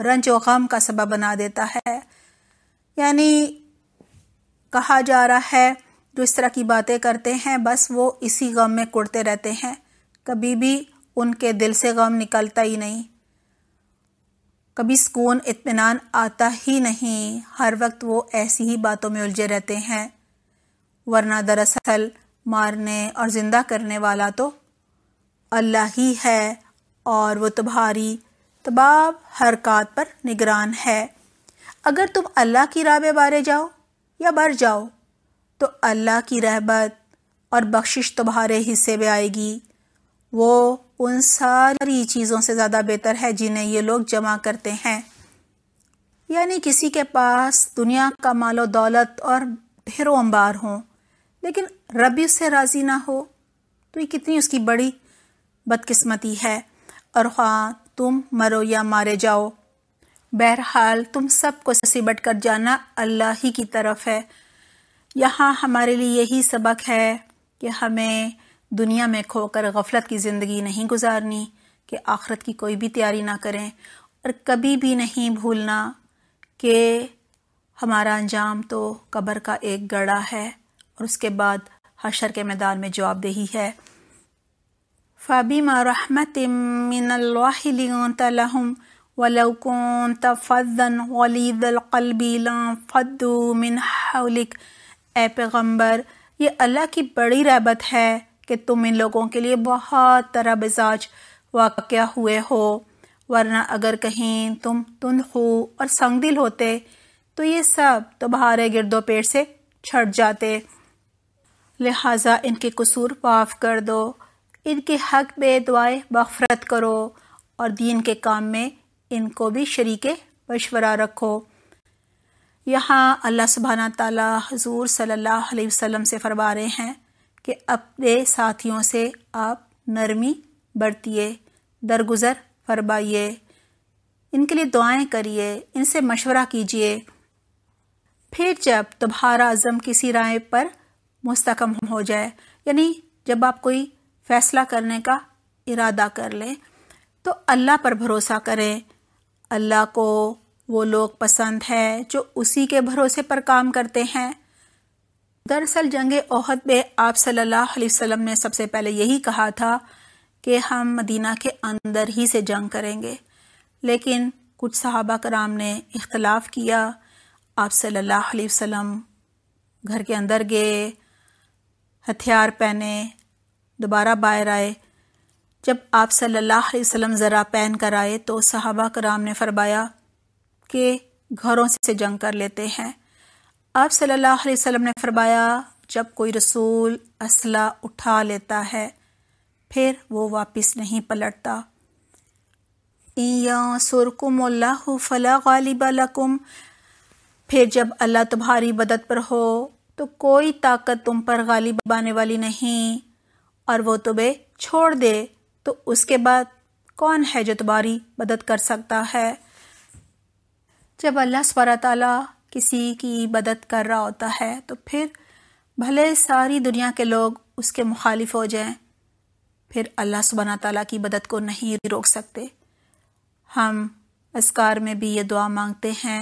रंज व गम का सबब बना देता है यानी कहा जा रहा है जो इस तरह की बातें करते हैं बस वो इसी गम में कुड़ते रहते हैं कभी भी उनके दिल से गम निकलता ही नहीं कभी सुकून इत्मीनान आता ही नहीं हर वक्त वो ऐसी ही बातों में उलझे रहते हैं वरना दरअसल मारने और ज़िंदा करने वाला तो अल्लाह ही है और वो तुम्हारी तबाब हरकत पर निगरान है अगर तुम अल्लाह की राह में बारे जाओ या बर जाओ तो अल्लाह की रहबत और बख्शिश तुम्हारे हिस्से में आएगी वो उन सारी चीज़ों से ज़्यादा बेहतर है जिन्हें ये लोग जमा करते हैं यानी किसी के पास दुनिया का मालो दौलत और ढेरों अंबार हों लेकिन रबी उससे राज़ी ना हो तो ये कितनी उसकी बड़ी बदकिस्मती है और हाँ तुम मरो या मारे जाओ बहरहाल तुम सबको सिबट कर जाना अल्लाह ही की तरफ है यहाँ हमारे लिए यही सबक है कि हमें दुनिया में खोकर गफलत की ज़िंदगी नहीं गुजारनी कि आखरत की कोई भी तैयारी ना करें और कभी भी नहीं भूलना कि हमारा अंजाम तो कब्र का एक गड़ा है और उसके बाद हशर के मैदान में जवाबदेही है फ़बीमा रहमत मिनल्लाम वलव कौन तफ़न फ़द्दू मिन हलिक ए पैगम्बर ये अल्लाह की बड़ी रहबत है कि तुम इन लोगों के लिए बहुत तरह मिजाज वाक़ हुए हो वरना अगर कहीं तुम हो और संगदिल होते तो ये सब तुम्हारे गिरदो पेड़ से छट जाते लिहाजा इनके कसूर माफ़ कर दो इनके हक में दुआएं बफ़रत करो और दीन के काम में इनको भी शरीक मशवरा रखो यहाँ अल्लाह सुबहाना ताला हजूर सल्लल्लाहु अलैहि वसल्लम से फरमा रहे हैं कि अपने साथियों से आप नरमी बरतिए दरगुजर फरमाइए इनके लिए दुआएं करिए इनसे मशवरा कीजिए फिर जब तुम्हारा अज़म किसी राय पर मुस्तकम हो जाए यानी जब आप कोई फ़ैसला करने का इरादा कर लें तो अल्लाह पर भरोसा करें अल्लाह को वो लोग पसंद है जो उसी के भरोसे पर काम करते हैं दरअसल जंग ओहद में आप सल्लल्लाहु अलैहि वसल्लम ने सबसे पहले यही कहा था कि हम मदीना के अंदर ही से जंग करेंगे लेकिन कुछ सहाबा कराम ने इख्तलाफ किया आप सल्लल्लाहु अलैहि वसल्लम घर के अंदर गए हथियार पहने दोबारा बाहर आए जब आप सल्लल्लाहु अलैहि वसल्लम ज़रा पहन कर आए तो सहाबा कराम ने फरमाया के घरों से जंग कर लेते हैं आप सल्लल्लाहु अलैहि वसल्लम ने फरमाया जब कोई रसूल असला उठा लेता है फिर वो वापस नहीं पलटता या सुरकुम फला गालिब लकुम फिर जब अल्लाह तुम्हारी मदद पर हो तो कोई ताकत तुम पर गालिब आने वाली नहीं और वो तुम्हें छोड़ दे तो उसके बाद कौन है जो तुम्हारी मदद कर सकता है जब अल्लाह स्वर ताली किसी की मदद कर रहा होता है तो फिर भले सारी दुनिया के लोग उसके मुखालिफ हो जाएं फिर अल्लाह सुबहाना तला की मदद को नहीं रोक सकते हम असकार में भी ये दुआ मांगते हैं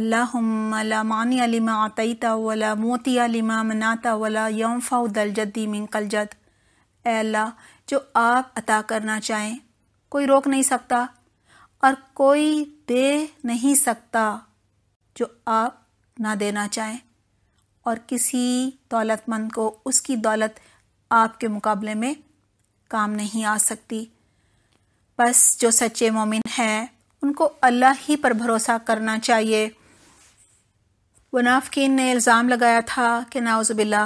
अल्लाह मानी अलिमा आतईता वला मोती अलिमा मनाता वला यौमफा दल जद्दी मिंकल जद अल्लाह जो आप अता करना चाहें कोई रोक नहीं सकता और कोई दे नहीं सकता जो आप ना देना चाहें और किसी दौलतमंद को उसकी दौलत आपके मुकाबले में काम नहीं आ सकती बस जो सच्चे मोमिन हैं उनको अल्लाह ही पर भरोसा करना चाहिए मुनाफिन ने इल्ज़ाम लगाया था कि नाउज़बिल्ला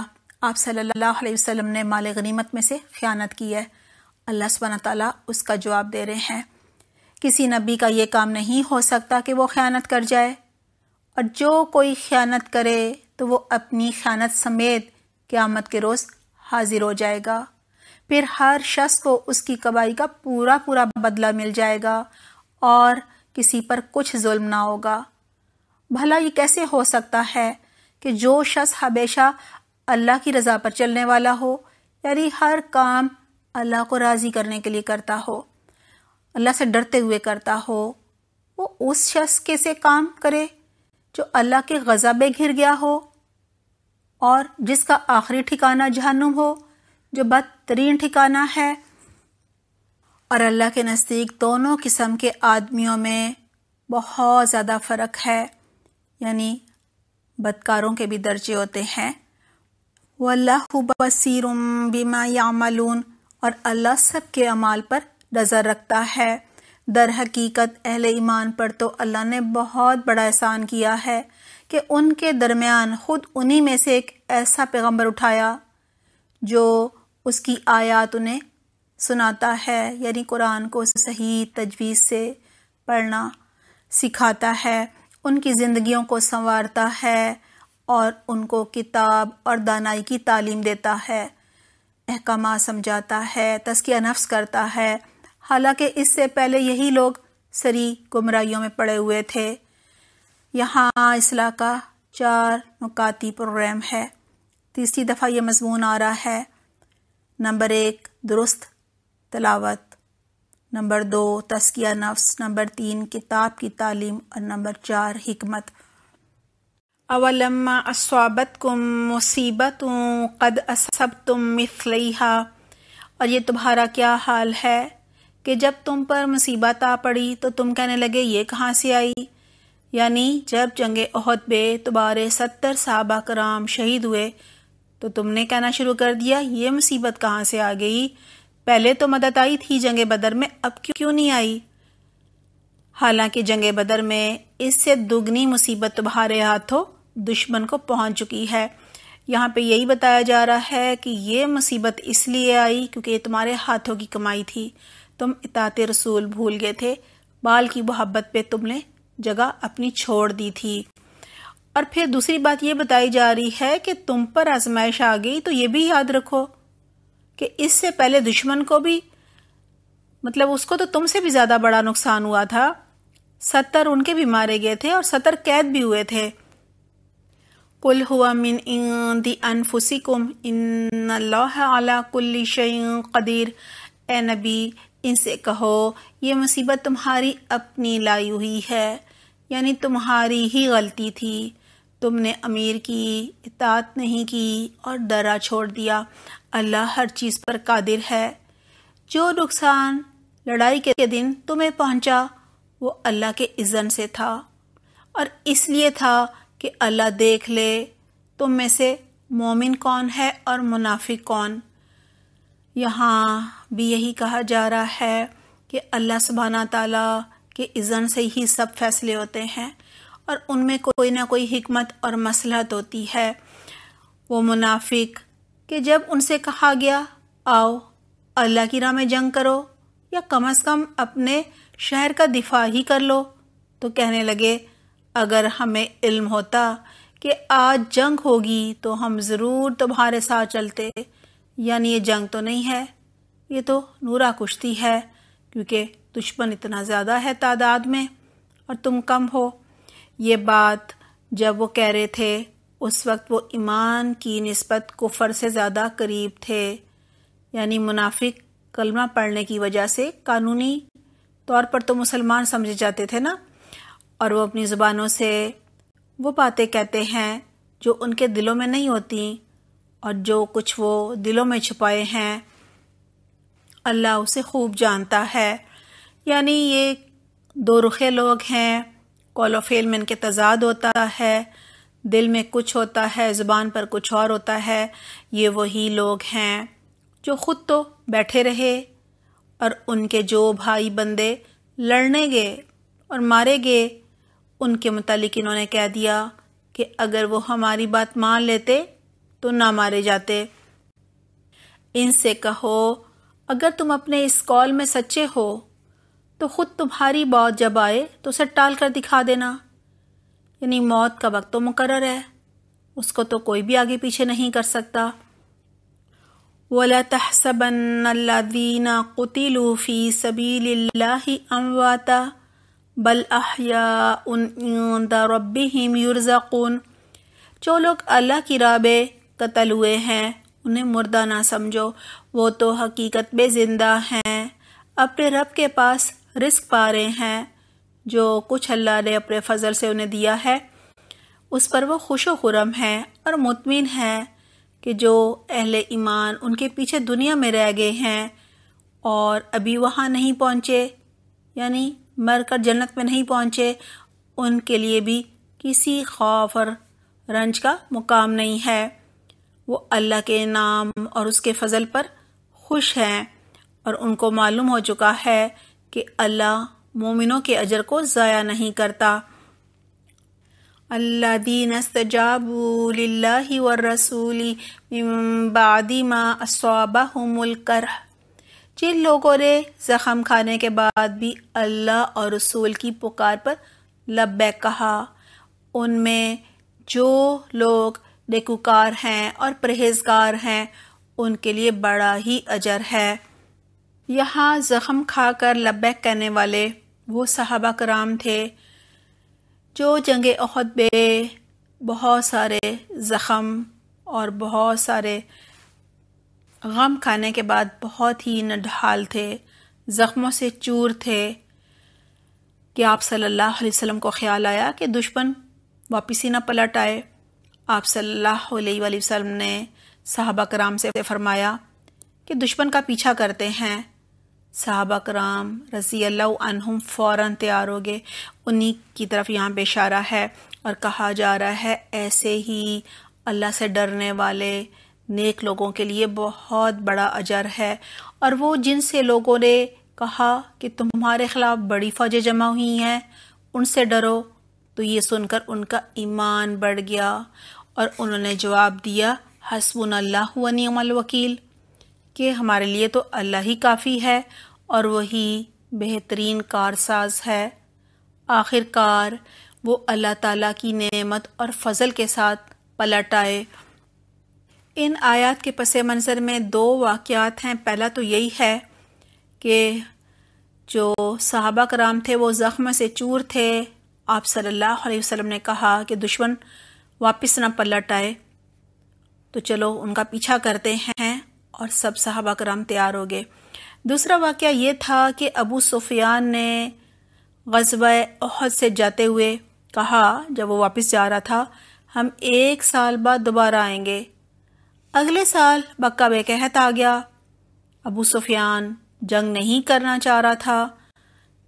आप सल्लल्लाहु अलैहि वसल्लम ने माल गनीमत में से ख़यानत की है अल्लाह सुबहाना उसका जवाब दे रहे हैं किसी नबी का ये काम नहीं हो सकता कि वो ख़्यानत कर जाए और जो कोई ख़्यानत करे तो वो अपनी ख़्यानत समेत क़्यामत के रोज़ हाजिर हो जाएगा फिर हर शख्स को उसकी कबाई का पूरा पूरा बदला मिल जाएगा और किसी पर कुछ जुल्म ना होगा भला ये कैसे हो सकता है कि जो शख्स हमेशा अल्लाह की रज़ा पर चलने वाला हो यानी हर काम अल्लाह को राज़ी करने के लिए करता हो अल्लाह से डरते हुए करता हो वो उस शख्स के से काम करे जो अल्लाह के में घिर गया हो और जिसका आखिरी ठिकाना जहनुम हो जो बदतरीन ठिकाना है और अल्लाह के नज़दीक दोनों किस्म के आदमियों में बहुत ज़्यादा फ़र्क है यानी बदकारों के भी दर्जे होते हैं वल्ला बसीर बिमा यामलून और अल्लाह सब के अमाल पर नज़र रखता है दर हकीकत अहल ईमान पर तो अल्लाह ने बहुत बड़ा एहसान किया है कि उनके दरमियान ख़ुद उन्हीं में से एक ऐसा पैगम्बर उठाया जो उसकी आयात उन्हें सुनाता है यानी कुरान को सही तजवीज़ से पढ़ना सिखाता है उनकी ज़िंदगियों को संवारता है और उनको किताब और दानाई की तालीम देता है अहकाम समझाता है तस्किया नफ्स करता है हालांकि इससे पहले यही लोग सरी गुमराइयों में पड़े हुए थे यहाँ इसला का चार नुकाती प्रोग्राम है तीसरी दफ़ा यह मजमून आ रहा है नंबर एक दुरुस्त तलावत नंबर दो तस्किया नफ्स नंबर तीन किताब की तालीम और नंबर चार हमत अवलम्मा असाबत कुम मुसीबत कद असब तुम मिसलिहा और ये तुम्हारा क्या हाल है कि जब तुम पर मुसीबत आ पड़ी तो तुम कहने लगे ये कहाँ से आई यानी जब जंगे अहद बे तुम्हारे सत्तर साहबा कराम शहीद हुए तो तुमने कहना शुरू कर दिया ये मुसीबत कहाँ से आ गई पहले तो मदद आई थी जंगे बदर में अब क्यों क्यों नहीं आई हालांकि जंगे बदर में इससे दुगनी मुसीबत तुम्हारे हाथों दुश्मन को पहुंच चुकी है यहाँ पे यही बताया जा रहा है कि ये मुसीबत इसलिए आई क्योंकि ये तुम्हारे हाथों की कमाई थी तुम इतात रसूल भूल गए थे बाल की मोहब्बत पे तुमने जगह अपनी छोड़ दी थी और फिर दूसरी बात यह बताई जा रही है कि तुम पर आजमाइश आ गई तो ये भी याद रखो कि इससे पहले दुश्मन को भी मतलब उसको तो तुमसे भी ज़्यादा बड़ा नुकसान हुआ था सत्तर उनके भी मारे गए थे और सत्तर कैद भी हुए थे कुल हुआ मिन इन अनफुसिकुम इन अला कुल्ली शय कदीर ए नबी इनसे कहो ये मुसीबत तुम्हारी अपनी लाई हुई है यानी तुम्हारी ही गलती थी तुमने अमीर की इतात नहीं की और डरा छोड़ दिया अल्लाह हर चीज़ पर कादिर है जो नुकसान लड़ाई के दिन तुम्हें पहुंचा वो अल्लाह के इज़न से था और इसलिए था कि अल्लाह देख ले तुम में से मोमिन कौन है और मुनाफिक कौन यहाँ भी यही कहा जा रहा है कि अल्लाह सुबहाना ताला के इज़न से ही सब फैसले होते हैं और उनमें कोई ना कोई हमत और मसलहत होती है वो मुनाफिक कि जब उनसे कहा गया आओ अल्लाह की राह में जंग करो या कम अज़ कम अपने शहर का दिफा ही कर लो तो कहने लगे अगर हमें इल्म होता कि आज जंग होगी तो हम ज़रूर तुम्हारे साथ चलते यानी ये जंग तो नहीं है ये तो नूरा कुश्ती है क्योंकि दुश्मन इतना ज़्यादा है तादाद में और तुम कम हो ये बात जब वो कह रहे थे उस वक्त वो ईमान की नस्बत कुफर से ज़्यादा करीब थे यानी मुनाफिक कलमा पढ़ने की वजह से कानूनी तौर पर तो मुसलमान समझे जाते थे ना और वो अपनी ज़ुबानों से वो बातें कहते हैं जो उनके दिलों में नहीं होती और जो कुछ वो दिलों में छुपाए हैं अल्लाह उसे खूब जानता है यानी ये दो रुखे लोग हैं कॉल फेल में इनके तजाद होता है दिल में कुछ होता है ज़ुबान पर कुछ और होता है ये वही लोग हैं जो ख़ुद तो बैठे रहे और उनके जो भाई बंदे लड़ने गए और मारे गए उनके मतलब इन्होंने कह दिया कि अगर वो हमारी बात मान लेते तो ना मारे जाते इनसे कहो अगर तुम अपने इस कॉल में सच्चे हो तो खुद तुम्हारी मौत जब आए तो उसे टाल कर दिखा देना यानी मौत का वक्त तो मुकर है उसको तो कोई भी आगे पीछे नहीं कर सकता वला अमवाता बल अहिया रबीम जो लोग अल्लाह की राबे कत्ल हुए हैं उन्हें मुर्दा ना समझो वो तो हकीकत में ज़िंदा हैं अपने रब के पास रिस्क पा रहे हैं जो कुछ अल्लाह ने अपने फजल से उन्हें दिया है उस पर वो खुश खुरम हैं और मुतमिन हैं कि जो अहल ईमान उनके पीछे दुनिया में रह गए हैं और अभी वहाँ नहीं पहुँचे यानी मर कर जन्नत में नहीं पहुँचे उनके लिए भी किसी खौफ और रंज का मुकाम नहीं है वो अल्लाह के नाम और उसके फजल पर खुश हैं और उनको मालूम हो चुका है कि अल्लाह मोमिनों के अजर को ज़ाया नहीं करता अल्ला दीन सजाबूल्ही व रसूली बादी जिन लोगों ने जख्म खाने के बाद भी अल्लाह और रसूल की पुकार पर लब्बैक कहा उनमें जो लोग नेकुकार हैं और परहेजगार हैं उनके लिए बड़ा ही अजर है यहाँ जख्म खाकर लबैक कहने वाले वो सहाबा कराम थे जो जंग अहद में बहुत सारे ज़ख़म और बहुत सारे गम खाने के बाद बहुत ही नडहाल थे ज़ख्मों से चूर थे कि आप सल्लल्लाहु अलैहि वसल्लम को ख्याल आया कि दुश्मन वापसी ना पलट आए आप सल्लल्लाहु अलैहि वसल्लम ने साहबा कराम से फरमाया कि दुश्मन का पीछा करते हैं साहबा कराम रजी अल्लाह फ़ौर तैयार हो गए उन्हीं की तरफ यहाँ पे है और कहा जा रहा है ऐसे ही अल्लाह से डरने वाले नेक लोगों के लिए बहुत बड़ा अजर है और वो जिनसे लोगों ने कहा कि तुम्हारे खिलाफ बड़ी फौजें जमा हुई हैं उनसे डरो तो ये सुनकर उनका ईमान बढ़ गया और उन्होंने जवाब दिया हसबुन अल्लाह वकील कि हमारे लिए तो अल्लाह ही काफ़ी है और वही बेहतरीन कारसाज है आखिरकार वो अल्लाह ताला की नेमत और फजल के साथ पलट आए इन आयत के पस मंज़र में दो वाक़ात हैं पहला तो यही है कि जो सहाबा कराम थे वो ज़ख्म से चूर थे आप सल्लल्लाहु अलैहि वसल्लम ने कहा कि दुश्मन वापस ना पलट आए तो चलो उनका पीछा करते हैं और सब साहबा कराम तैयार हो गए दूसरा वाक़ ये था कि अबू सुफियान ने गजब अहद से जाते हुए कहा जब वो वापस जा रहा था हम एक साल बाद दोबारा आएंगे अगले साल बक्का बेकहत आ गया अबू सुफियान जंग नहीं करना चाह रहा था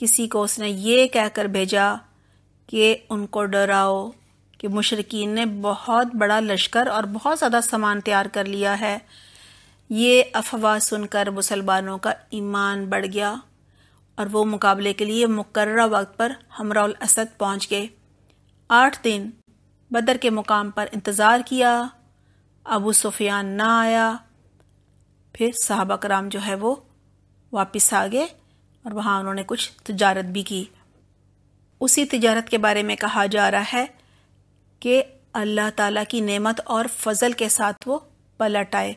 किसी को उसने ये कहकर भेजा कि उनको डराओ कि मुशरकिन ने बहुत बड़ा लश्कर और बहुत ज़्यादा सामान तैयार कर लिया है ये अफवाह सुनकर मुसलमानों का ईमान बढ़ गया और वो मुकाबले के लिए मुकर्र वक्त पर हमराउल असद पहुंच गए आठ दिन बदर के मुकाम पर इंतज़ार किया अबू सुफियान ना आया फिर साहबा कराम जो है वो वापस आ गए और वहाँ उन्होंने कुछ तजारत भी की उसी तजारत के बारे में कहा जा रहा है कि अल्लाह ताला की नेमत और फजल के साथ वो पलट आए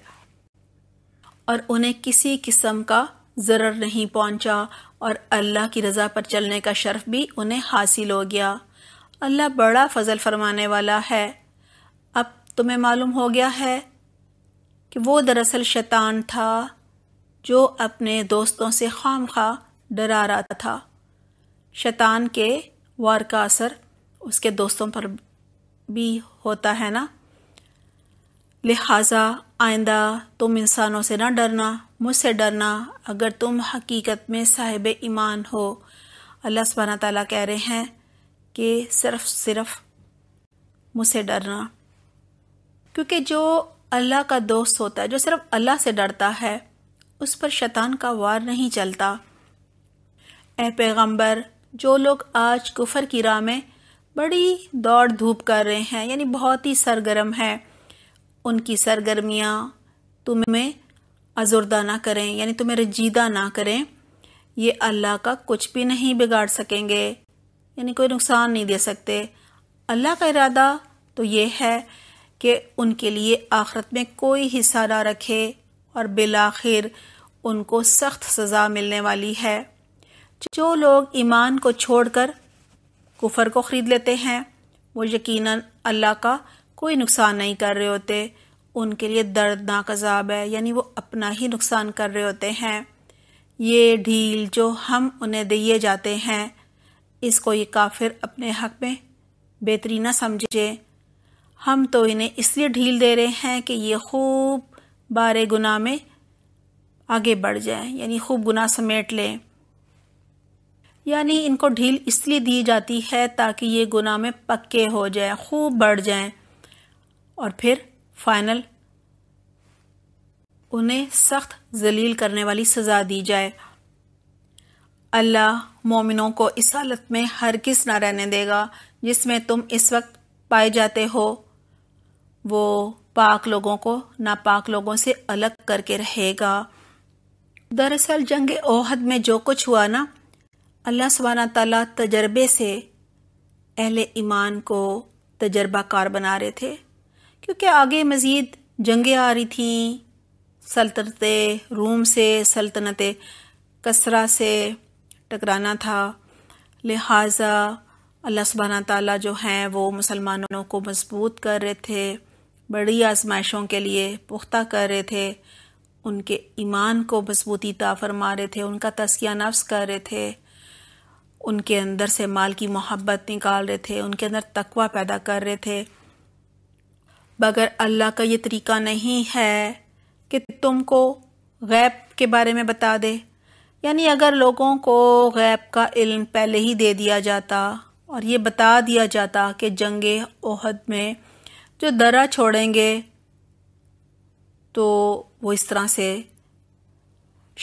और उन्हें किसी किस्म का जरर नहीं पहुंचा और अल्लाह की रज़ा पर चलने का शर्फ भी उन्हें हासिल हो गया अल्लाह बड़ा फजल फरमाने वाला है अब तुम्हें मालूम हो गया है कि वो दरअसल शैतान था जो अपने दोस्तों से खाम खा डरा रहा था शैतान के वार का असर उसके दोस्तों पर भी होता है ना लिहाजा आइंदा तुम इंसानों से ना डरना मुझसे डरना अगर तुम हकीकत में साहिब ईमान हो अल्लाह सबाना ताला कह रहे हैं कि सिर्फ सिर्फ मुझसे डरना क्योंकि जो अल्लाह का दोस्त होता है जो सिर्फ अल्लाह से डरता है उस पर शैतान का वार नहीं चलता ए पैगंबर जो लोग आज कुफर की राह में बड़ी दौड़ धूप कर रहे हैं यानी बहुत ही सरगर्म है उनकी सरगर्मियाँ तुम्हें अजुर्दा ना करें यानी तुम्हें रजीदा ना करें ये अल्लाह का कुछ भी नहीं बिगाड़ सकेंगे यानी कोई नुकसान नहीं दे सकते अल्लाह का इरादा तो ये है कि उनके लिए आखरत में कोई हिस्सा ना रखे और बिलाखिर उनको सख्त सज़ा मिलने वाली है जो लोग ईमान को छोड़कर कुफर को ख़रीद लेते हैं वो यकीन अल्लाह का कोई नुकसान नहीं कर रहे होते उनके लिए दर्दनाक अजाब है यानी वो अपना ही नुकसान कर रहे होते हैं ये ढील जो हम उन्हें दिए जाते हैं इसको ये काफिर अपने हक में बेहतरी ना समझे हम तो इन्हें इसलिए ढील दे रहे हैं कि ये खूब बारे गुना में आगे बढ़ जाए यानी खूब गुना समेट लें यानी इनको ढील इसलिए दी जाती है ताकि ये गुनाह में पक्के हो जाए खूब बढ़ जाए और फिर फाइनल उन्हें सख्त जलील करने वाली सज़ा दी जाए अल्लाह मोमिनों को इस हालत में हर किस ना रहने देगा जिसमें तुम इस वक्त पाए जाते हो वो पाक लोगों को नापाक लोगों से अलग करके रहेगा दरअसल जंग ओहद में जो कुछ हुआ ना अल्लाह सुबाना तला तजर्बे से अहल ईमान को तजर्बाकार बना रहे थे क्योंकि आगे मज़ीद जंगें आ रही थी सल्तनत रूम से सल्तनत कसरा से टकराना था लिहाजा अल्लाह सुबाना तला जो हैं वो मुसलमानों को मजबूत कर रहे थे बड़ी आजमाइशों के लिए पुख्ता कर रहे थे उनके ईमान को मजबूती ताफर मारे थे उनका तस्किया नफ्स कर रहे थे उनके अंदर से माल की मोहब्बत निकाल रहे थे उनके अंदर तकवा पैदा कर रहे थे बगर अल्लाह का ये तरीका नहीं है कि तुमको गैब के बारे में बता दे यानी अगर लोगों को गैब का इल्म पहले ही दे दिया जाता और ये बता दिया जाता कि जंग ओहद में जो दरा छोड़ेंगे तो वो इस तरह से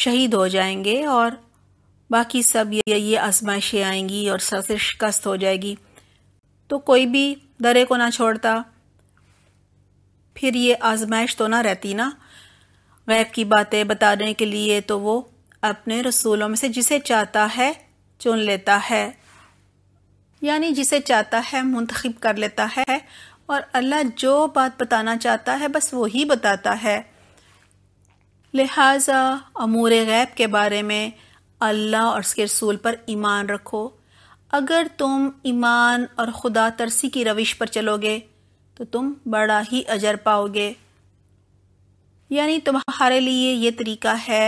शहीद हो जाएंगे और बाकी सब ये ये आजमाइशें आएंगी और सर से शिकस्त हो जाएगी तो कोई भी दरे को ना छोड़ता फिर ये आजमाइश तो ना रहती ना गैब की बातें बताने के लिए तो वो अपने रसूलों में से जिसे चाहता है चुन लेता है यानी जिसे चाहता है मुंतखब कर लेता है और अल्लाह जो बात बताना चाहता है बस वो ही बताता है लिहाजा अमूर गैब के बारे में अल्लाह और उसके रसूल पर ईमान रखो अगर तुम ईमान और खुदा तरसी की रविश पर चलोगे तो तुम बड़ा ही अजर पाओगे यानी तुम्हारे लिए ये तरीका है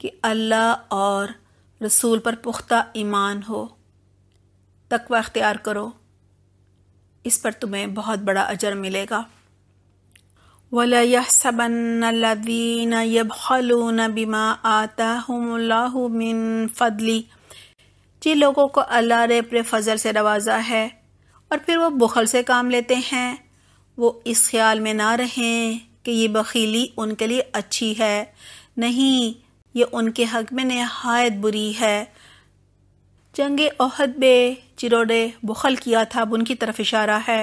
कि अल्लाह और रसूल पर पुख्ता ईमान हो तकवा अख्तियार करो इस पर तुम्हें बहुत बड़ा अजर मिलेगा वला यहसबन लदीन यबखलून बिमा आता मिन फदली जी लोगों को अल्लाह ने अपने फजल से नवाजा है और फिर वो बुखल से काम लेते हैं वो इस ख्याल में ना रहें कि ये बखीली उनके लिए अच्छी है नहीं ये उनके हक में नहायत बुरी है जंग अहद में जिन्होंने बुखल किया था अब उनकी तरफ इशारा है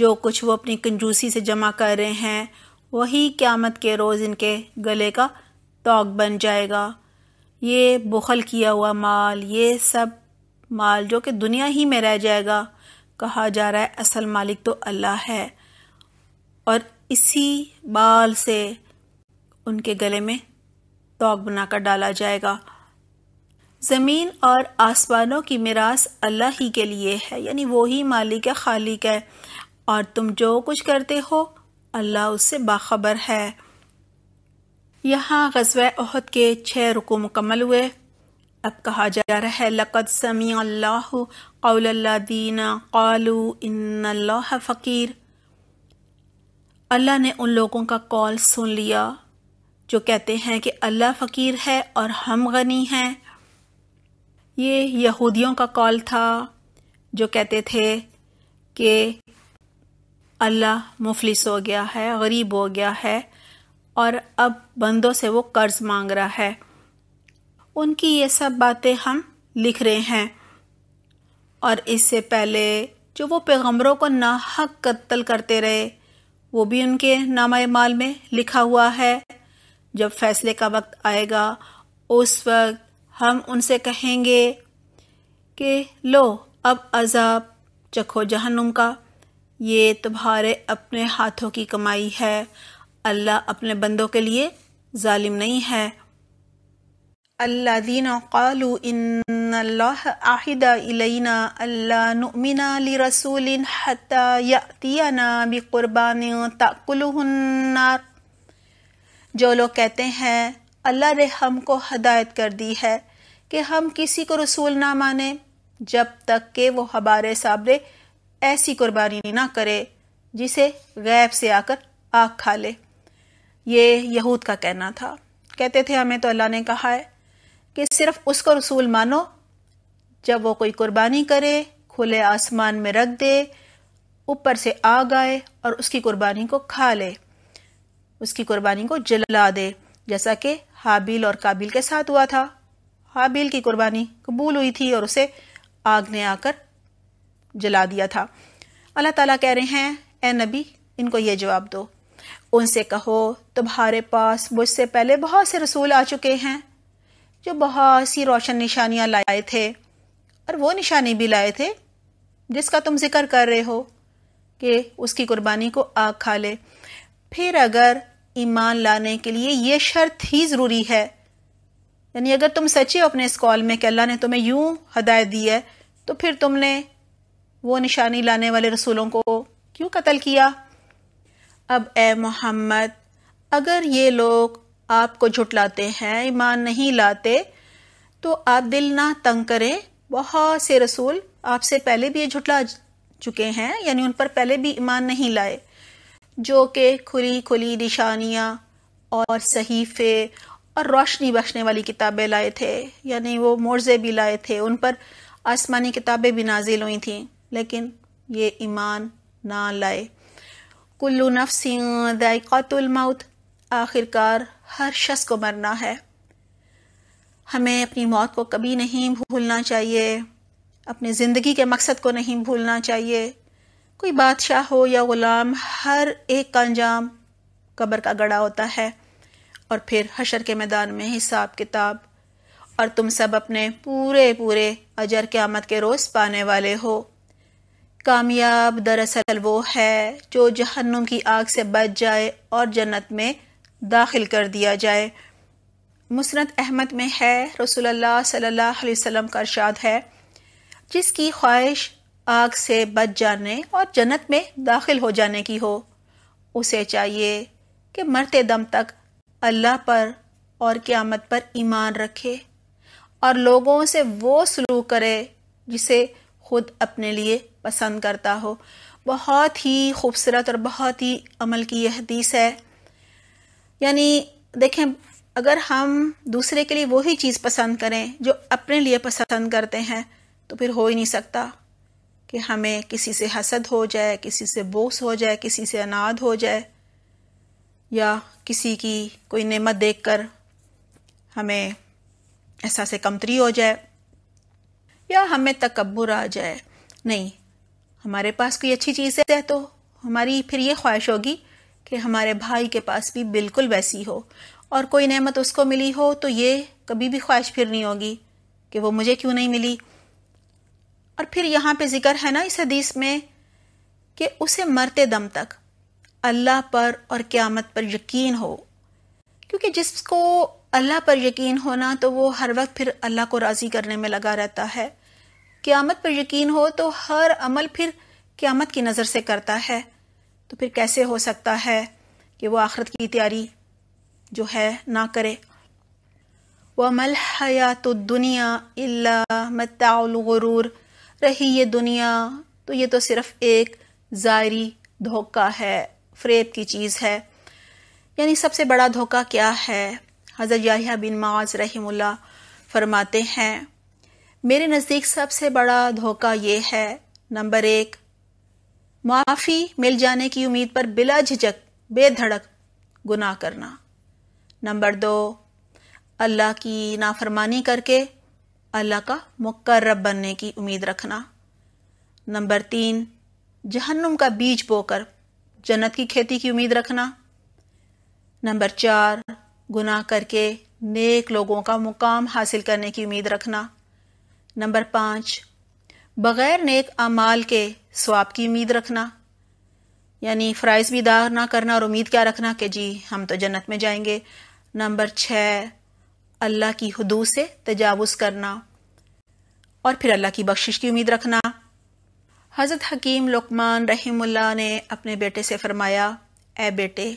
जो कुछ वो अपनी कंजूसी से जमा कर रहे हैं वही क़्यामत के रोज़ इनके गले का तोक बन जाएगा ये बुखल किया हुआ माल ये सब माल जो कि दुनिया ही में रह जाएगा कहा जा रहा है असल मालिक तो अल्लाह है और इसी बाल से उनके गले में तोक बनाकर डाला जाएगा ज़मीन और आसमानों की मिरास अल्लाह ही के लिए है यानी वही मालिक है खालिक है और तुम जो कुछ करते हो अल्लाह उससे बाखबर है यहाँ गजब अहद के छः रुको मुकम्मल हुए अब कहा जा रहा है लक़द समी अल्लाह कौल्लादीना कौलू इन फ़कीर अल्लाह ने उन लोगों का कॉल सुन लिया जो कहते हैं कि अल्लाह फ़कीर है और हम गनी हैं ये यहूदियों का कॉल था जो कहते थे कि अल्लाह मुफलिस हो गया है गरीब हो गया है और अब बंदों से वो कर्ज़ मांग रहा है उनकी ये सब बातें हम लिख रहे हैं और इससे पहले जो वो पैगम्बरों को नाहक कत्ल करते रहे वो भी उनके नामा माल में लिखा हुआ है जब फैसले का वक्त आएगा उस वक्त हम उनसे कहेंगे कि लो अब अजाब चखो जहनुम का ये तुम्हारे अपने हाथों की कमाई है अल्लाह अपने बंदों के लिए जालिम नहीं है अल्लादीन आहिदा अल्लाह बिकुरबान जो लोग कहते हैं अल्लाह ने हमको हदायत कर दी है कि हम किसी को रसूल ना माने जब तक के वो हमारे सामने ऐसी कुर्बानी ना करे जिसे गैब से आकर आग खा ले ये यहूद का कहना था कहते थे हमें तो अल्लाह ने कहा है कि सिर्फ उसको रसूल मानो जब वो कोई कुर्बानी करे खुले आसमान में रख दे ऊपर से आग आए और उसकी कुर्बानी को खा ले उसकी कुर्बानी को जला दे जैसा कि हाबिल और काबिल के साथ हुआ था हाबिल की कुर्बानी कबूल हुई थी और उसे आग ने आकर जला दिया था अल्लाह ताला कह रहे हैं ए नबी इनको ये जवाब दो उनसे कहो तुम्हारे पास मुझसे पहले बहुत से रसूल आ चुके हैं जो बहुत सी रोशन निशानियाँ लाए थे और वो निशानी भी लाए थे जिसका तुम जिक्र कर रहे हो कि उसकी कुर्बानी को आग खा ले फिर अगर ईमान लाने के लिए ये शर्त ही ज़रूरी है यानी अगर तुम सच्चे हो अपने इस कॉल में कि अल्लाह ने तुम्हें यूं हदायत दी है तो फिर तुमने वो निशानी लाने वाले रसूलों को क्यों कत्ल किया अब ए मोहम्मद अगर ये लोग आपको झुटलाते हैं ईमान नहीं लाते तो आप दिल ना तंग करें बहुत से रसूल आपसे पहले भी ये झुटला चुके हैं यानी उन पर पहले भी ईमान नहीं लाए जो कि खुली खुली निशानियाँ और सहीफे और रोशनी बख्शने वाली किताबें लाए थे यानी वो मोर्जे भी लाए थे उन पर आसमानी किताबें भी नाजिल हुई थी लेकिन ये ईमान ना लाए कुल्लू नफ्सिन दायकातुल मौत आखिरकार हर शख्स को मरना है हमें अपनी मौत को कभी नहीं भूलना चाहिए अपनी ज़िंदगी के मकसद को नहीं भूलना चाहिए कोई बादशाह हो या ग़ुलाम हर एक का अंजाम कब्र का गड़ा होता है और फिर हशर के मैदान में हिसाब किताब और तुम सब अपने पूरे पूरे अजर क़्यामत के रोज़ पाने वाले हो कामयाब दरअसल वो है जो जहन्नुम की आग से बच जाए और जन्नत में दाखिल कर दिया जाए मुसनत अहमद में है रसोल्ला सल्लल्लाहु अलैहि वसल्लम का इरशाद है जिसकी ख्वाहिश आग से बच जाने और जन्नत में दाखिल हो जाने की हो उसे चाहिए कि मरते दम तक अल्लाह पर और क़्यामत पर ईमान रखे और लोगों से वो सलूक करे जिसे खुद अपने लिए पसंद करता हो बहुत ही खूबसूरत और बहुत ही अमल की यह हदीस है यानी देखें अगर हम दूसरे के लिए वही चीज़ पसंद करें जो अपने लिए पसंद करते हैं तो फिर हो ही नहीं सकता कि हमें किसी से हसद हो जाए किसी से बोस हो जाए किसी से अनाद हो जाए या किसी की कोई नेमत देखकर हमें ऐसा से कमतरी हो जाए या हमें तकबर आ जाए नहीं हमारे पास कोई अच्छी चीज़ है तो हमारी फिर ये ख्वाहिश होगी कि हमारे भाई के पास भी बिल्कुल वैसी हो और कोई नेमत उसको मिली हो तो ये कभी भी ख्वाहिश फिर नहीं होगी कि वो मुझे क्यों नहीं मिली और फिर यहाँ पे जिक्र है ना इस हदीस में कि उसे मरते दम तक अल्लाह पर और क़्यामत पर यकीन हो क्योंकि जिसको अल्लाह पर यकीन होना तो वो हर वक्त फिर अल्लाह को राज़ी करने में लगा रहता है क़्यामत पर यकीन हो तो हर अमल फिर क़्यामत की नज़र से करता है तो फिर कैसे हो सकता है कि वह आखरत की तैयारी जो है ना करे वह वमल हया तो दुनिया इल्ला रही ये दुनिया तो ये तो सिर्फ़ एक ज़ायरी धोखा है फ्रेब की चीज़ है यानी सबसे बड़ा धोखा क्या है हज़रत याहिया बिन माज रही फरमाते हैं मेरे नज़दीक सबसे बड़ा धोखा यह है नंबर एक माफ़ी मिल जाने की उम्मीद पर बिला झिझक बेधड़क गुनाह करना नंबर दो अल्लाह की नाफरमानी करके अल्लाह का मुकर्रब बनने की उम्मीद रखना नंबर तीन जहन्नुम का बीज बोकर जन्नत की खेती की उम्मीद रखना नंबर चार गुनाह करके नेक लोगों का मुकाम हासिल करने की उम्मीद रखना नंबर पाँच बग़ैर नेक अमाल के स्वाब की उम्मीद रखना यानी फ्राइज भी दाग ना करना और उम्मीद क्या रखना कि जी हम तो जन्नत में जाएंगे नंबर छः अल्लाह की हदू से तजावज़ करना और फिर अल्लाह की बख्शिश की उम्मीद रखना हज़रत हकीम लकमान रहीमुल्ला ने अपने बेटे से फरमाया ए बेटे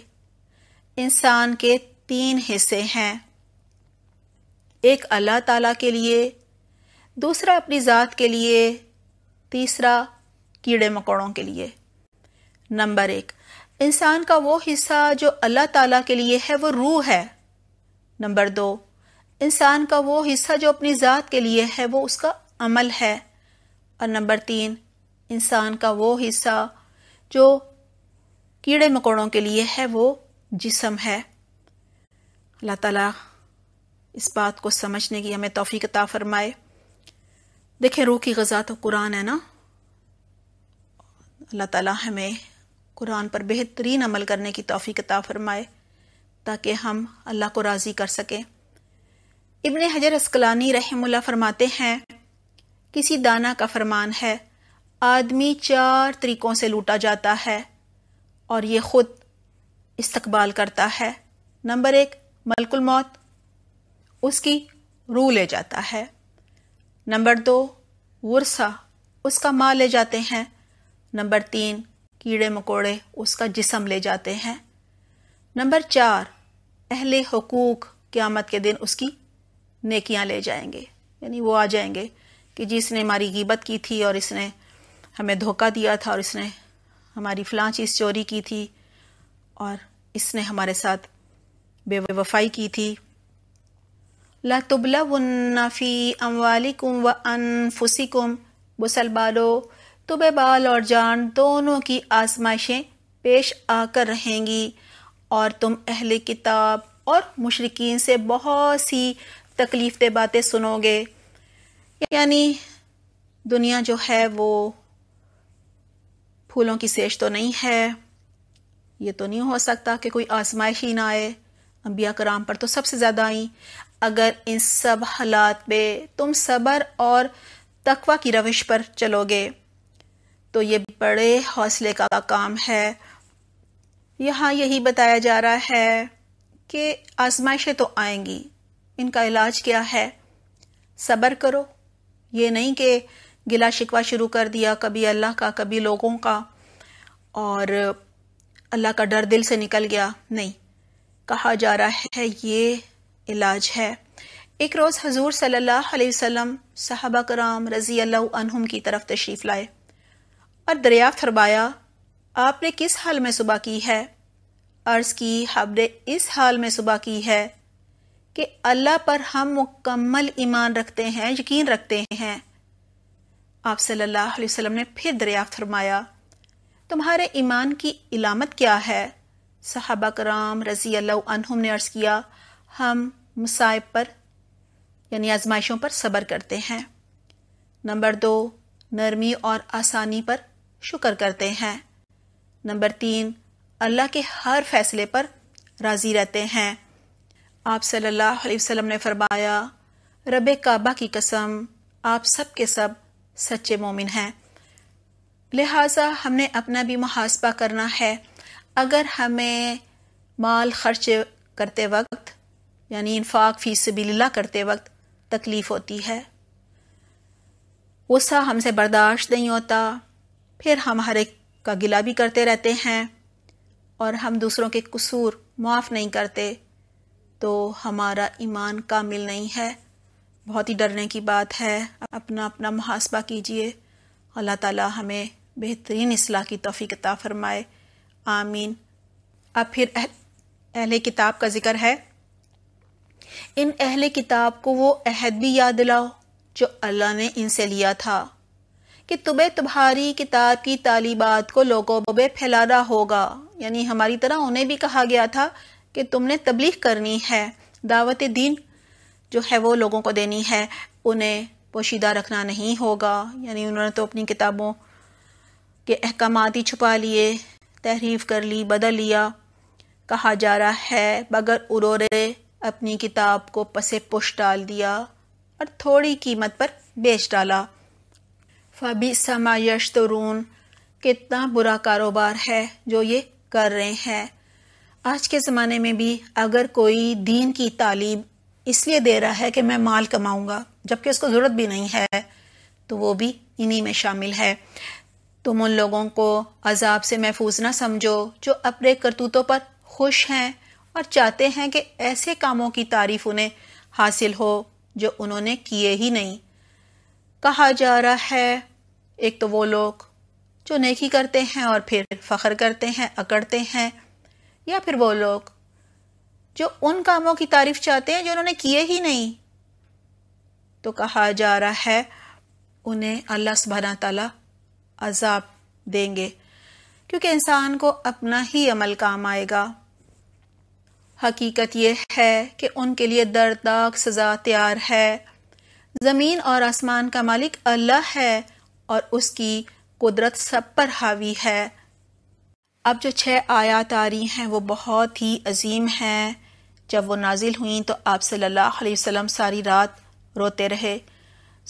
इंसान के तीन हिस्से हैं एक अल्लाह ताला के लिए दूसरा अपनी ज़ात के लिए तीसरा कीड़े मकोड़ों के लिए नंबर एक इंसान का वो हिस्सा जो अल्लाह ताला के लिए है वो रूह है नंबर दो इंसान का वो हिस्सा जो अपनी ज़ात के लिए है वो उसका अमल है और नंबर तीन इंसान का वो हिस्सा जो कीड़े मकोड़ों के लिए है वो जिसम है अल्लाह ताला इस बात को समझने की हमें तोफ़ी कता फरमाए देखें रूह की गज़ा तो कुरान है ना अल्लाह ताला हमें कुरान पर बेहतरीन अमल करने की तोफ़ी कता फरमाए ताकि हम अल्लाह को राज़ी कर सकें इबन हजर असकलानी रहमुल्ला फरमाते हैं किसी दाना का फरमान है आदमी चार तरीक़ों से लूटा जाता है और ये ख़ुद इस्तकबाल करता है नंबर एक मलकुल मौत उसकी रूह ले जाता है नंबर दो वर्सा उसका माँ ले जाते हैं नंबर तीन कीड़े मकोड़े उसका जिसम ले जाते हैं नंबर चार अहले हकूक क़्यामत के दिन उसकी नेकियां ले जाएंगे यानी वो आ जाएंगे कि जिसने हमारी गिबत की थी और इसने हमें धोखा दिया था और इसने हमारी फलां चीज़ चोरी की थी और इसने हमारे साथ बेवफाई की थी लतुबलवन्नाफ़ी अमवालिकुम व कुम मुसलमानो तुबे बाल और जान दोनों की आजमाइशें पेश आकर रहेंगी और तुम अहले किताब और मुशरकिन से बहुत सी तकलीफ बातें सुनोगे यानी दुनिया जो है वो फूलों की सेज तो नहीं है ये तो नहीं हो सकता कि कोई आजमाइश ही ना आए अम्बिया कराम पर तो सबसे ज़्यादा आई अगर इन सब हालात में तुम सब्र और तकवा की रविश पर चलोगे तो ये बड़े हौसले का काम है यहाँ यही बताया जा रहा है कि आजमाइशें तो आएंगी इनका इलाज क्या है सबर करो ये नहीं कि गिला शिकवा शुरू कर दिया कभी अल्लाह का कभी लोगों का और अल्लाह का डर दिल से निकल गया नहीं कहा जा रहा है ये इलाज है एक रोज़ हजूर सल्लल्लाहु अलैहि साहबा कराम रजी अल्लाम की तरफ तशरीफ़ लाए और दरियाफ्त फरमाया आपने किस हाल में सुबह की है अर्ज़ की हमने इस हाल में सुबह की है कि अल्लाह पर हम मुकम्मल ईमान रखते हैं यकीन रखते हैं आप सल्लल्लाहु अलैहि ने फिर दरियाफ्त फरमाया तुम्हारे ईमान की इलामत क्या है साहबा कराम रजी अल्लाम ने अर्ज़ किया हम मुसाइब पर यानी आजमाइशों पर सब्र करते हैं नंबर दो नरमी और आसानी पर शुक्र करते हैं नंबर तीन अल्लाह के हर फैसले पर राज़ी रहते हैं आप सल्लल्लाहु अलैहि वसल्लम ने फरमाया रब काबा की कसम आप सब के सब सच्चे मोमिन हैं लिहाजा हमने अपना भी मुहासबा करना है अगर हमें माल खर्च करते वक्त यानी इनफाक फीस से सबिल्ला करते वक्त तकलीफ़ होती है गुस्सा हमसे बर्दाश्त नहीं होता फिर हम हर एक का गिला भी करते रहते हैं और हम दूसरों के कसूर माफ़ नहीं करते तो हमारा ईमान कामिल नहीं है बहुत ही डरने की बात है अपना अपना मुहासबा कीजिए अल्लाह ताला हमें बेहतरीन असलाह की तोफ़ी किताब फरमाए आमीन अब फिर अहले किताब का ज़िक्र है इन अहले किताब को वो अहद भी याद दिलाओ जो अल्लाह ने इनसे लिया था कि तुम्हें तुम्हारी किताब की तालीबात को लोगों में फैलाना होगा यानी हमारी तरह उन्हें भी कहा गया था कि तुमने तबलीग करनी है दावत दीन जो है वो लोगों को देनी है उन्हें पोशीदा रखना नहीं होगा यानी उन्होंने तो अपनी किताबों के अहकाम ही छुपा लिए तहरीफ कर ली बदल लिया कहा जा रहा है बगर उरोरे अपनी किताब को पसे पुश डाल दिया और थोड़ी कीमत पर बेच डाला फबी समा यश तरून कितना बुरा कारोबार है जो ये कर रहे हैं आज के ज़माने में भी अगर कोई दीन की तालीम इसलिए दे रहा है कि मैं माल कमाऊँगा जबकि उसको ज़रूरत भी नहीं है तो वो भी इन्हीं में शामिल है तुम उन लोगों को अजाब से महफूज ना समझो जो अपने करतूतों पर खुश हैं और चाहते हैं कि ऐसे कामों की तारीफ उन्हें हासिल हो जो उन्होंने किए ही नहीं कहा जा रहा है एक तो वो लोग जो नेकी करते हैं और फिर फ़ख्र करते हैं अकड़ते हैं या फिर वो लोग जो उन कामों की तारीफ चाहते हैं जो उन्होंने किए ही नहीं तो कहा जा रहा है उन्हें अल्लाह सुबहाना तला अजाब देंगे क्योंकि इंसान को अपना ही अमल काम आएगा हकीकत यह है कि उनके लिए दर्दनाक सज़ा तैयार है ज़मीन और आसमान का मालिक अल्लाह है और उसकी कुदरत सब पर हावी है अब जो छः आयात आ रही हैं वो बहुत ही अजीम हैं जब वो नाजिल हुई तो आप सल्लल्लाहु अलैहि वसल्लम सारी रात रोते रहे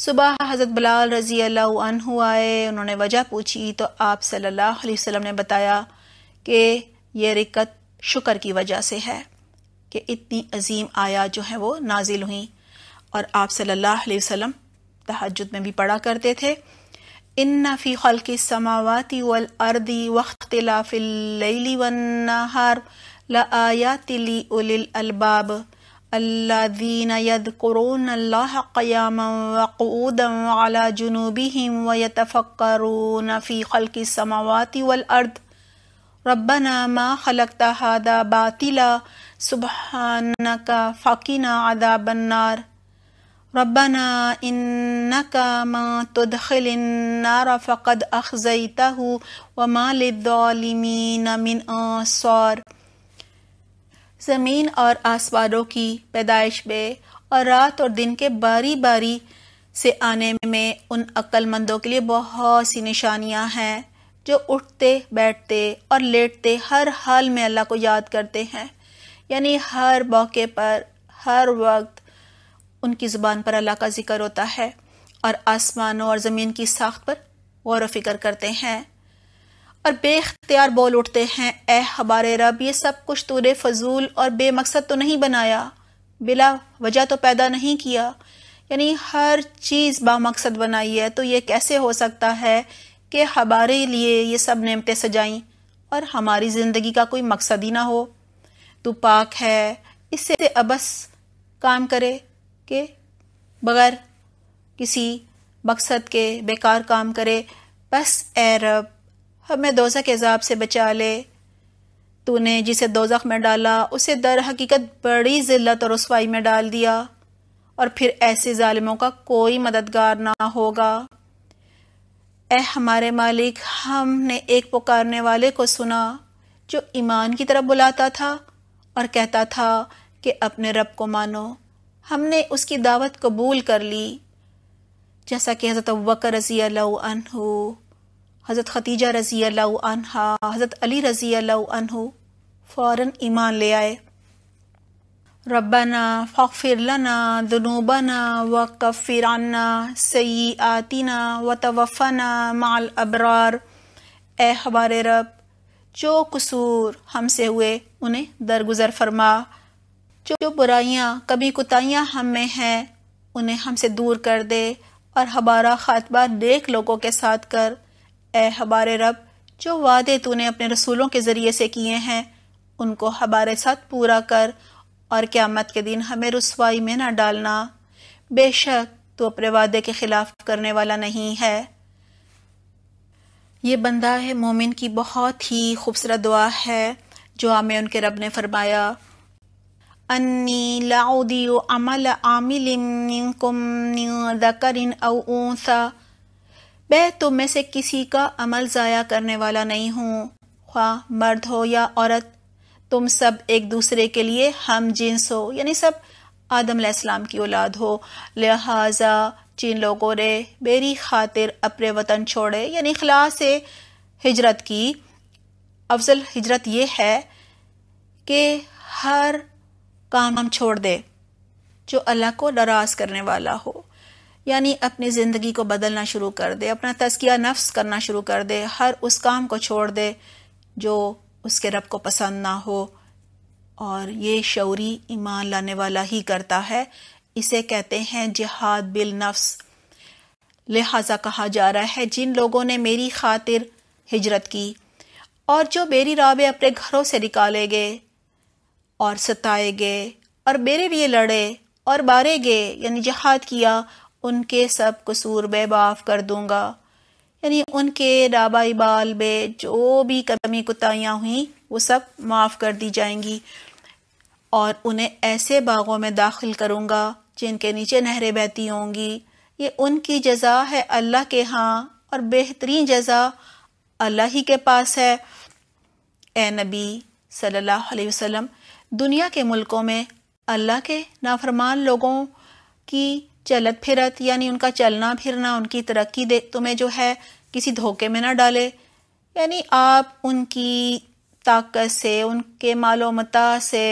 सुबह हज़रत बलाल रज़ी अल्लाह आए उन्होंने वजह पूछी तो आप सल्लल्लाहु अलैहि वसल्लम ने बताया कि यह रिकत शुक्र की वजह से है कि इतनी अजीम आया जो है वो नाजिल हुई और आप सल्लल्लाहु अलैहि वसल्लम तहजद में भी पढ़ा करते थे इन फ़ी खल की समावती वल अर्दी वख्तिलाफिली वनहार लायातिली उलिल अलबाब अल्लादीन सुबहानक फ़ाकिना अदाबन्नार रब्बना इन्नक मा तुदखिल नार फ़कद अखजैतहु व मालिदालिमीन मिन आसार ज़मीन और आसमानों की पैदाइश में और रात और दिन के बारी बारी से आने में उन अक्लमंदों के लिए बहुत सी निशानियाँ हैं जो उठते बैठते और लेटते हर हाल में अल्लाह को याद करते हैं यानी हर मौके पर हर वक्त उनकी ज़ुबान पर अल्लाह का जिक्र होता है और आसमानों और ज़मीन की साख्त पर गौर फिक्र करते हैं और बेख्तियार बोल उठते हैं ए हमारे रब ये सब कुछ तूने फजूल और बेमकसद तो नहीं बनाया बिला वजह तो पैदा नहीं किया यानी हर चीज़ बामकसद बनाई है तो ये कैसे हो सकता है कि हमारे लिए ये सब नेमतें सजाई और हमारी ज़िंदगी का कोई मकसद ही ना हो तू पाक है इससे अबस काम करे के बगैर किसी मकसद के बेकार काम करे बस ए रब हमें दोजा के अजाब से बचा ले तूने जिसे दोजख में डाला उसे दर हकीकत बड़ी ज़िल्लत और रसवाई में डाल दिया और फिर ऐसे ालिमों का कोई मददगार ना होगा ए हमारे मालिक हमने एक पुकारने वाले को सुना जो ईमान की तरफ बुलाता था और कहता था कि अपने रब को मानो हमने उसकी दावत कबूल कर ली जैसा कि हज़रत वक़र रज़ी अल्लाह हज़रत खतीजा रज़ी अल्लाह हज़रत अली रज़ी अल्लाह फ़ौर ईमान ले आए रबना फ़िर लना दनूबना व सई आतीना व तवफ़ना माल अबरार ए हमारे रब जो कसूर हमसे हुए उन्हें दरगुजर फरमा जो जो बुराइयाँ कभी कुताइयाँ हम में हैं उन्हें हमसे दूर कर दे और हमारा खातबा नेक लोगों के साथ कर ए हमारे रब जो वादे तूने अपने रसूलों के ज़रिए से किए हैं उनको हमारे साथ पूरा कर और क़्यामत के दिन हमें रसवाई में ना डालना बेशक तो अपने वादे के ख़िलाफ़ करने वाला नहीं है ये बंदा है मोमिन की बहुत ही खूबसूरत दुआ है जो हमें उनके रब ने फरमाया अन्नी अमल आमिल मैं तुम में से किसी का अमल ज़ाया करने वाला नहीं हूँ ख्वा मर्द हो या औरत तुम सब एक दूसरे के लिए हम जिन्स हो यानी सब आदम आदम की औलाद हो लिहाजा जिन लोगों ने मेरी खातिर अपने वतन छोड़े यानी खला से हिजरत की अफजल हिजरत ये है कि हर काम हम छोड़ दे जो अल्लाह को नाराज करने वाला हो यानी अपनी ज़िंदगी को बदलना शुरू कर दे अपना तस्किया नफ्स करना शुरू कर दे हर उस काम को छोड़ दे जो उसके रब को पसंद ना हो और ये शौरी ईमान लाने वाला ही करता है इसे कहते हैं जिहाद बिल नफ्स लिहाजा कहा जा रहा है जिन लोगों ने मेरी खातिर हिजरत की और जो मेरी राह में अपने घरों से निकाले गए और सताए गए और मेरे लिए लड़े और मारे गए यानी जहाद किया उनके सब कसूर में माफ़ कर दूंगा यानी उनके नाबाई बाल में जो भी कमी कुतियाँ हुई वो सब माफ़ कर दी जाएंगी और उन्हें ऐसे बागों में दाखिल करूँगा जिनके नीचे नहरें बहती होंगी ये उनकी जजा है अल्लाह के यहाँ और बेहतरीन जजा अल्लाह ही के पास है ए नबी सल्लल्लाहु अलैहि वसल्लम दुनिया के मुल्कों में अल्लाह के नाफरमान लोगों की चलत फिरत यानी उनका चलना फिरना उनकी तरक्की दे तुम्हें जो है किसी धोखे में ना डाले यानी आप उनकी ताकत से उनके मालूमता से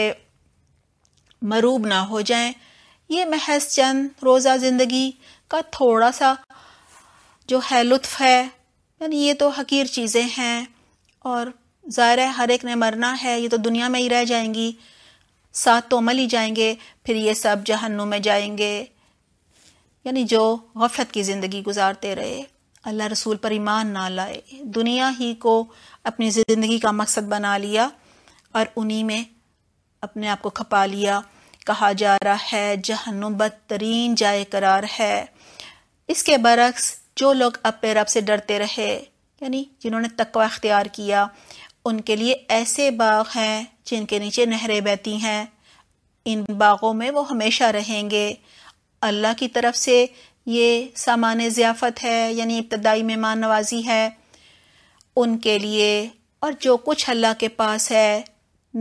मरूब ना हो जाएं ये महज चंद रोज़ा ज़िंदगी का थोड़ा सा जो है लुत्फ़ है यानी ये तो हकीर चीज़ें हैं और ज़ाहिर है हर एक ने मरना है ये तो दुनिया में ही रह जाएंगी साथ तो अमल ही जाएंगे फिर ये सब जहन्नुम में जाएंगे यानी जो गफलत की ज़िंदगी गुजारते रहे अल्लाह रसूल पर ईमान ना लाए दुनिया ही को अपनी ज़िंदगी का मकसद बना लिया और उन्हीं में अपने आप को खपा लिया कहा जा रहा है जहन्नुम बदतरीन जाए करार है इसके बरक्स जो लोग अपे रब से डरते रहे यानी जिन्होंने तकवा अख्तियार किया उनके लिए ऐसे बाग हैं जिनके नीचे नहरें बहती हैं इन बागों में वो हमेशा रहेंगे अल्लाह की तरफ से ये सामान ज़ियाफ़त है यानी इब्तदाई मेहमान नवाजी है उनके लिए और जो कुछ अल्लाह के पास है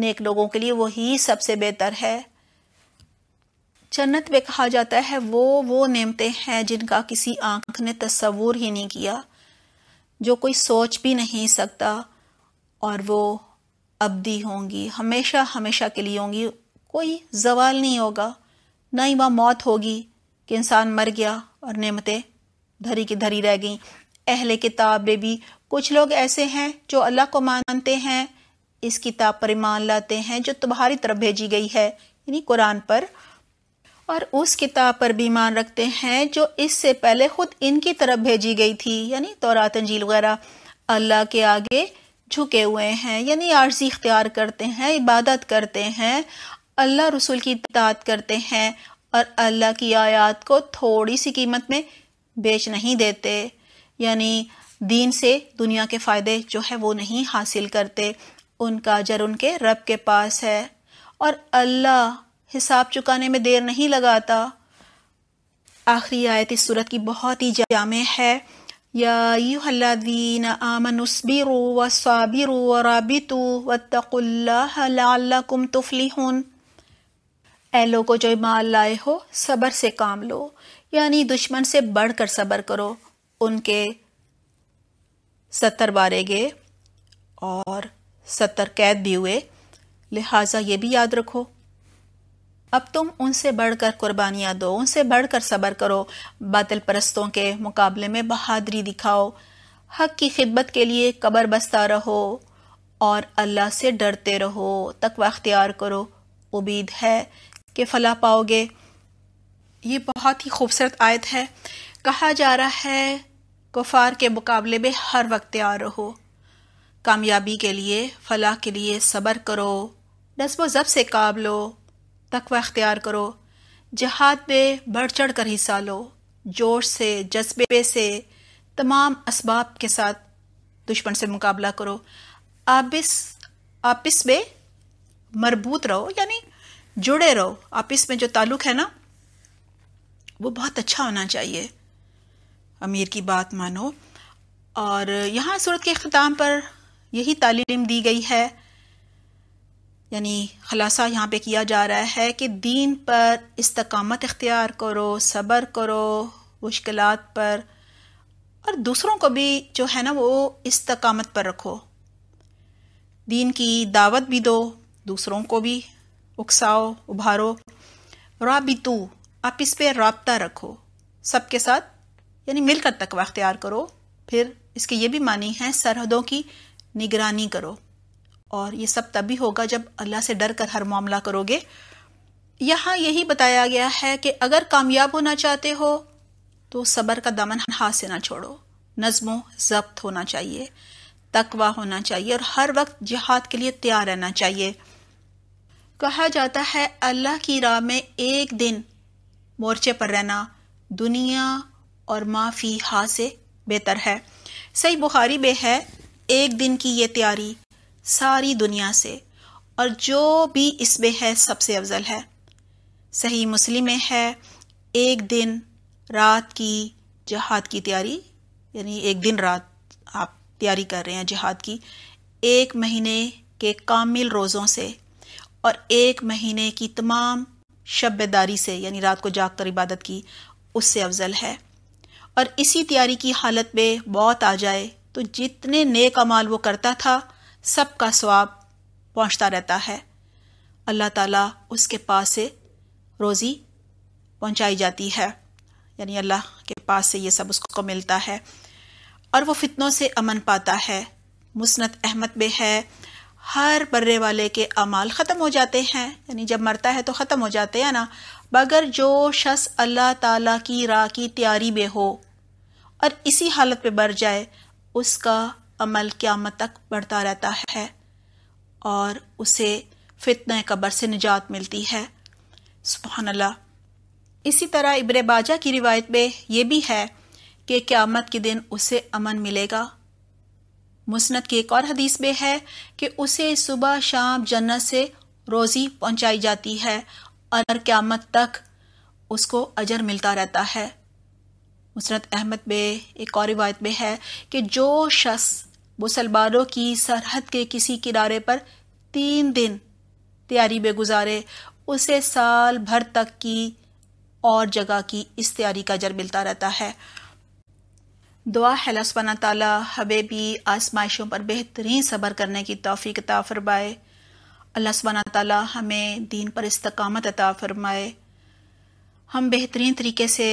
नेक लोगों के लिए वही सबसे बेहतर है जन्नत में कहा जाता है वो वो नेमते हैं जिनका किसी आंख ने तस्वूर ही नहीं किया जो कोई सोच भी नहीं सकता और वो अबदी होंगी हमेशा हमेशा के लिए होंगी कोई जवाल नहीं होगा ना ही वह मौत होगी कि इंसान मर गया और नेमतें धरी की धरी रह गई अहले किताब में भी कुछ लोग ऐसे हैं जो अल्लाह को मानते हैं इस किताब पर ईमान लाते हैं जो तुम्हारी तरफ भेजी गई है यानी कुरान पर और उस किताब पर भी ईमान रखते हैं जो इससे पहले खुद इनकी तरफ भेजी गई थी यानी तौरात अंजील वगैरह अल्लाह के आगे झुके हुए हैं यानी आर्जी इख्तियार करते हैं इबादत करते हैं अल्लाह रसूल की इतात करते हैं और अल्लाह की आयात को थोड़ी सी कीमत में बेच नहीं देते यानी दीन से दुनिया के फ़ायदे जो है वो नहीं हासिल करते उनका जर उनके रब के पास है और अल्लाह हिसाब चुकाने में देर नहीं लगाता आखिरी आयत इस सूरत की बहुत ही जाम है यादीन आमनसबिरु व साबिरु व राबितु तुफली तुफलिहन ए लोगो जो माल लाए हो सबर से काम लो यानी दुश्मन से बढ़कर सबर करो उनके सत्तर बारे गए और सत्तर कैद भी हुए लिहाजा ये भी याद रखो अब तुम उनसे बढ़कर कुर्बानियां दो उनसे बढ़कर सब्र करो बातिल परस्तों के मुकाबले में बहादरी दिखाओ हक की खिदमत के लिए कबर बस्ता रहो और अल्लाह से डरते रहो तकवा अख्तियार करो उम्मीद है कि फला पाओगे ये बहुत ही खूबसूरत आयत है कहा जा रहा है कुफार के मुकाबले में हर वक्त तैयार रहो कामयाबी के लिए फलाह के लिए सब्र करो नस्बो जब से काब लो तकवा अख्तियार करो जहाद में बढ़ चढ़ कर हिस्सा लो जोश से जज्बे से तमाम इसबाब के साथ दुश्मन से मुकाबला करो आपस आपस में मरबूत रहो यानी जुड़े रहो आपस में जो ताल्लुक है ना वो बहुत अच्छा होना चाहिए अमीर की बात मानो और यहाँ सूरत के अख्ताम पर यही तालीम दी गई है यानी ख़लासा यहाँ पे किया जा रहा है कि दीन पर इस्तकामत इख्तियार करो सब्र करो मुश्किल पर और दूसरों को भी जो है ना वो इस्तकामत पर रखो दीन की दावत भी दो दूसरों को भी उकसाओ उभारो राबितू आप इस पर रबता रखो सबके साथ यानी मिलकर तकवा अख्तियार करो फिर इसके ये भी मानी है सरहदों की निगरानी करो और ये सब तभी होगा जब अल्लाह से डर कर हर मामला करोगे यहाँ यही बताया गया है कि अगर कामयाब होना चाहते हो तो सबर का दमन हाथ से ना छोड़ो नज्मो जब्त होना चाहिए तकवा होना चाहिए और हर वक्त जिहाद के लिए तैयार रहना चाहिए कहा जाता है अल्लाह की राह में एक दिन मोर्चे पर रहना दुनिया और माफी हा से बेहतर है सही बुखारी में है एक दिन की ये तैयारी सारी दुनिया से और जो भी इसमें है सबसे अफजल है सही मुस्लिम में है एक दिन रात की जहाद की तैयारी यानी एक दिन रात आप तैयारी कर रहे हैं जहाद की एक महीने के कामिल रोज़ों से और एक महीने की तमाम शबेदारी से यानी रात को जाग कर इबादत की उससे अफजल है और इसी तैयारी की हालत में बहुत आ जाए तो जितने नेक अमाल वो करता था सबका स्वाब पहुंचता रहता है अल्लाह ताला उसके पास से रोज़ी पहुंचाई जाती है यानी अल्लाह के पास से ये सब उसको मिलता है और वो फितनों से अमन पाता है मुसनत अहमद में है हर बर्रे वाले के अमाल ख़त्म हो जाते हैं यानी जब मरता है तो ख़त्म हो जाते हैं ना मगर जो शख्स अल्लाह ताला की राह की तैयारी में हो और इसी हालत पे मर जाए उसका अमल क़्यामत तक बढ़ता रहता है और उसे फितन कबर से निजात मिलती है सुबहानल्ला इसी तरह इब्र बाजा की रिवायत में यह भी है कि क़्यामत के दिन उसे अमन मिलेगा मुस्त की एक और हदीस में है कि उसे सुबह शाम जन्नत से रोज़ी पहुंचाई जाती है और क़्यामत तक उसको अजर मिलता रहता है मुसरत अहमद में एक और रिवायत में है कि जो शख्स मुसलमानों की सरहद के किसी किनारे पर तीन दिन तैयारी में गुजारे उसे साल भर तक की और जगह की इस तैयारी का जर मिलता रहता है दुआ है लस्वाना ताला हमें भी आजमाइशों पर बेहतरीन सबर करने की तोफ़ी अता फरमाए अल्लाह ताला हमें दीन पर इस्तकामत अता फरमाए हम बेहतरीन तरीके से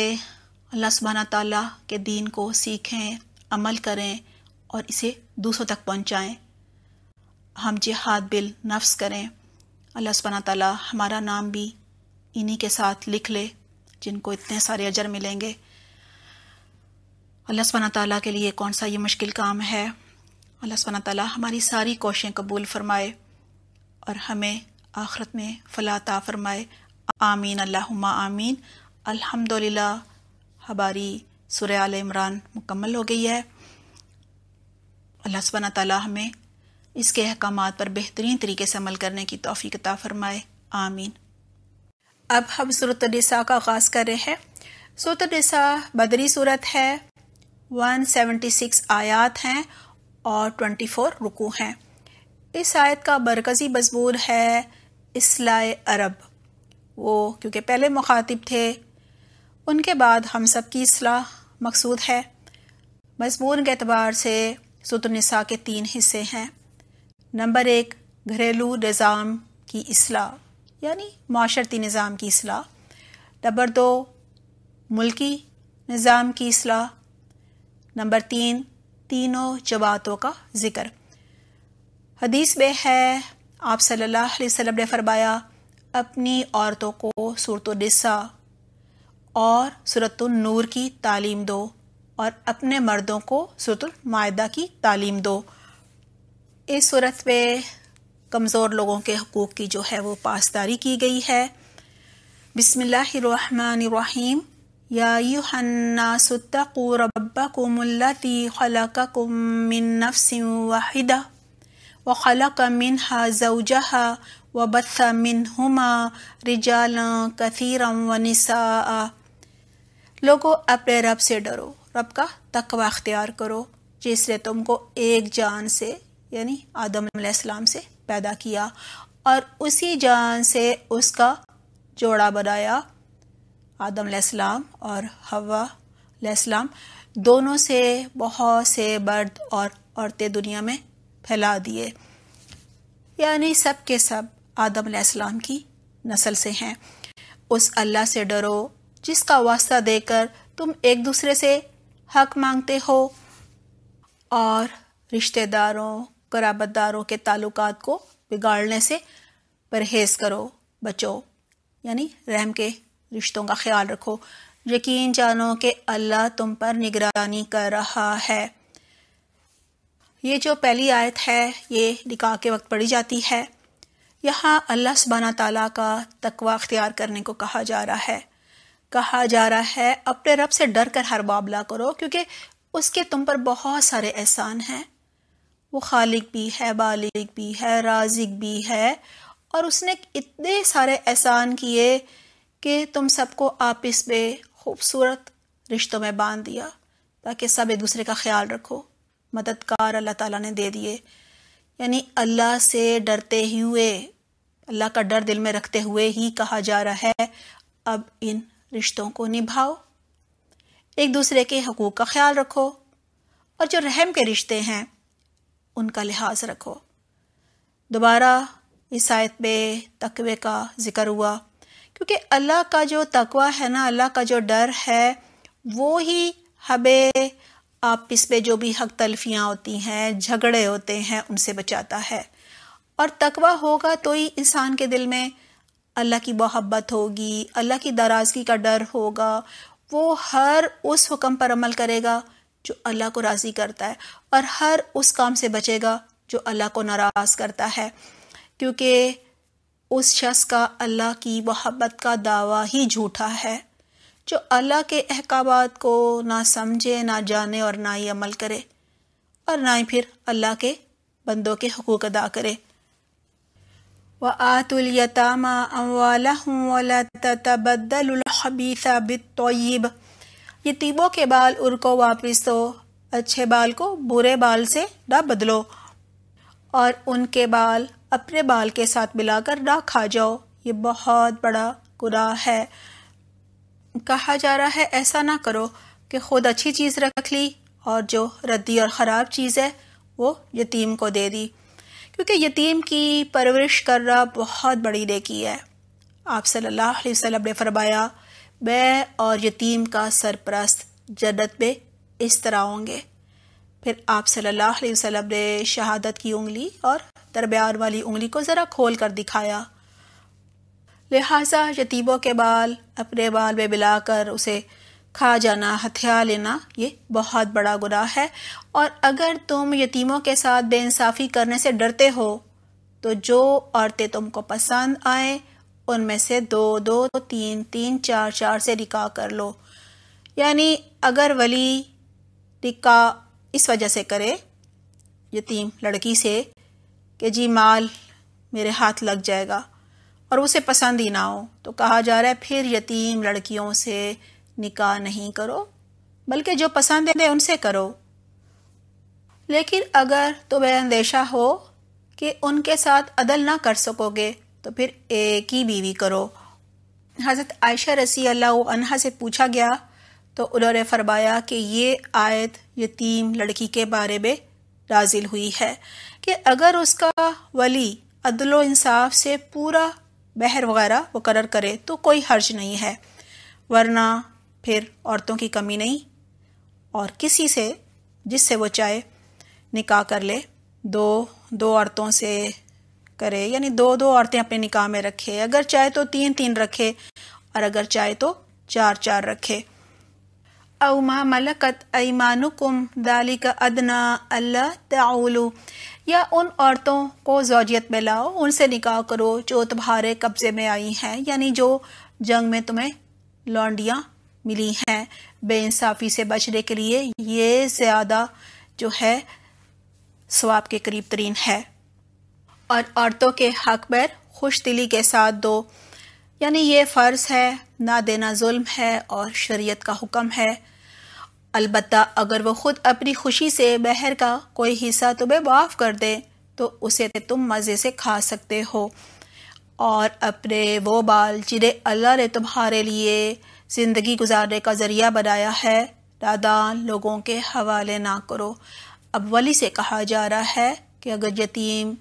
अल्लाह सुबहाना तला के दीन को सीखें अमल करें और इसे दूसरों तक पहुँचाएँ हम जिहाद बिल नफ्स करें अल्लाह सुबहाना तला हमारा नाम भी इन्हीं के साथ लिख ले जिनको इतने सारे अजर मिलेंगे अल्लाह सुबहाना ताली के लिए कौन सा ये मुश्किल काम है अल्लाह सुबहाना ताली हमारी सारी कोशें कबूल फरमाए और हमें आखरत में फलाता फरमाए आमीन अल्लाह आमीन अल्हम्दुलिल्लाह हमारी सुर आल इमरान मुकम्मल हो गई है अल्लाह सुबहाना ताली हमें इसके अहकाम पर बेहतरीन तरीके से अमल करने की तोफ़ी कता फ़रमाए आमीन अब हम सूरत निसा का आगाज़ कर रहे हैं सूरत निसा बदरी सूरत है 176 आयात हैं और 24 रुकू हैं इस आयत का मरकज़ी मजबूर है इसलाए अरब वो क्योंकि पहले मुखातिब थे उनके बाद हम सब की असलाह मकसूद है मजमून के अतबार से सुतनसा के तीन हिस्से हैं नंबर एक घरेलू निज़ाम की असलाह यानी माशरती निज़ाम की असलाह नंबर दो मुल्की निज़ाम की असलाह नंबर तीन तीनों जबातों का ज़िक्र हदीस में है आप सल्लल्लाहु अलैहि वसल्लम ने फरमाया अपनी औरतों को सूरत और सूरतुलनूर की तालीम दो और अपने मर्दों को सूरतुलमायदा की तालीम दो इस सूरत पे कमज़ोर लोगों के हकूक़ की जो है वो पासदारी की गई है बसमीम याबकुमती खलकुम मिन नफ्सिम वाहिदा व ख़ल मिन हाजहा व बत्सा मिन हुमा रिजाल कथीरम व निसा लोगो अपने रब से डरो रब का तकवा अख्तियार करो जिसने तुमको एक जान से यानी आदम से पैदा किया और उसी जान से उसका जोड़ा बनाया आदम आदम और हवा दोनों से बहुत से मर्द और औरतें दुनिया में फैला दिए यानी सब के सब आदम आदम की नस्ल से हैं उस अल्लाह से डरो जिसका वास्ता देकर तुम एक दूसरे से हक मांगते हो और रिश्तेदारों कराबतदारों के ताल्लुकात को बिगाड़ने से परहेज करो बचो यानी रहम के रिश्तों का ख्याल रखो यकीन जानो कि अल्लाह तुम पर निगरानी कर रहा है ये जो पहली आयत है ये निकाह के वक्त पढ़ी जाती है यहाँ अल्लाह सबाना ताला का तकवा अख्तियार करने को कहा जा रहा है कहा जा रहा है अपने रब से डर कर हर मामला करो क्योंकि उसके तुम पर बहुत सारे एहसान हैं वो खालिक भी है बालिक भी है राजिक भी है और उसने इतने सारे एहसान किए कि तुम सबको आपस में खूबसूरत रिश्तों में बांध दिया ताकि सब एक दूसरे का ख्याल रखो मददगार अल्लाह ताला ने दे दिए यानी अल्लाह से डरते हुए अल्लाह का डर दिल में रखते हुए ही कहा जा रहा है अब इन रिश्तों को निभाओ एक दूसरे के हकूक़ का ख्याल रखो और जो रहम के रिश्ते हैं उनका लिहाज रखो दोबारा इस आयत में तकवे का जिक्र हुआ क्योंकि अल्लाह का जो तकवा है ना अल्लाह का जो डर है वो ही हबे आप इस पे जो भी हक तलफियाँ होती हैं झगड़े होते हैं उनसे बचाता है और तकवा होगा तो ही इंसान के दिल में अल्लाह की मोहब्बत होगी अल्लाह की दराजगी का डर होगा वो हर उस हुक्म पर अमल करेगा जो अल्लाह को राज़ी करता है और हर उस काम से बचेगा जो अल्लाह को नाराज़ करता है क्योंकि उस शख्स का अल्लाह की मोहब्बत का दावा ही झूठा है जो अल्लाह के अहकाम को ना समझे ना जाने और ना ही अमल करे और ना ही फिर अल्लाह के बंदों के हकूक़ अदा करे वआतुल यतामा अमवालहुम वला ततबद्दलुल खबीसा बित्तय्यिब यतीबों के बाल उनको वापस दो अच्छे बाल को बुरे बाल से ना बदलो और उनके बाल अपने बाल के साथ मिलाकर ना खा जाओ ये बहुत बड़ा गुनाह है कहा जा रहा है ऐसा ना करो कि खुद अच्छी चीज़ रख ली और जो रद्दी और ख़राब चीज़ है वो यतीम को दे दी क्योंकि यतीम की परवरिश करना बहुत बड़ी नेकी है आप सल्लल्लाहु अलैहि वसल्लम ने फरमाया मैं और यतीम का सरपरस्त जन्नत में इस तरह होंगे फिर आप सल्लल्लाहु अलैहि वसल्लम ने शहादत की उंगली और दरबार वाली उंगली को ज़रा खोल कर दिखाया लिहाजा यतीमों के बाल अपने बाल में मिलाकर उसे खा जाना हथियार लेना ये बहुत बड़ा गुनाह है और अगर तुम यतीमों के साथ बेइंसाफ़ी करने से डरते हो तो जो औरतें तुमको पसंद आए उनमें से दो दो तीन तीन चार चार से रिका कर लो यानी अगर वली रिका इस वजह से करे यतीम लड़की से कि जी माल मेरे हाथ लग जाएगा और उसे पसंद ही ना हो तो कहा जा रहा है फिर यतीम लड़कियों से निकाह नहीं करो बल्कि जो पसंद है उनसे करो लेकिन अगर तुम्हें अंदेशा हो कि उनके साथ अदल ना कर सकोगे तो फिर एक ही बीवी करो हज़रत आयशा रसी अल्लाह से पूछा गया तो उन्होंने फरमाया कि ये आयत यतीम लड़की के बारे में नाजिल हुई है कि अगर उसका वली अदलो इंसाफ से पूरा बहर वगैरह मुकर करे तो कोई हर्ज नहीं है वरना फिर औरतों की कमी नहीं और किसी से जिससे वो चाहे निकाह कर ले दो दो औरतों से करे यानी दो दो औरतें अपने निकाह में रखे अगर चाहे तो तीन तीन रखे और अगर चाहे तो चार चार रखे अवमा मलकत ऐमानुकुम दालिक अदना अल्लाह तऊलू या उन औरतों को जोजियत में लाओ उनसे निकाह करो जो तुम्हारे कब्ज़े में आई हैं यानी जो जंग में तुम्हें लौंडियाँ मिली हैं बेइंसाफ़ी से बचने के लिए ये ज़्यादा जो है स्वाब के करीब तरीन है और औरतों के हक पर खुश दिली के साथ दो यानी ये फ़र्ज़ है ना देना जुल्म है और शरीयत का हुक्म है अलबत् अगर वो ख़ुद अपनी खुशी से बहर का कोई हिस्सा तुम्हें माफ़ कर दे तो उसे तुम मज़े से खा सकते हो और अपने वो बाल जिन्हें अल्लाह ने तुम्हारे लिए ज़िंदगी गुजारने का ज़रिया बनाया है दादा लोगों के हवाले ना करो अब वली से कहा जा रहा है कि अगर यतीम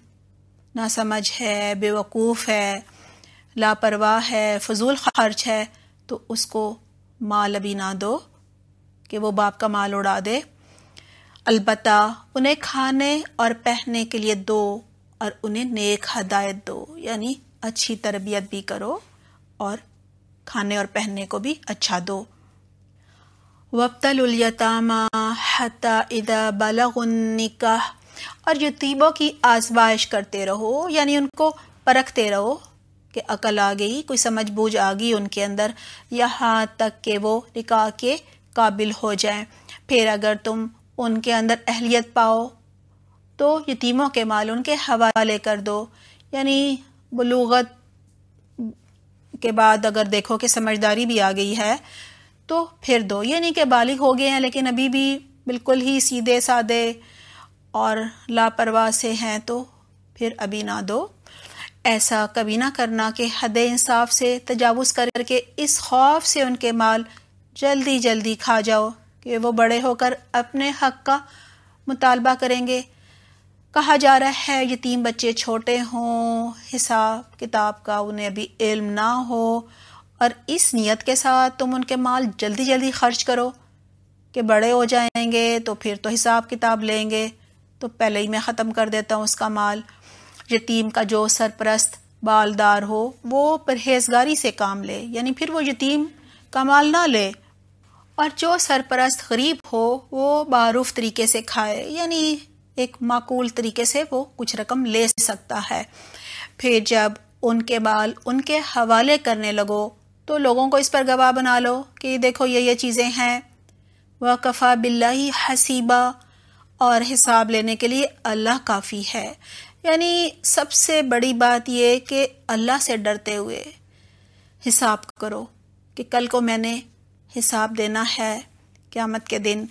ना समझ है बेवकूफ़ है लापरवाह है फजूल खर्च है तो उसको माल अभी ना दो कि वो बाप का माल उड़ा दे अलबत् उन्हें खाने और पहनने के लिए दो और उन्हें नेक हदायत दो यानी अच्छी तरबियत भी करो और खाने और पहनने को भी अच्छा दो वब्तलयतामा हता इदा बलगनिकाह और यतीबों की आजमाइश करते रहो यानी उनको परखते रहो कि अकल आ गई कोई समझ बूझ आ गई उनके अंदर यहाँ तक के वो निकाह के काबिल हो जाएं फिर अगर तुम उनके अंदर अहलियत पाओ तो यतीमों के माल उनके हवाले कर दो यानी बलूगत के बाद अगर देखो कि समझदारी भी आ गई है तो फिर दो ये नहीं कि बालिग हो गए हैं लेकिन अभी भी बिल्कुल ही सीधे साधे और लापरवाह से हैं तो फिर अभी ना दो ऐसा कभी ना करना कि हद इंसाफ से तजावज़ करके इस खौफ से उनके माल जल्दी जल्दी खा जाओ कि वो बड़े होकर अपने हक का मुतालबा करेंगे कहा जा रहा है यतीम बच्चे छोटे हों हिसाब किताब का उन्हें अभी इल्म ना हो और इस नियत के साथ तुम उनके माल जल्दी जल्दी खर्च करो कि बड़े हो जाएंगे तो फिर तो हिसाब किताब लेंगे तो पहले ही मैं ख़त्म कर देता हूँ उसका माल यतीम का जो सरपरस्त बालदार हो वो परहेजगारी से काम ले यानी फिर वो यतीम का माल ना ले और जो सरपरस्त गरीब हो वो बारूफ तरीके से खाए यानी एक माकूल तरीके से वो कुछ रकम ले सकता है फिर जब उनके बाल उनके हवाले करने लगो तो लोगों को इस पर गवाह बना लो कि देखो ये ये चीज़ें हैं वह कफ़ा बिल्ला हसीबा और हिसाब लेने के लिए अल्लाह काफ़ी है यानी सबसे बड़ी बात यह कि अल्लाह से डरते हुए हिसाब करो कि कल को मैंने हिसाब देना है क़्यामत के दिन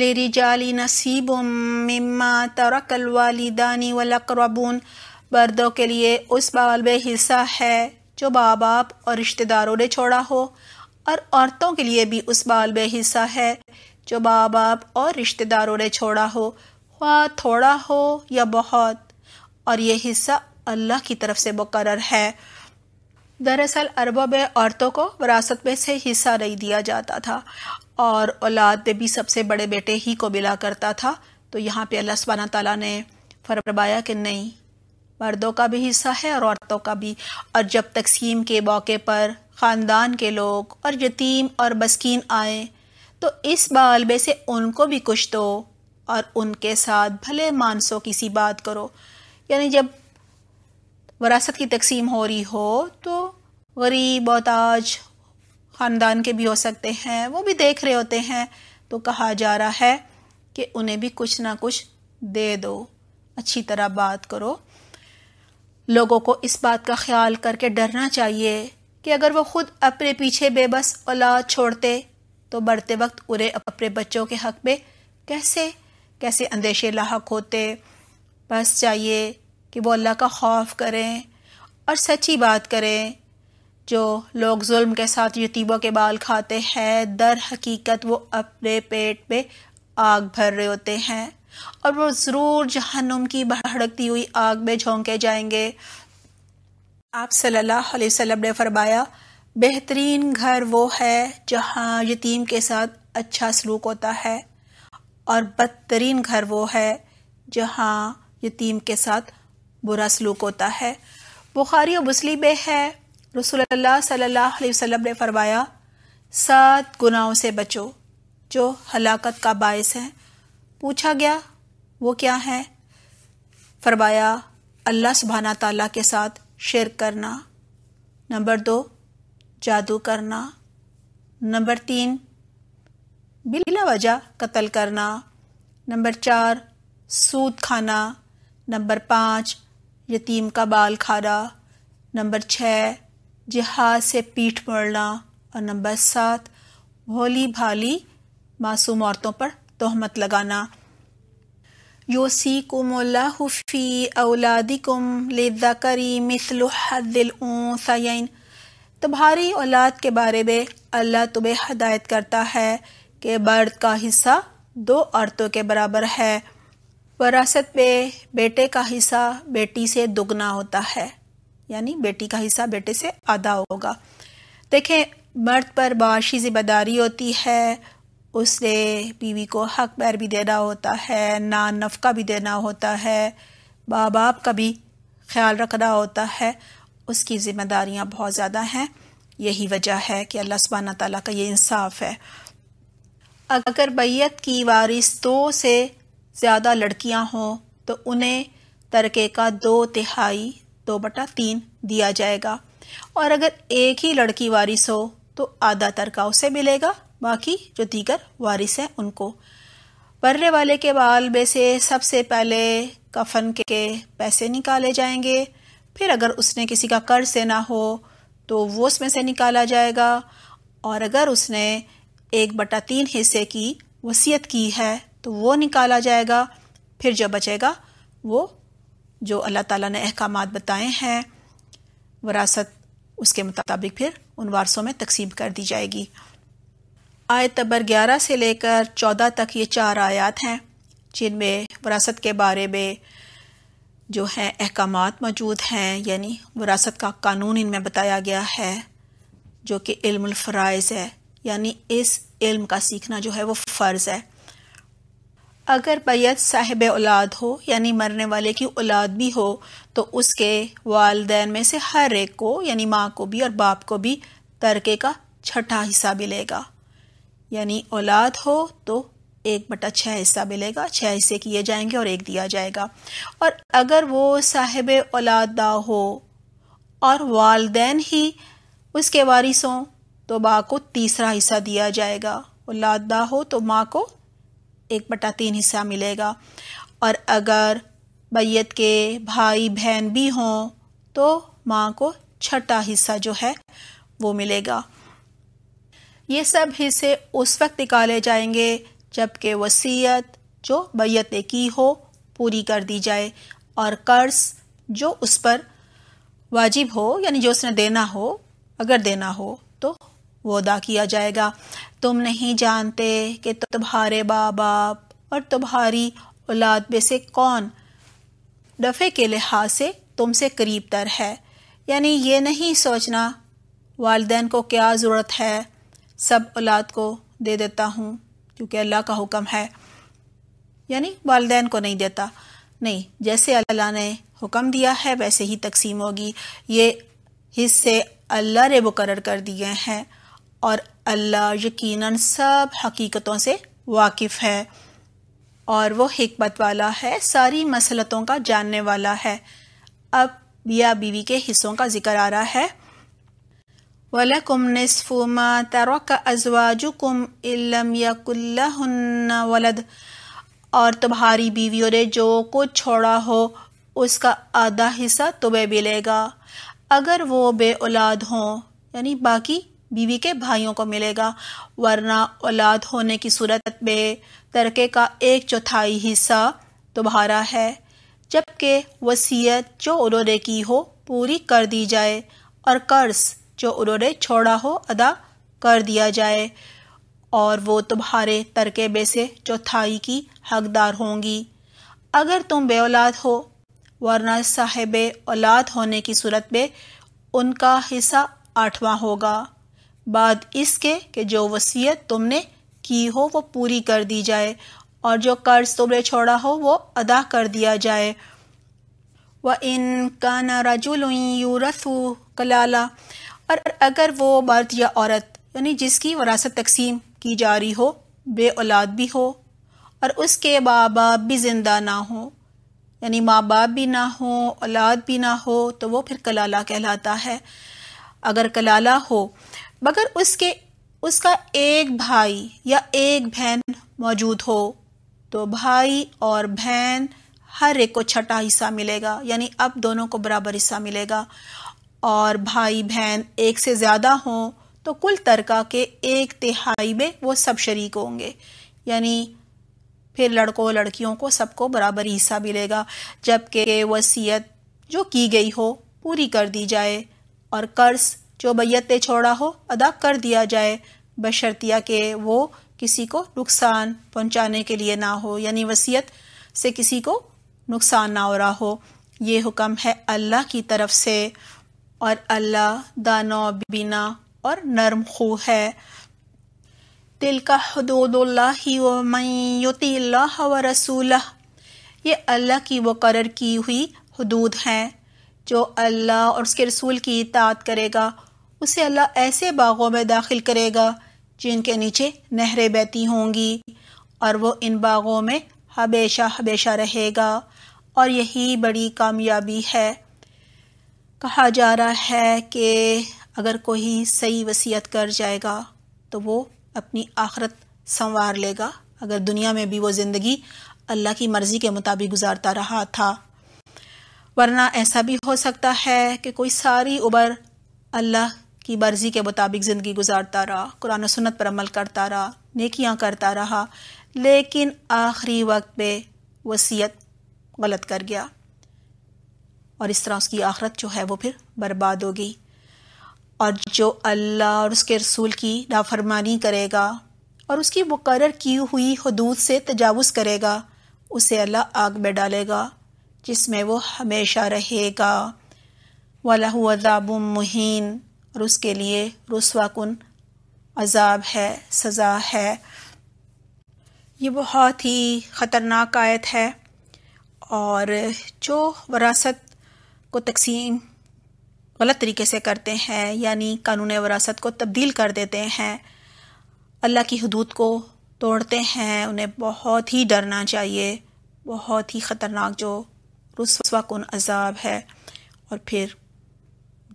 लरिजाली नसीब मम्मा तरकल वालिदानी वलकरबून बर्दों के लिए उस बाल में हिस्सा है जो माँ बाप और रिश्तेदारों ने छोड़ा हो और औरतों के लिए भी उस बाल में हिस्सा है जो माँ बाप और रिश्तेदारों ने छोड़ा हो ख्वा थोड़ा हो या बहुत और यह हिस्सा अल्लाह की तरफ से मुकर है दरअसल अरबों में औरतों को विरासत में से हिस्सा नहीं दिया जाता था और औलाद भी सबसे बड़े बेटे ही को बिला करता था तो यहाँ पे अल्लाह सुबहाना तला ने फरमाया कि नहीं मर्दों का भी हिस्सा है और औरतों का भी और जब तकसीम के मौके पर ख़ानदान के लोग और यतीम और बस्किन आए तो इस बालबे से उनको भी कुछ दो और उनके साथ भले मानसो किसी बात करो यानी जब वरासत की तकसीम हो रही हो तो गरीब मोहताज ख़ानदान के भी हो सकते हैं वो भी देख रहे होते हैं तो कहा जा रहा है कि उन्हें भी कुछ ना कुछ दे दो अच्छी तरह बात करो लोगों को इस बात का ख्याल करके डरना चाहिए कि अगर वो खुद अपने पीछे बेबस औलाद छोड़ते तो बढ़ते वक्त उरे अपने बच्चों के हक में कैसे कैसे अंदेशे लाक होते बस चाहिए कि वो अल्लाह का खौफ करें और सच्ची बात करें जो लोग जुल्म के साथ यतीबों के बाल खाते हैं दर हकीकत वो अपने पेट में आग भर रहे होते हैं और वो ज़रूर जहनुम की भड़कती हुई आग में झोंके जाएंगे आप सल्लल्लाहु अलैहि वसल्लम ने फरमाया बेहतरीन घर वो है जहाँ यतीम के साथ अच्छा सलूक होता है और बदतरीन घर वो है जहाँ यतीम के साथ बुरा सलूक होता है बुखारी और मुस्लिम में है रसोल्ला सल्लल्लाहु अलैहि ने फरमाया सात गुनाहों से बचो जो हलाकत का बायस हैं पूछा गया वो क्या है फरमाया अल्लाह सुबहाना ताला के साथ शेयर करना नंबर दो जादू करना नंबर तीन बिला वजह कत्ल करना नंबर चार सूद खाना नंबर पाँच यतीम का बाल खाना नंबर छः जहाज से पीठ मोड़ना और नंबर सात भोली भाली मासूम औरतों पर तोहमत लगाना योसी कुम औलादिकुम लिदाकरी मिसल हदिलसैन तुम्हारी औलाद के बारे में अल्लाह तुम्हें हदायत करता है कि बर्द का हिस्सा दो औरतों के बराबर है वरासत में बेटे का हिस्सा बेटी से दुगना होता है यानी बेटी का हिस्सा बेटे से आधा होगा देखें मर्द पर बाशी ज़िम्मेदारी होती है उसने बीवी को हक पैर भी देना होता है नान नफका भी देना होता है माँ बाप का भी ख्याल रखना होता है उसकी ज़िम्मेदारियाँ बहुत ज़्यादा हैं यही वजह है कि अल्लाह सुबहाना तला का ये इंसाफ है अगर बैत की वारिस दो से ज़्यादा लड़कियाँ हों तो उन्हें तरके का दो तिहाई दो बटा तीन दिया जाएगा और अगर एक ही लड़की वारिस हो तो आधा तरका उसे मिलेगा बाकी जो दीगर वारिस हैं उनको मरने वाले के बाल में से सबसे पहले कफन के पैसे निकाले जाएंगे फिर अगर उसने किसी का कर्ज देना हो तो वो उसमें से निकाला जाएगा और अगर उसने एक बटा तीन हिस्से की वसीयत की है तो वो निकाला जाएगा फिर जो बचेगा वो जो अल्लाह ताला ने अहकाम बताए हैं वरासत उसके मुताबिक फिर उन वारसों में तकसीम कर दी जाएगी आयत नंबर ग्यारह से लेकर चौदह तक ये चार आयात हैं जिनमें वरासत के बारे में जो हैं अहकाम मौजूद हैं यानी वरासत का कानून इनमें बताया गया है जो कि इल्मफ़रज़ है यानी इस इल्म का सीखना जो है वो फ़र्ज़ है अगर बैत साहिब औलाद हो यानी मरने वाले की औलाद भी हो तो उसके वालदेन में से हर एक को यानी माँ को भी और बाप को भी तरके का छठा हिस्सा मिलेगा यानी औलाद हो तो एक बटा छः हिस्सा मिलेगा छः हिस्से किए जाएंगे और एक दिया जाएगा और अगर वो साहिब औलादा हो और वालदेन ही उसके वारिस हों तो माँ को तीसरा हिस्सा दिया जाएगा औलादा हो तो माँ को एक बटा तीन हिस्सा मिलेगा और अगर बैत के भाई बहन भी हों तो माँ को छठा हिस्सा जो है वो मिलेगा ये सब हिस्से उस वक्त निकाले जाएंगे जबकि वसीयत जो बैत ने की हो पूरी कर दी जाए और कर्ज जो उस पर वाजिब हो यानी जो उसने देना हो अगर देना हो तो वो अदा किया जाएगा तुम नहीं जानते कि तुम्हारे माँ बाप और तुम्हारी औलाद में से कौन दफ़े के लिहाज से तुमसे करीब तर है यानी ये नहीं सोचना वालदेन को क्या ज़रूरत है सब औलाद को दे देता हूँ क्योंकि अल्लाह का हुक्म है यानी वालदेन को नहीं देता नहीं जैसे अल्लाह ने हुक्म दिया है वैसे ही तकसीम होगी ये हिस्से अल्लाह ने मुकर कर दिए हैं और अल्लाह यकीनन सब हकीकतों से वाकिफ़ है और वो हमत वाला है सारी मसलतों का जानने वाला है अब बिया बीवी के हिस्सों का जिक्र आ रहा है वलकुम नसफ़ुमा तरक अजवाजुकुम इलम यकुल्ला वलद और तुम्हारी बीवियों ने जो कुछ छोड़ा हो उसका आधा हिस्सा तुम्हें मिलेगा अगर वो बे औलाद हों यानी बाकी बीवी के भाइयों को मिलेगा वरना औलाद होने की सूरत में तरके का एक चौथाई हिस्सा तुम्हारा है जबकि वसीयत जो उन्होंने की हो पूरी कर दी जाए और कर्ज जो उन्होंने छोड़ा हो अदा कर दिया जाए और वो तुम्हारे तरके में से चौथाई की हकदार होंगी अगर तुम बे औलाद हो वरना साहेब औलाद होने की सूरत में उनका हिस्सा आठवां होगा बाद इसके कि जो वसीयत तुमने की हो वो पूरी कर दी जाए और जो कर्ज तुमने छोड़ा हो वो अदा कर दिया जाए व इन काना रजुल यूरसू कलाला और अगर वो मर्द या औरत यानी जिसकी वरासत तकसीम की जा रही हो बे औलाद भी हो और उसके माँ बाप भी ज़िंदा ना हो यानी माँ बाप भी ना हो औलाद भी ना हो तो वो फिर कलाला कहलाता है अगर कलाला हो मगर उसके उसका एक भाई या एक बहन मौजूद हो तो भाई और बहन हर एक को छठा हिस्सा मिलेगा यानी अब दोनों को बराबर हिस्सा मिलेगा और भाई बहन एक से ज़्यादा हों तो कुल तरका के एक तिहाई में वो सब शरीक होंगे यानी फिर लड़कों लड़कियों को सबको बराबर हिस्सा मिलेगा जबकि वसीयत जो की गई हो पूरी कर दी जाए और कर्ज जो बैत ने छोड़ा हो अदा कर दिया जाए बशर्तिया के वो किसी को नुकसान पहुंचाने के लिए ना हो यानी वसीयत से किसी को नुकसान ना हो रहा हो ये हुक्म है अल्लाह की तरफ से और अल्लाह दानो बिना और नरम खू है दिल का हदूदुल्लाही व रसूल ये अल्लाह की वक़र की हुई हदूद हैं जो अल्लाह और उसके रसूल की इतात करेगा उसे अल्लाह ऐसे बागों में दाखिल करेगा जिनके नीचे नहरें बहती होंगी और वो इन बागों में हमेशा हमेशा रहेगा और यही बड़ी कामयाबी है कहा जा रहा है कि अगर कोई सही वसीयत कर जाएगा तो वो अपनी आखरत संवार लेगा अगर दुनिया में भी वो ज़िंदगी अल्लाह की मर्ज़ी के मुताबिक गुजारता रहा था वरना ऐसा भी हो सकता है कि कोई सारी उम्र अल्लाह की मर्जी के मुताबिक ज़िंदगी गुजारता रहा कुरान सुन्नत पर अमल करता रहा नेकियां करता रहा लेकिन आखिरी वक्त में वसीयत गलत कर गया और इस तरह उसकी आखरत जो है वो फिर बर्बाद हो गई और जो अल्लाह और उसके रसूल की नाफरमानी करेगा और उसकी मुकर की हुई हदूद से तजावज़ करेगा उसे अल्लाह आग में डालेगा जिसमें वो हमेशा रहेगा वाला हुआ मुहीन और उसके लिए रसवाकुन अजाब है सज़ा है ये बहुत ही ख़तरनाक आयत है और जो वरासत को तकसीम गलत तरीके से करते हैं यानी कानून वरासत को तब्दील कर देते हैं अल्लाह की हदूद को तोड़ते हैं उन्हें बहुत ही डरना चाहिए बहुत ही ख़तरनाक जो रसवाकुन अजाब है और फिर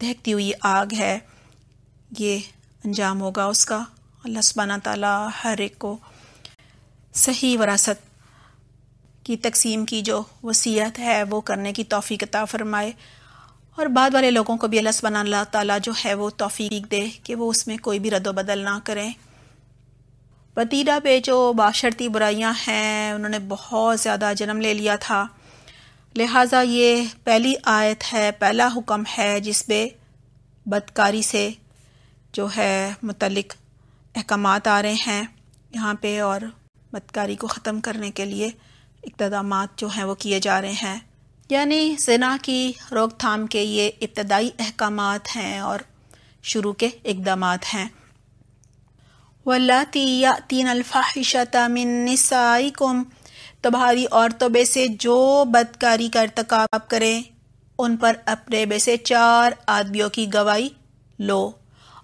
दहकती हुई आग है ये अंजाम होगा उसका अल्लाह सुबहाना ताला हर एक को सही वरासत की तकसीम की जो वसीयत है वो करने की तोफ़ी अता फ़रमाए और बाद वाले लोगों को भी अल्लाह सुबहाना ताला जो है वो तोफ़ी दे कि वो उसमें कोई भी रद्द बदल ना करें वतीरा पे जो बाशरती बुराइयां हैं उन्होंने बहुत ज़्यादा जन्म ले लिया था लिहाजा ये पहली आयत है पहला हुक्म है जिस बदकारी से जो है मतलब अहकाम आ रहे हैं यहाँ पे और बदकारी को ख़त्म करने के लिए इकदाम जो हैं वो किए जा रहे हैं यानी जना की रोकथाम के ये इब्तदाई अहकाम हैं और शुरू के इकदाम हैं वल्लाती या तीन अलफाहिशता मिन निसाई कुम तुम्हारी औरतों में से जो बदकारी का इरतकाब करें उन पर अपने में से चार आदमियों की गवाही लो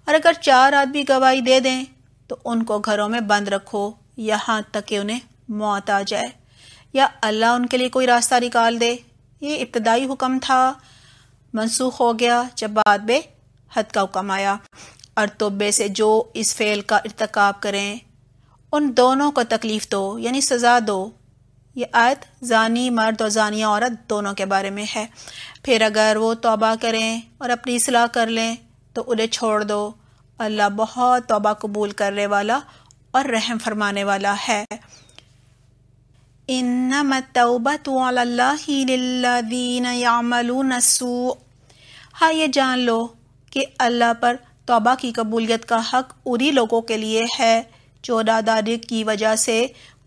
और अगर चार आदमी गवाही दे दें तो उनको घरों में बंद रखो यहां तक कि उन्हें मौत आ जाए या अल्लाह उनके लिए कोई रास्ता निकाल दे ये इब्तदाई हुक्म था मनसूख हो गया जब बाद में हद का हुक्म आया और तोबे से जो इस फेल का इरतकाब करें उन दोनों को तकलीफ़ दो यानी सज़ा दो ये आयत जानी मर्द और जानिया औरत दोनों के बारे में है फिर अगर वो तोबा करें और अपनी सलाह कर लें तो उन्हें छोड़ दो अल्लाह बहुत तोबा कबूल करने वाला और रहम फरमाने वाला है इन्नमतबतलामलू हाँ ये जान लो कि अल्लाह पर तोबा की कबूलियत का हक उन्हीं लोगों के लिए है जो दादादी की वजह से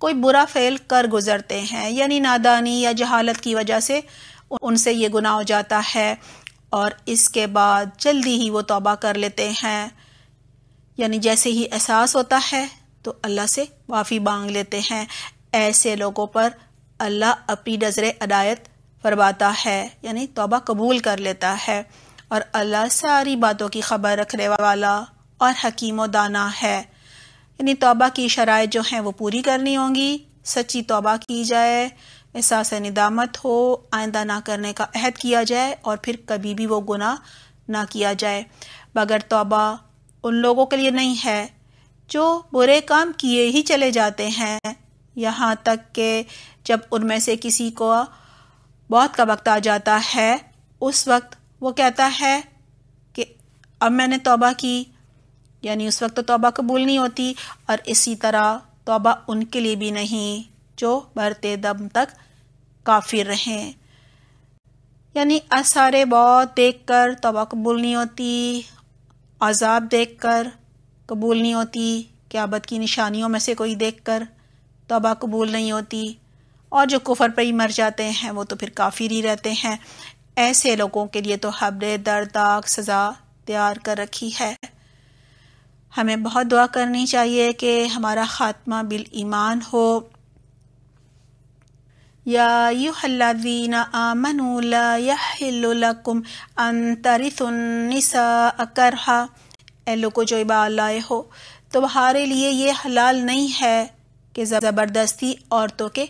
कोई बुरा फेल कर गुजरते हैं यानी नादानी या जहालत की वजह से उनसे ये गुनाह हो जाता है और इसके बाद जल्दी ही वो तौबा कर लेते हैं यानी जैसे ही एहसास होता है तो अल्लाह से माफ़ी मांग लेते हैं ऐसे लोगों पर अल्लाह अपनी नजर अदायत फरमाता है यानी तौबा कबूल कर लेता है और अल्लाह सारी बातों की खबर रखने वाला और हकीम दाना है यानी तोबा की शराय जो हैं वो पूरी करनी होंगी सच्ची तोबा की जाए एहसास निदामत हो आइंदा ना करने का अहद किया जाए और फिर कभी भी वो गुनाह ना किया जाए मगर तोबा उन लोगों के लिए नहीं है जो बुरे काम किए ही चले जाते हैं यहाँ तक कि जब उनमें से किसी को बहुत का वक्त आ जाता है उस वक्त वो कहता है कि अब मैंने तोबा की यानी उस वक्त तो कबूल नहीं होती और इसी तरह तोबा उनके लिए भी नहीं जो बढ़ते दम तक काफिर रहें यानी असारे बहुत देख कर तोबा कबूल नहीं होती अजाब देख कर कबूल नहीं होती क्याबत की निशानियों में से कोई देख कर तोबा कबूल नहीं होती और जो कुफर पर ही मर जाते हैं वो तो फिर काफिर ही रहते हैं ऐसे लोगों के लिए तो हबरे दर्दाक सज़ा तैयार कर रखी है हमें बहुत दुआ करनी चाहिए कि हमारा ख़ात्मा बिल ईमान हो यादीन आमनकुम अंतरिसनिसा अकरहा ए लोगो जो इबा लाए हो तुम्हारे तो लिए ये हलाल नहीं है कि ज़बरदस्ती औरतों के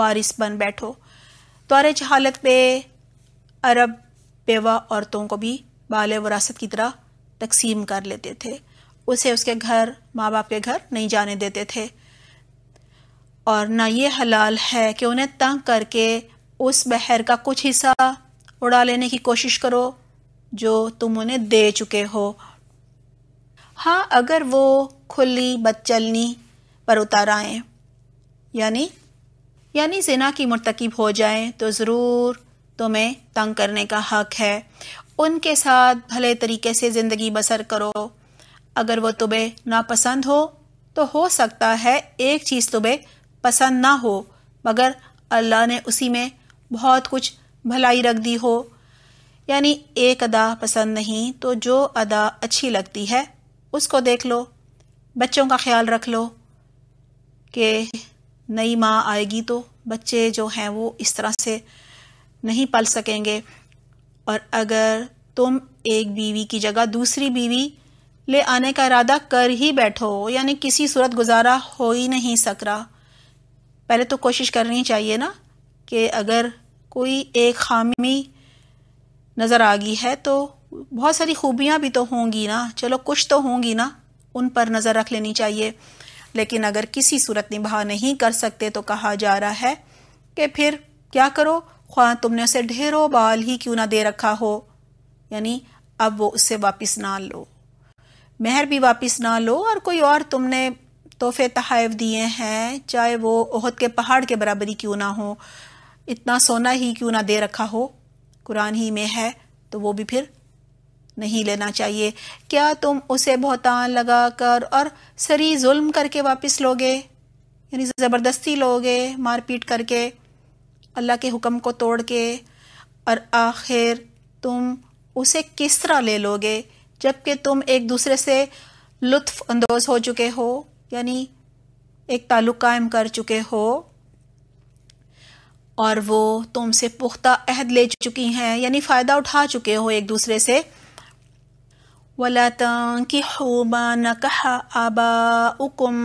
वारिस बन बैठो दौर जहालत पे अरब बेवा औरतों को भी बाल वरासत की तरह तकसीम कर लेते थे उसे उसके घर माँ बाप के घर नहीं जाने देते थे और ना ये हलाल है कि उन्हें तंग करके उस बहर का कुछ हिस्सा उड़ा लेने की कोशिश करो जो तुम उन्हें दे चुके हो हाँ अगर वो खुली बदचलनी पर उतर आए यानी यानी जिना की मरतकब हो जाए तो ज़रूर तुम्हें तंग करने का हक है उनके साथ भले तरीके से ज़िंदगी बसर करो अगर वो तुम्हें नापसंद हो तो हो सकता है एक चीज़ तुम्हे पसंद ना हो मगर अल्लाह ने उसी में बहुत कुछ भलाई रख दी हो यानी एक अदा पसंद नहीं तो जो अदा अच्छी लगती है उसको देख लो बच्चों का ख्याल रख लो कि नई माँ आएगी तो बच्चे जो हैं वो इस तरह से नहीं पल सकेंगे और अगर तुम एक बीवी की जगह दूसरी बीवी ले आने का इरादा कर ही बैठो यानी किसी सूरत गुजारा हो ही नहीं सक रहा पहले तो कोशिश करनी चाहिए ना कि अगर कोई एक खामी नज़र आ गई है तो बहुत सारी खूबियाँ भी तो होंगी ना चलो कुछ तो होंगी ना उन पर नज़र रख लेनी चाहिए लेकिन अगर किसी सूरत निभा नहीं कर सकते तो कहा जा रहा है कि फिर क्या करो ख्वा तुमने उसे ढेरों बाल ही क्यों ना दे रखा हो यानी अब वो उससे वापस ना लो मेहर भी वापस ना लो और कोई और तुमने तोहफे तहफ़ दिए हैं चाहे वो ओहद के पहाड़ के बराबरी क्यों ना हो इतना सोना ही क्यों ना दे रखा हो कुरान ही में है तो वो भी फिर नहीं लेना चाहिए क्या तुम उसे बहुतान लगा कर और सरी जुल्म करके वापस लोगे यानी ज़बरदस्ती लोगे मारपीट करके अल्लाह के हुक्म को तोड़ के और आखिर तुम उसे किस तरह ले लोगे जबकि तुम एक दूसरे से लुत्फ अंदोज हो चुके हो यानी एक ताल्लुक कायम कर चुके हो और वो तुमसे पुख्ता अहद ले चुकी हैं यानी फ़ायदा उठा चुके हो एक दूसरे से वला न कहा आबा उकुम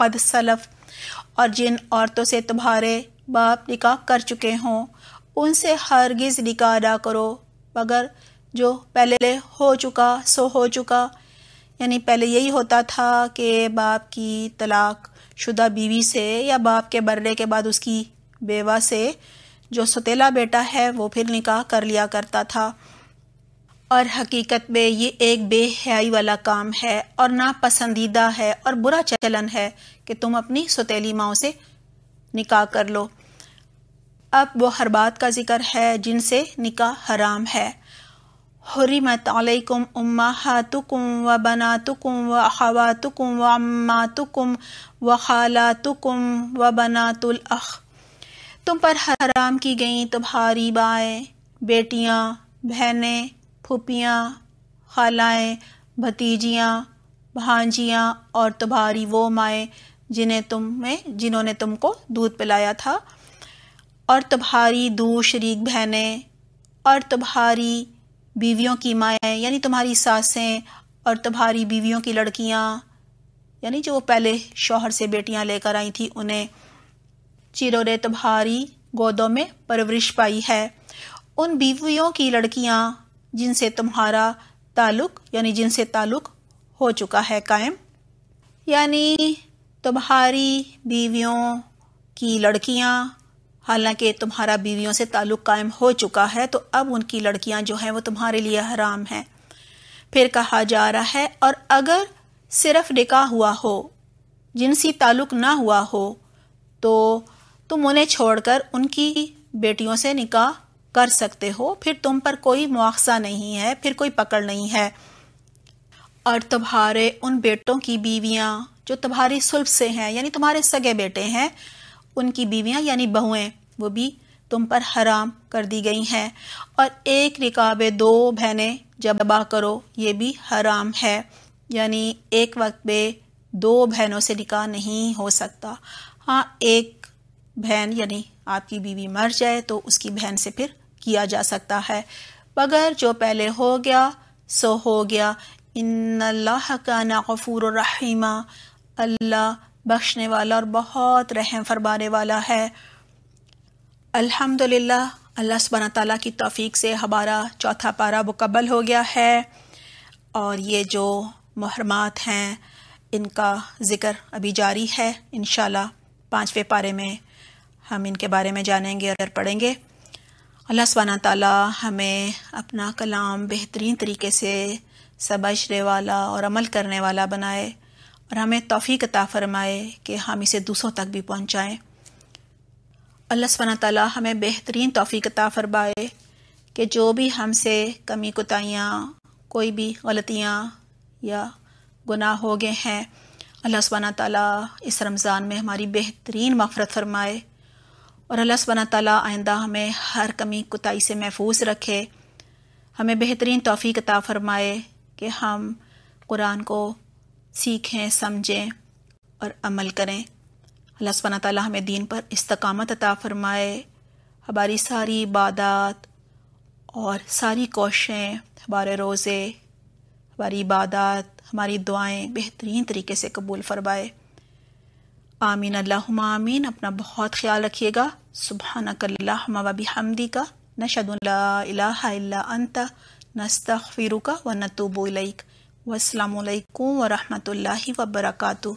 कद सलफ़ और जिन औरतों से तुम्हारे बाप निकाह कर चुके हों उनसे हरगिज़ निकाह ना करो मगर जो पहले हो चुका सो हो चुका यानी पहले यही होता था कि बाप की तलाक शुदा बीवी से या बाप के बर्रे के बाद उसकी बेवा से जो सतीला बेटा है वो फिर निकाह कर लिया करता था और हकीकत में ये एक बेहयाई वाला काम है और नापसंदीदा है और बुरा चलन है कि तुम अपनी सतीली माओ से निकाह कर लो अब वो हरबात का जिक्र है जिनसे निकाह हराम है हुरिमत अलैकुम उम्माहातुकुम व बनातुकुम व अखवातुकुम व अम्मातुकुम व खालातुकुम व बनातुल अख तुम पर हराम की गई तुम्हारी बाएं बेटियाँ बहनें फूपियाँ खालाएं भतीजियाँ भांजियाँ और तुम्हारी वो माएँ जिन्हें तुम में जिन्होंने तुमको दूध पिलाया था और तुम्हारी दो शरीक बहनें और तुम्हारी बीवियों की माएँ यानी तुम्हारी सासें और तुम्हारी बीवियों की लड़कियाँ यानी जो वो पहले शोहर से बेटियाँ लेकर आई थी उन्हें चिरों ने तुम्हारी गोदों में परवरिश पाई है उन बीवियों की लड़कियाँ जिनसे तुम्हारा ताल्लुक यानी जिनसे ताल्लुक हो चुका है कायम यानी तुम्हारी बीवियों की लड़कियाँ हालांकि तुम्हारा बीवियों से ताल्लुक कायम हो चुका है तो अब उनकी लड़कियां जो हैं वो तुम्हारे लिए हराम हैं फिर कहा जा रहा है और अगर सिर्फ निकाह हुआ हो जिनसी ताल्लुक ना हुआ हो तो तुम उन्हें छोड़कर उनकी बेटियों से निकाह कर सकते हो फिर तुम पर कोई मुआवजा नहीं है फिर कोई पकड़ नहीं है और तुम्हारे उन बेटों की बीवियां जो तुम्हारी सुल्फ से हैं यानी तुम्हारे सगे बेटे हैं उनकी बीवियां यानी बहुएं वो भी तुम पर हराम कर दी गई हैं और एक रिकाब दो बहनें जबा करो ये भी हराम है यानी एक वक्त पे दो बहनों से निकाह नहीं हो सकता हाँ एक बहन यानी आपकी बीवी मर जाए तो उसकी बहन से फिर किया जा सकता है मगर जो पहले हो गया सो हो गया इन अल्लाह का नाफूर रहीमा अल्लाह बख्शने वाला और बहुत रहम फरमाने वाला है अल्हम्दुलिल्लाह अल्लाह सुबहान ताली की तौफीक से हमारा चौथा पारा मुकम्मल हो गया है और ये जो मुहरमात हैं इनका ज़िक्र अभी जारी है इन पाँचवें पारे में हम इनके बारे में जानेंगे और पढ़ेंगे अल्लाह सुबहाना ताली हमें अपना कलाम बेहतरीन तरीके से समझने वाला और अमल करने वाला बनाए और हमें तोफ़ी अता फरमाए कि हम इसे दूसरों तक भी पहुँचाएँ अल्लाह सना तला हमें बेहतरीन तोफ़ी अता फरमाए कि जो भी हमसे कमी कोताहियाँ कोई भी गलतियाँ या गुनाह हो गए हैं अल्लाह सबाना ताली इस रमज़ान में हमारी बेहतरीन मफ़रत फरमाए और अल्लाह सबाना ताली आइंदा हमें हर कमी कोताही से महफूज रखे हमें बेहतरीन तोफ़ी अता फरमाए कि हम कुरान को सीखें समझें और अमल करें अल्लाह सुबहाना ताली हमें दीन पर इस्तकामत अता फ़रमाए हमारी सारी इबादत और सारी कोशें हमारे रोज़े हमारी इबादत हमारी दुआएं बेहतरीन तरीके से कबूल फरमाए आमीन अल्लाह आमीन अपना बहुत ख्याल रखिएगा सुबह कल्ला हमदी का नशद अल्ला अंत नस्ता फिरुका व नतूबोलक वालेकुम वरहमतुल्लाहि वबरकू